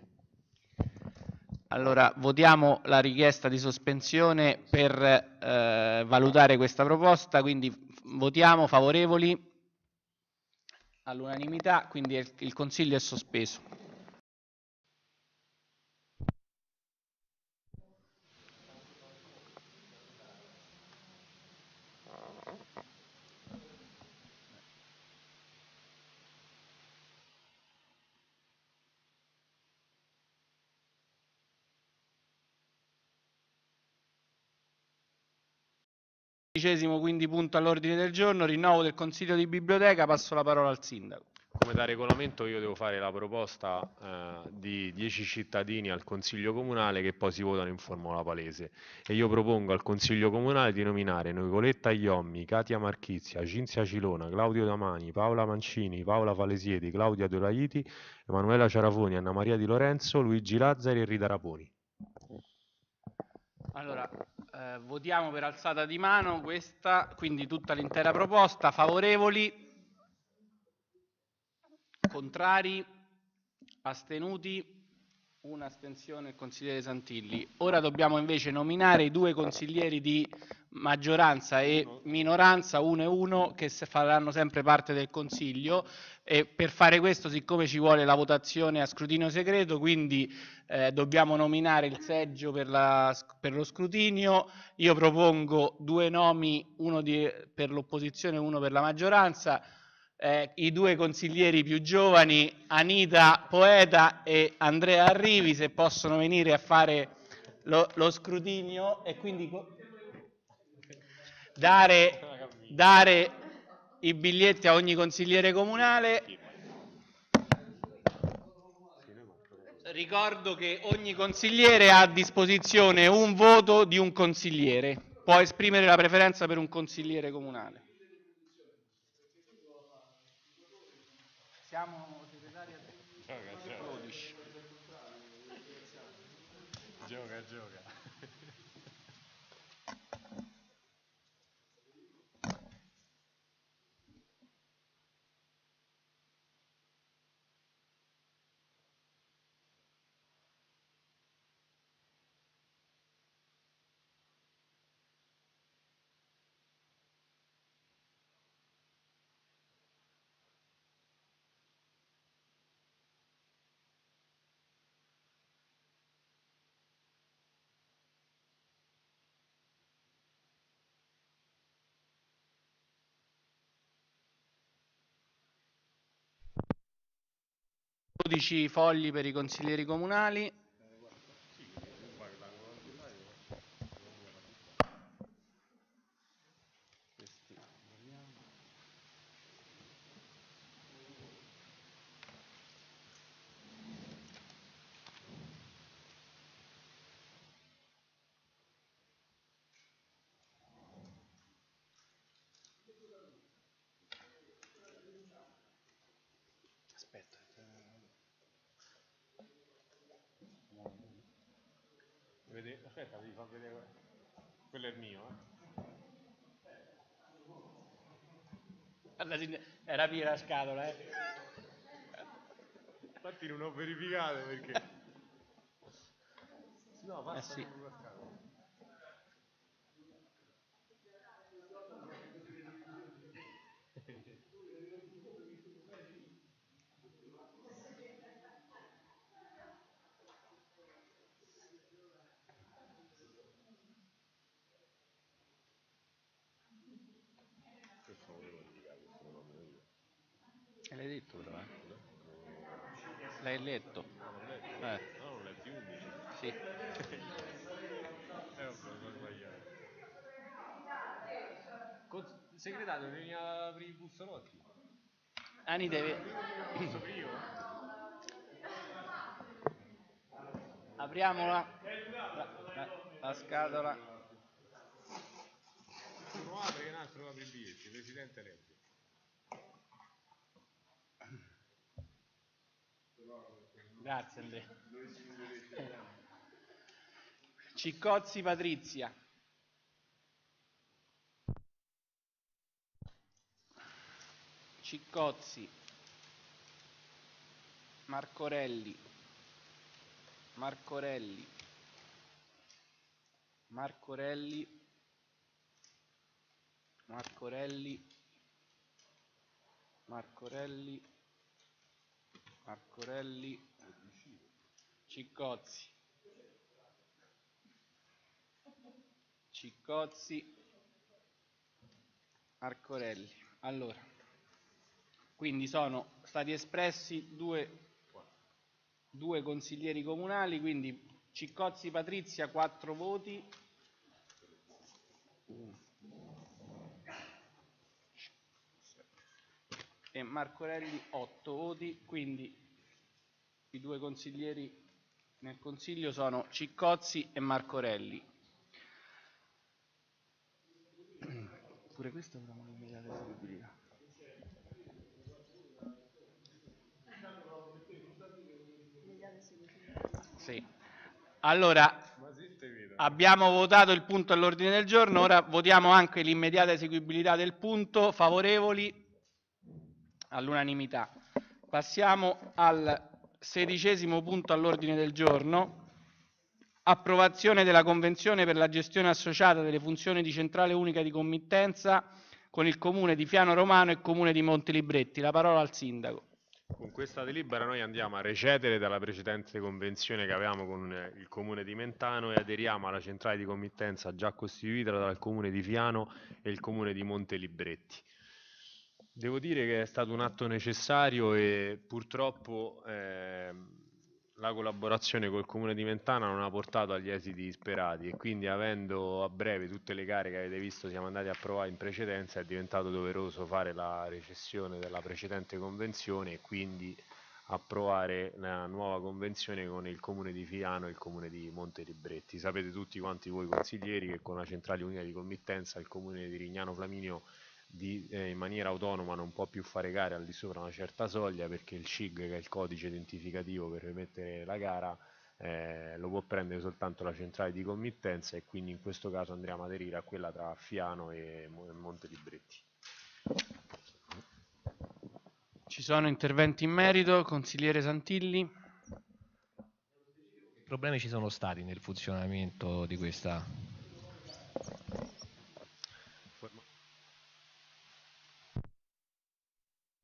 Allora, votiamo la richiesta di sospensione per eh, valutare questa proposta, quindi votiamo favorevoli all'unanimità, quindi il Consiglio è sospeso. Sedicesimo quindi punto all'ordine del giorno, rinnovo del Consiglio di Biblioteca, passo la parola al Sindaco. Come da regolamento io devo fare la proposta eh, di 10 cittadini al Consiglio Comunale che poi si votano in formula palese e io propongo al Consiglio Comunale di nominare Noicoletta Iommi, Katia Marchizia, Cinzia Cilona, Claudio Damani, Paola Mancini, Paola Falesiedi, Claudia Dolaiti, Emanuela Ciarafoni, Anna Maria Di Lorenzo, Luigi Lazzari e Rita Raponi. Allora, eh, votiamo per alzata di mano questa, quindi tutta l'intera proposta, favorevoli, contrari, astenuti. Un'astensione il consigliere Santilli. Ora dobbiamo invece nominare i due consiglieri di maggioranza e minoranza, uno e uno, che faranno sempre parte del Consiglio e per fare questo siccome ci vuole la votazione a scrutinio segreto quindi eh, dobbiamo nominare il seggio per, la, per, lo scrutinio, io propongo due nomi, uno di, per l'opposizione e uno per la maggioranza, eh, i due consiglieri più giovani, Anita Poeta e Andrea Arrivi, se possono venire a fare lo, lo scrutinio e quindi dare, dare i biglietti a ogni consigliere comunale. Ricordo che ogni consigliere ha a disposizione un voto di un consigliere, può esprimere la preferenza per un consigliere comunale. siamo 12 fogli per i consiglieri comunali, quello è il mio. Eh. Era via la scatola, eh. Infatti non ho verificato perché... No, basta eh sì. con la scatola. L'hai detto però, eh? L'hai letto? Non l'ho letto. No, non l'ho letto 11. Sì. È eh, un po' sbagliato. Con... Segretario, vieni a aprire il bussolotti. Ani ah, deve... Apriamola. La, la, la scatola. Uno apre che un altro apre i biglietti, presidente eletto. Grazie a Andrea. Ciccozzi Patrizia. Ciccozzi. Marcorelli. Marcorelli. Marcorelli. Marcorelli. Marcorelli. Marcorelli. Marcorelli. Ciccozzi. Ciccozzi. Arcorelli. Allora, quindi sono stati espressi due, due consiglieri comunali, quindi Ciccozzi Patrizia 4 voti. E Marcorelli 8 voti, quindi i due consiglieri nel Consiglio sono Ciccozzi e Marcorelli. Pure questo è una disponibilità. Sì. Allora, abbiamo votato il punto all'ordine del giorno, ora votiamo anche l'immediata eseguibilità del punto, favorevoli all'unanimità. Passiamo al Sedicesimo punto all'ordine del giorno. Approvazione della Convenzione per la gestione associata delle funzioni di centrale unica di committenza con il Comune di Fiano Romano e il Comune di Montelibretti. La parola al Sindaco. Con questa delibera noi andiamo a recedere dalla precedente convenzione che avevamo con eh, il comune di Mentano e aderiamo alla centrale di committenza già costituita dal comune di Fiano e il comune di Montelibretti. Devo dire che è stato un atto necessario e purtroppo eh, la collaborazione col comune di Mentana non ha portato agli esiti sperati e quindi avendo a breve tutte le gare che avete visto siamo andati a provare in precedenza è diventato doveroso fare la recessione della precedente convenzione e quindi approvare la nuova convenzione con il comune di Fiano e il comune di Monte Libretti. Sapete tutti quanti voi consiglieri che con la centrale unica di committenza il comune di Rignano Flaminio di, eh, in maniera autonoma non può più fare gare al di sopra una certa soglia perché il CIG che è il codice identificativo per rimettere la gara, eh, lo può prendere soltanto la centrale di committenza e quindi in questo caso andremo ad aderire a quella tra Fiano e Monte Libretti. Ci sono interventi in merito, consigliere Santilli? Problemi ci sono stati nel funzionamento di questa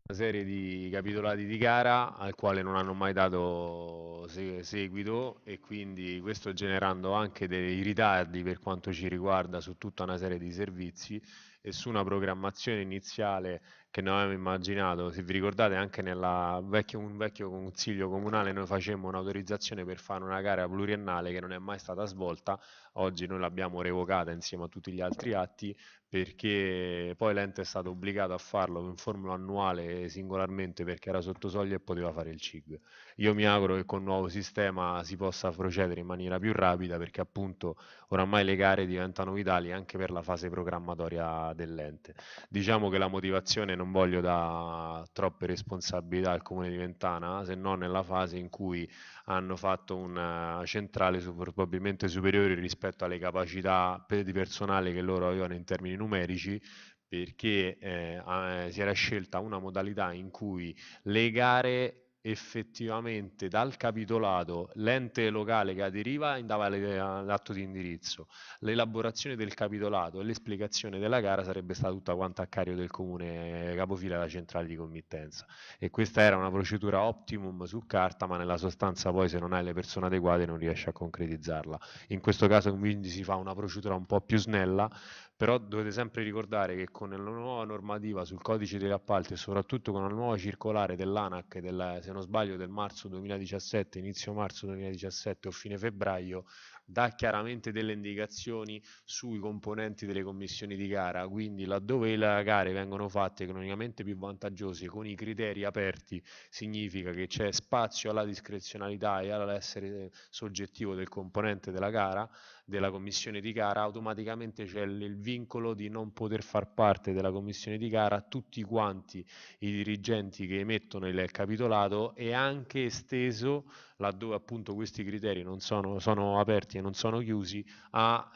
una serie di capitolati di gara al quale non hanno mai dato seguito e quindi questo generando anche dei ritardi per quanto ci riguarda su tutta una serie di servizi e su una programmazione iniziale che noi avevamo immaginato, se vi ricordate anche nel vecchio, un vecchio consiglio comunale noi facemmo un'autorizzazione per fare una gara pluriennale che non è mai stata svolta, oggi noi l'abbiamo revocata insieme a tutti gli altri atti perché poi l'ente è stato obbligato a farlo in formula annuale singolarmente perché era sotto soglia e poteva fare il CIG. Io mi auguro che con il nuovo sistema si possa procedere in maniera più rapida perché appunto oramai le gare diventano vitali anche per la fase programmatoria dell'ente. Diciamo che la motivazione non voglio dare troppe responsabilità al comune di Ventana, se non nella fase in cui hanno fatto una eh, centrale su, probabilmente superiore rispetto alle capacità di personale che loro avevano in termini numerici, perché eh, eh si era scelta una modalità in cui le gare effettivamente dal capitolato l'ente locale che aderiva dava l'atto di indirizzo, l'elaborazione del capitolato e l'esplicazione della gara sarebbe stata tutta quanta a carico del comune capofila della centrale di committenza e questa era una procedura optimum su carta ma nella sostanza poi se non hai le persone adeguate non riesci a concretizzarla. In questo caso quindi si fa una procedura un po' più snella però dovete sempre ricordare che con la nuova normativa sul codice degli appalti e soprattutto con la nuova circolare dell'ANAC, del, se non sbaglio del marzo 2017, inizio marzo 2017 o fine febbraio, dà chiaramente delle indicazioni sui componenti delle commissioni di gara, quindi laddove le gare vengono fatte economicamente più vantaggiose con i criteri aperti significa che c'è spazio alla discrezionalità e all'essere eh, soggettivo del componente della gara, della commissione di gara, automaticamente c'è il vincolo di non poter far parte della commissione di gara tutti quanti i dirigenti che emettono il capitolato e anche esteso laddove appunto questi criteri non sono, sono aperti e non sono chiusi ai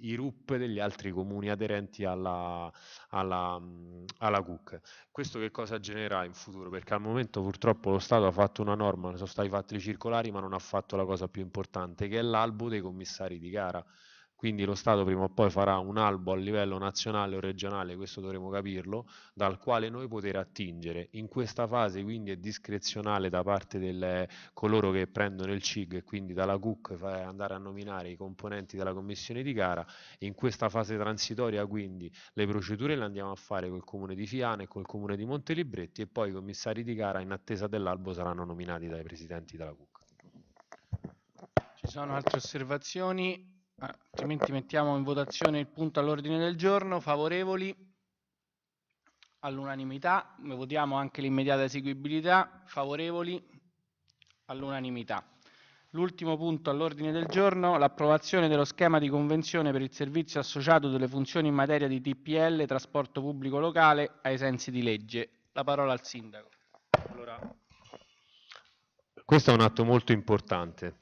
eh, RUP degli altri comuni aderenti alla, alla, mhmm, alla CUC. Questo che cosa genererà in futuro? Perché al momento purtroppo lo Stato ha fatto una norma, sono stati fatti i circolari, ma non ha fatto la cosa più importante, che è l'albo dei commissari di gara quindi lo Stato prima o poi farà un albo a livello nazionale o regionale, questo dovremo capirlo, dal quale noi poter attingere. In questa fase quindi è discrezionale da parte di coloro che prendono il CIG e quindi dalla CUC andare a nominare i componenti della commissione di gara. In questa fase transitoria quindi le procedure le andiamo a fare col comune di Fiano e col comune di Montelibretti e poi i commissari di gara in attesa dell'albo saranno nominati dai presidenti della CUC. Ci sono altre osservazioni? Ah, altrimenti mettiamo in votazione il punto all'ordine del giorno, favorevoli all'unanimità, votiamo anche l'immediata eseguibilità, favorevoli all'unanimità. L'ultimo punto all'ordine del giorno, l'approvazione dello schema di convenzione per il servizio associato delle funzioni in materia di TPL, trasporto pubblico locale, ai sensi di legge. La parola al Sindaco. Allora... Questo è un atto molto importante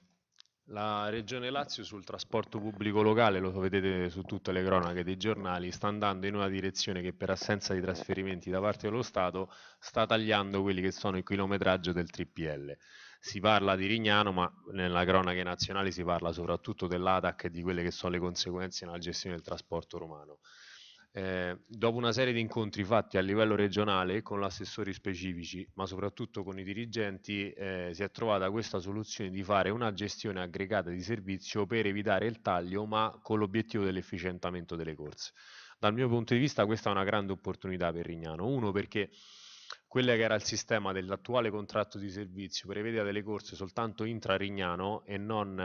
la Regione Lazio sul trasporto pubblico locale, lo vedete su tutte le cronache dei giornali, sta andando in una direzione che per assenza di trasferimenti da parte dello Stato sta tagliando quelli che sono il chilometraggio del TPL. Si parla di Rignano, ma nella cronaca nazionale si parla soprattutto dell'ATAC e di quelle che sono le conseguenze nella gestione del trasporto romano eh, dopo una serie di incontri fatti a livello regionale con assessori specifici, ma soprattutto con i dirigenti, eh, si è trovata questa soluzione di fare una gestione aggregata di servizio per evitare il taglio, ma con l'obiettivo dell'efficientamento delle corse. Dal mio punto di vista questa è una grande opportunità per Rignano, uno perché quello che era il sistema dell'attuale contratto di servizio prevedeva delle corse soltanto intra-Rignano e non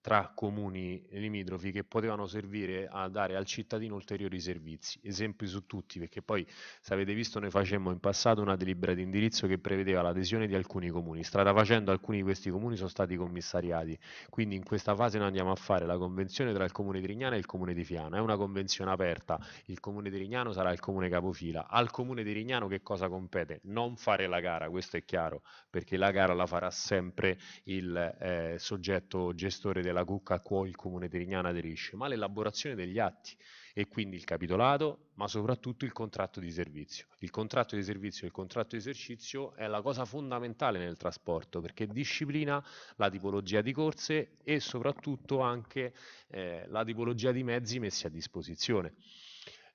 tra comuni limitrofi che potevano servire a dare al cittadino ulteriori servizi. Esempi su tutti, perché poi, se avete visto, noi facemmo in passato una delibera di indirizzo che prevedeva l'adesione di alcuni comuni. Strada facendo, alcuni di questi comuni sono stati commissariati. Quindi in questa fase noi andiamo a fare la convenzione tra il comune di Rignano e il comune di Fiano. È una convenzione aperta. Il comune di Rignano sarà il comune capofila. Al comune di Rignano che cosa compete? Non fare la gara, questo è chiaro, perché la gara la farà sempre il eh, soggetto gestore della la cucca a cui il comune di Rignana aderisce, ma l'elaborazione degli atti e quindi il capitolato, ma soprattutto il contratto di servizio. Il contratto di servizio e il contratto di esercizio è la cosa fondamentale nel trasporto perché disciplina la tipologia di corse e soprattutto anche eh, la tipologia di mezzi messi a disposizione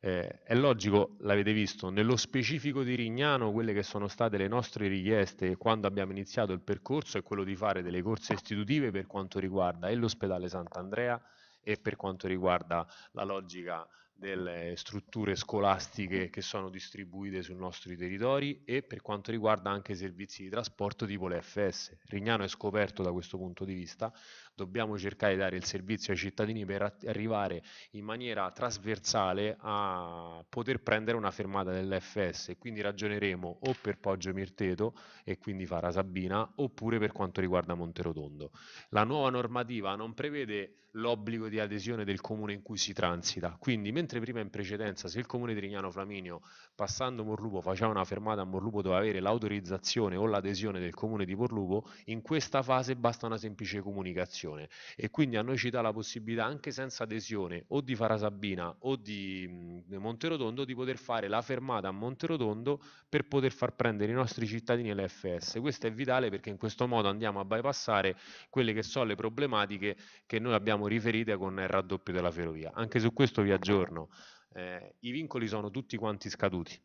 eh, è logico, l'avete visto, nello specifico di Rignano quelle che sono state le nostre richieste quando abbiamo iniziato il percorso è quello di fare delle corse istitutive per quanto riguarda l'ospedale Sant'Andrea e per quanto riguarda la logica delle strutture scolastiche che sono distribuite sui nostri territori e per quanto riguarda anche i servizi di trasporto tipo le FS. Rignano è scoperto da questo punto di vista dobbiamo cercare di dare il servizio ai cittadini per arrivare in maniera trasversale a poter prendere una fermata dell'FS quindi ragioneremo o per Poggio Mirteto e quindi farà Sabina oppure per quanto riguarda Monterotondo. La nuova normativa non prevede l'obbligo di adesione del comune in cui si transita, quindi mentre prima in precedenza se il comune di Rignano Flaminio passando Morlupo faceva una fermata a Morlupo doveva avere l'autorizzazione o l'adesione del comune di Morlupo, in questa fase basta una semplice comunicazione formazione e quindi a noi ci dà la possibilità anche senza adesione o di Farasabina o di Monterotondo di poter fare la fermata a Monterotondo per poter far prendere i nostri cittadini l'FS. Questo è vitale perché in questo modo andiamo a bypassare quelle che sono le problematiche che noi abbiamo riferite con il raddoppio della ferrovia. Anche su questo vi aggiorno. Eh, I vincoli sono tutti quanti scaduti.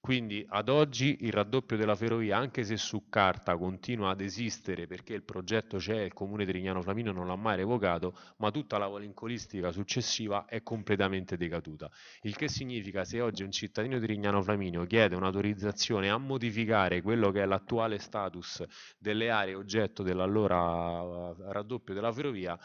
Quindi ad oggi il raddoppio della ferrovia, anche se su carta continua ad esistere perché il progetto c'è, il comune di Rignano Flamino non l'ha mai revocato, ma tutta la volincolistica successiva è completamente decaduta. Il che significa se oggi un cittadino di Rignano Flamino chiede un'autorizzazione a modificare quello che è l'attuale status delle aree oggetto dell'allora eh, raddoppio della ferrovia,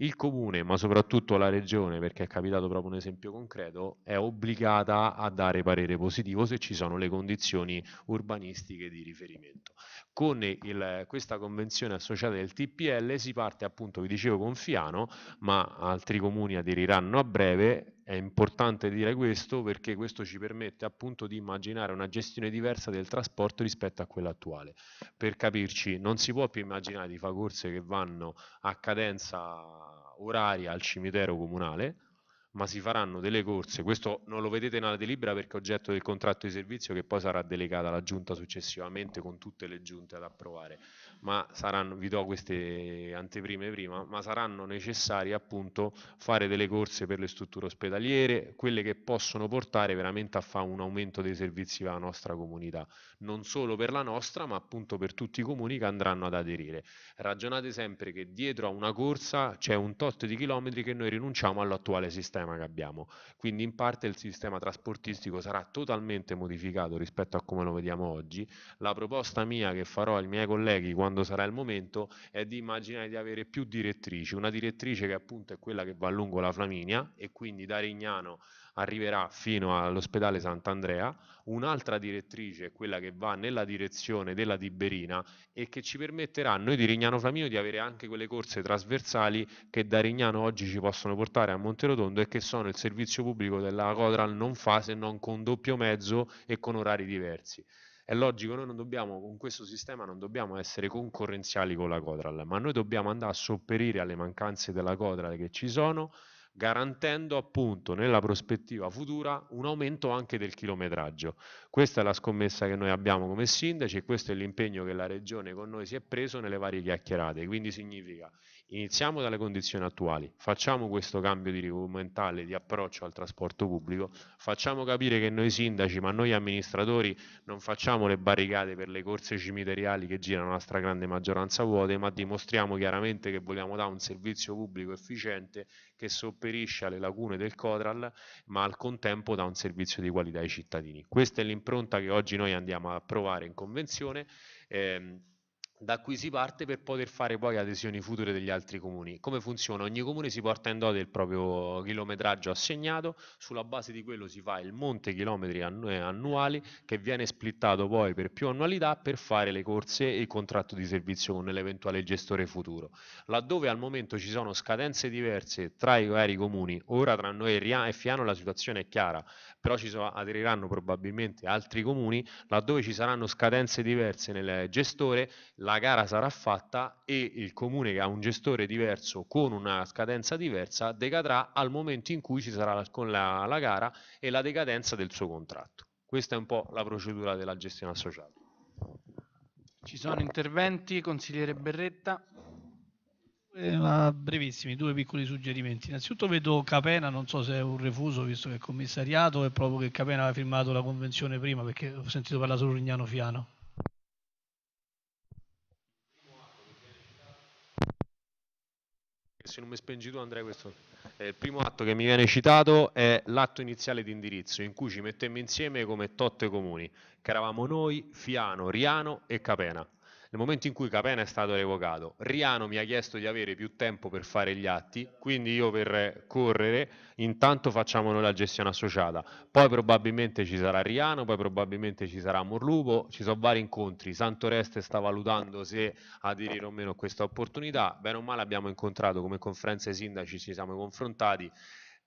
il comune, ma soprattutto la regione, perché è capitato proprio un esempio concreto, è obbligata a dare parere positivo se ci sono le condizioni urbanistiche di riferimento. Con il, questa convenzione associata del TPL si parte appunto, vi dicevo, con Fiano, ma altri comuni aderiranno a breve è importante dire questo perché questo ci permette appunto di immaginare una gestione diversa del trasporto rispetto a quella attuale. Per capirci, non si può più immaginare di corse che vanno a cadenza oraria al cimitero comunale, ma si faranno delle corse. Questo non lo vedete nella delibera perché è oggetto del contratto di servizio che poi sarà delegata alla giunta successivamente con tutte le giunte ad approvare ma saranno, vi do queste anteprime prima, ma saranno necessari appunto fare delle corse per le strutture ospedaliere, quelle che possono portare veramente a fare un aumento dei servizi alla nostra comunità, non solo per la nostra, ma appunto per tutti i comuni che andranno ad aderire. Ragionate sempre che dietro a una corsa c'è un tot di chilometri che noi rinunciamo all'attuale sistema che abbiamo, quindi in parte il sistema trasportistico sarà totalmente modificato rispetto a come lo vediamo oggi. La proposta mia che farò ai miei colleghi quando sarà il momento, è di immaginare di avere più direttrici, una direttrice che appunto è quella che va lungo la Flaminia e quindi da Rignano arriverà fino all'ospedale Sant'Andrea, un'altra direttrice è quella che va nella direzione della Tiberina e che ci permetterà noi di Rignano Flaminio di avere anche quelle corse trasversali che da Rignano oggi ci possono portare a Monterotondo e che sono il servizio pubblico della Codral non fa se non con doppio mezzo e con orari diversi. È logico, noi non dobbiamo, con questo sistema non dobbiamo essere concorrenziali con la Codral, ma noi dobbiamo andare a sopperire alle mancanze della Codral che ci sono, garantendo appunto nella prospettiva futura un aumento anche del chilometraggio. Questa è la scommessa che noi abbiamo come sindaci e questo è l'impegno che la Regione con noi si è preso nelle varie chiacchierate, quindi significa Iniziamo dalle condizioni attuali, facciamo questo cambio di mentale, di approccio al trasporto pubblico, facciamo capire che noi sindaci, ma noi amministratori, non facciamo le barricate per le corse cimiteriali che girano la stragrande maggioranza vuote, ma dimostriamo chiaramente che vogliamo dare un servizio pubblico efficiente che sopperisce alle lacune del Codral, ma al contempo dà un servizio di qualità ai cittadini. Questa è l'impronta che oggi noi andiamo a approvare in convenzione. Ehm, da cui si parte per poter fare poi adesioni future degli altri comuni. Come funziona? Ogni comune si porta in dote il proprio chilometraggio assegnato, sulla base di quello si fa il monte chilometri eh, annuali che viene splittato poi per più annualità per fare le corse e il contratto di servizio con l'eventuale gestore futuro. Laddove al momento ci sono scadenze diverse tra i vari comuni, ora tra noi e Fiano la situazione è chiara, però ci so, aderiranno probabilmente altri comuni, laddove ci saranno scadenze diverse nel gestore, la gara sarà fatta e il comune che ha un gestore diverso con una scadenza diversa decadrà al momento in cui ci sarà la, con la, la gara e la decadenza del suo contratto. Questa è un po' la procedura della gestione associata. Ci sono interventi, consigliere Berretta. Eh, brevissimi, due piccoli suggerimenti. Innanzitutto vedo Capena, non so se è un refuso, visto che è commissariato, è proprio che Capena aveva firmato la convenzione prima, perché ho sentito parlare solo Rignano Fiano. Se non mi spengi tu Andrea questo. il primo atto che mi viene citato è l'atto iniziale di indirizzo in cui ci mettemmo insieme come totte comuni, che eravamo noi, Fiano, Riano e Capena nel momento in cui Capena è stato revocato, Riano mi ha chiesto di avere più tempo per fare gli atti, quindi io per correre intanto facciamo noi la gestione associata. Poi probabilmente ci sarà Riano, poi probabilmente ci sarà Morlupo, ci sono vari incontri. Santoreste sta valutando se aderire o meno a questa opportunità. Bene o male abbiamo incontrato come conferenza i sindaci, ci siamo confrontati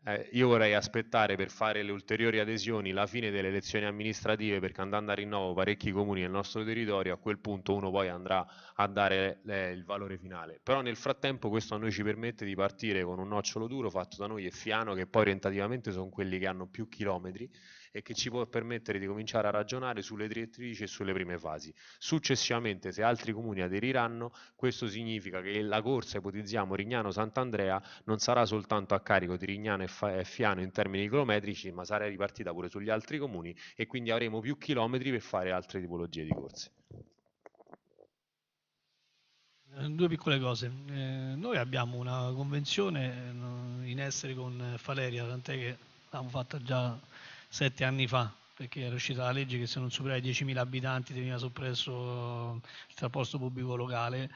eh, io vorrei aspettare per fare le ulteriori adesioni la fine delle elezioni amministrative perché andando a rinnovo parecchi comuni nel nostro territorio a quel punto uno poi andrà a dare le, eh, il valore finale però nel frattempo questo a noi ci permette di partire con un nocciolo duro fatto da noi e Fiano che poi orientativamente sono quelli che hanno più chilometri e che ci può permettere di cominciare a ragionare sulle direttrici e sulle prime fasi. Successivamente, se altri comuni aderiranno, questo significa che la corsa, ipotizziamo, Rignano-Sant'Andrea non sarà soltanto a carico di Rignano e, Fiano in termini chilometrici, ma sarà ripartita pure sugli altri comuni e quindi avremo più chilometri per fare altre tipologie di corse. Eh, due piccole cose. Eh, noi abbiamo una convenzione eh, in essere con Faleria, tant'è che l'abbiamo fatta già sette anni fa, perché era uscita la legge che se non superavi 10.000 abitanti veniva soppresso il trasporto pubblico locale,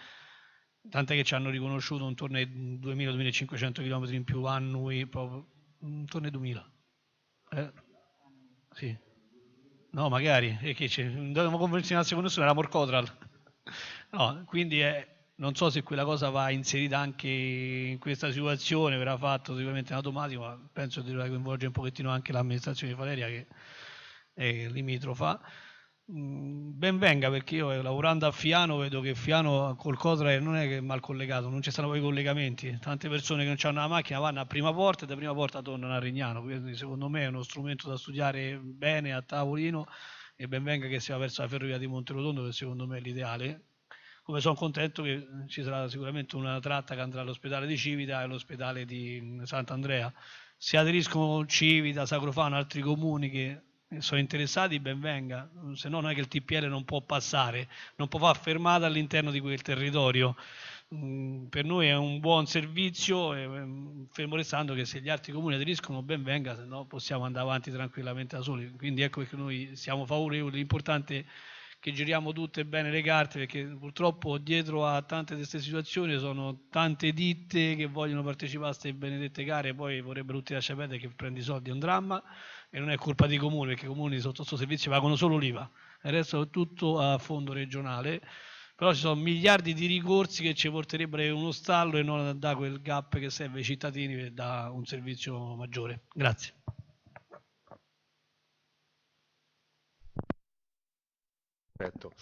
tant'è che ci hanno riconosciuto intorno ai 2.000-2.500 km in più annui, proprio, intorno ai 2.000. Eh, sì. No, magari, e che c'è? Non dovevamo convenzionarsi con nessuno, era Morcotral. No, quindi è, non so se quella cosa va inserita anche in questa situazione, verrà fatto sicuramente in automatico, ma penso di dover coinvolgere un pochettino anche l'amministrazione di Valeria che è limitrofa. Mm, ben venga perché io eh, lavorando a Fiano vedo che Fiano col Cotra non è che è mal collegato, non ci stanno poi collegamenti, tante persone che non hanno la macchina vanno a prima porta e da prima porta tornano a Regnano, quindi secondo me è uno strumento da studiare bene a tavolino e ben venga che sia verso la ferrovia di Monterotondo che secondo me è l'ideale come sono contento che ci sarà sicuramente una tratta che andrà all'ospedale di Civita e all'ospedale di mm, Sant'Andrea. Se aderiscono Civita, Sacrofano, altri comuni che eh, sono interessati, ben venga, se no non è che il TPL non può passare, non può far fermata all'interno di quel territorio. Mm, per noi è un buon servizio, mm, fermo restando che se gli altri comuni aderiscono ben venga, se no possiamo andare avanti tranquillamente da soli. Quindi ecco che noi siamo favorevoli, l'importante è che giriamo tutte bene le carte perché purtroppo dietro a tante di queste situazioni sono tante ditte che vogliono partecipare a queste benedette gare e poi vorrebbero tutti lasciare perdere che prendi i soldi è un dramma e non è colpa dei comuni perché i comuni sotto questo servizio pagano solo l'IVA il resto è tutto a fondo regionale però ci sono miliardi di ricorsi che ci porterebbero in uno stallo e non da quel gap che serve ai cittadini per dare un servizio maggiore grazie Perfetto.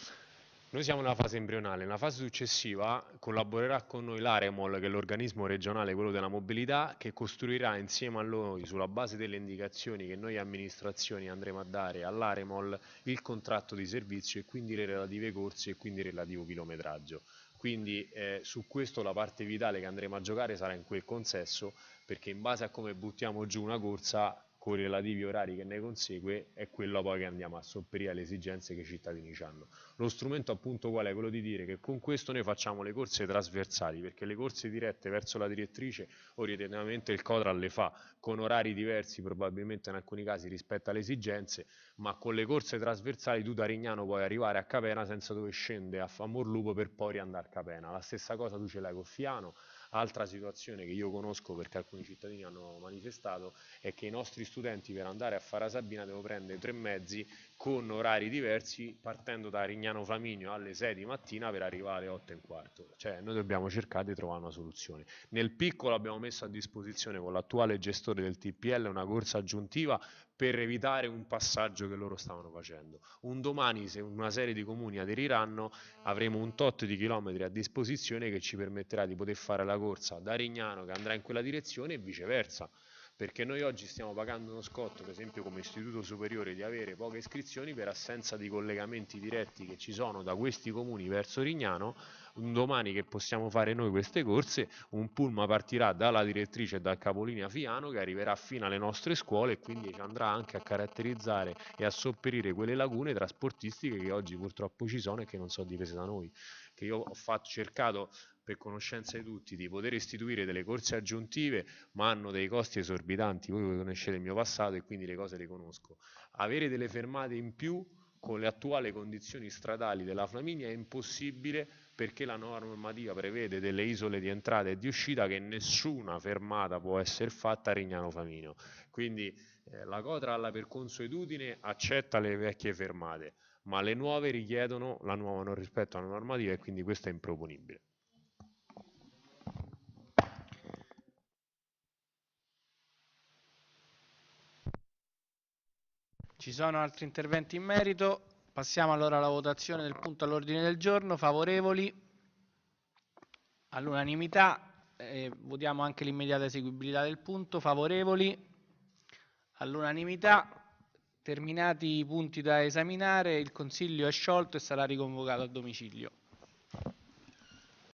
Noi siamo nella fase embrionale, nella fase successiva collaborerà con noi l'Aremol, che è l'organismo regionale, quello della mobilità, che costruirà insieme a noi, sulla base delle indicazioni che noi amministrazioni andremo a dare all'Aremol, il contratto di servizio e quindi le relative corsi e quindi il relativo chilometraggio. Quindi eh, su questo la parte vitale che andremo a giocare sarà in quel consesso, perché in base a come buttiamo giù una corsa con i relativi orari che ne consegue è quello poi che andiamo a sopperire alle esigenze che i cittadini hanno. Lo strumento appunto qual è? Quello di dire che con questo noi facciamo le corse trasversali, perché le corse dirette verso la direttrice orientativamente il CODRAL le fa, con orari diversi probabilmente in alcuni casi rispetto alle esigenze, ma con le corse trasversali tu da Rignano puoi arrivare a Capena senza dove scende a Famorlupo per poi riandare a Capena. La stessa cosa tu ce l'hai con Fiano, Altra situazione che io conosco perché alcuni cittadini hanno manifestato è che i nostri studenti per andare a fare Sabina devono prendere tre mezzi con orari diversi partendo da Rignano Flaminio alle 6 di mattina per arrivare alle 8 e un quarto. Cioè noi dobbiamo cercare di trovare una soluzione. Nel piccolo abbiamo messo a disposizione con l'attuale gestore del TPL una corsa aggiuntiva per evitare un passaggio che loro stavano facendo. Un domani se una serie di comuni aderiranno avremo un tot di chilometri a disposizione che ci permetterà di poter fare la corsa da Rignano che andrà in quella direzione e viceversa perché noi oggi stiamo pagando uno scotto, per esempio come istituto superiore, di avere poche iscrizioni per assenza di collegamenti diretti che ci sono da questi comuni verso Rignano, un domani che possiamo fare noi queste corse, un pullman partirà dalla direttrice e dal capolinea Fiano che arriverà fino alle nostre scuole e quindi ci andrà anche a caratterizzare e a sopperire quelle lacune trasportistiche che oggi purtroppo ci sono e che non sono difese da noi. Che io ho fatto, cercato per conoscenza di tutti, di poter istituire delle corse aggiuntive, ma hanno dei costi esorbitanti. Voi conoscete il mio passato e quindi le cose le conosco. Avere delle fermate in più con le attuali condizioni stradali della Flaminia è impossibile perché la nuova normativa prevede delle isole di entrata e di uscita che nessuna fermata può essere fatta a Rignano Flaminio. Quindi eh, la Cotralla per consuetudine accetta le vecchie fermate, ma le nuove richiedono la nuova non rispetto alla normativa e quindi questo è improponibile. Ci sono altri interventi in merito? Passiamo allora alla votazione del punto all'ordine del giorno. Favorevoli? All'unanimità. Eh, votiamo anche l'immediata eseguibilità del punto. Favorevoli? All'unanimità. Terminati i punti da esaminare, il Consiglio è sciolto e sarà riconvocato a domicilio.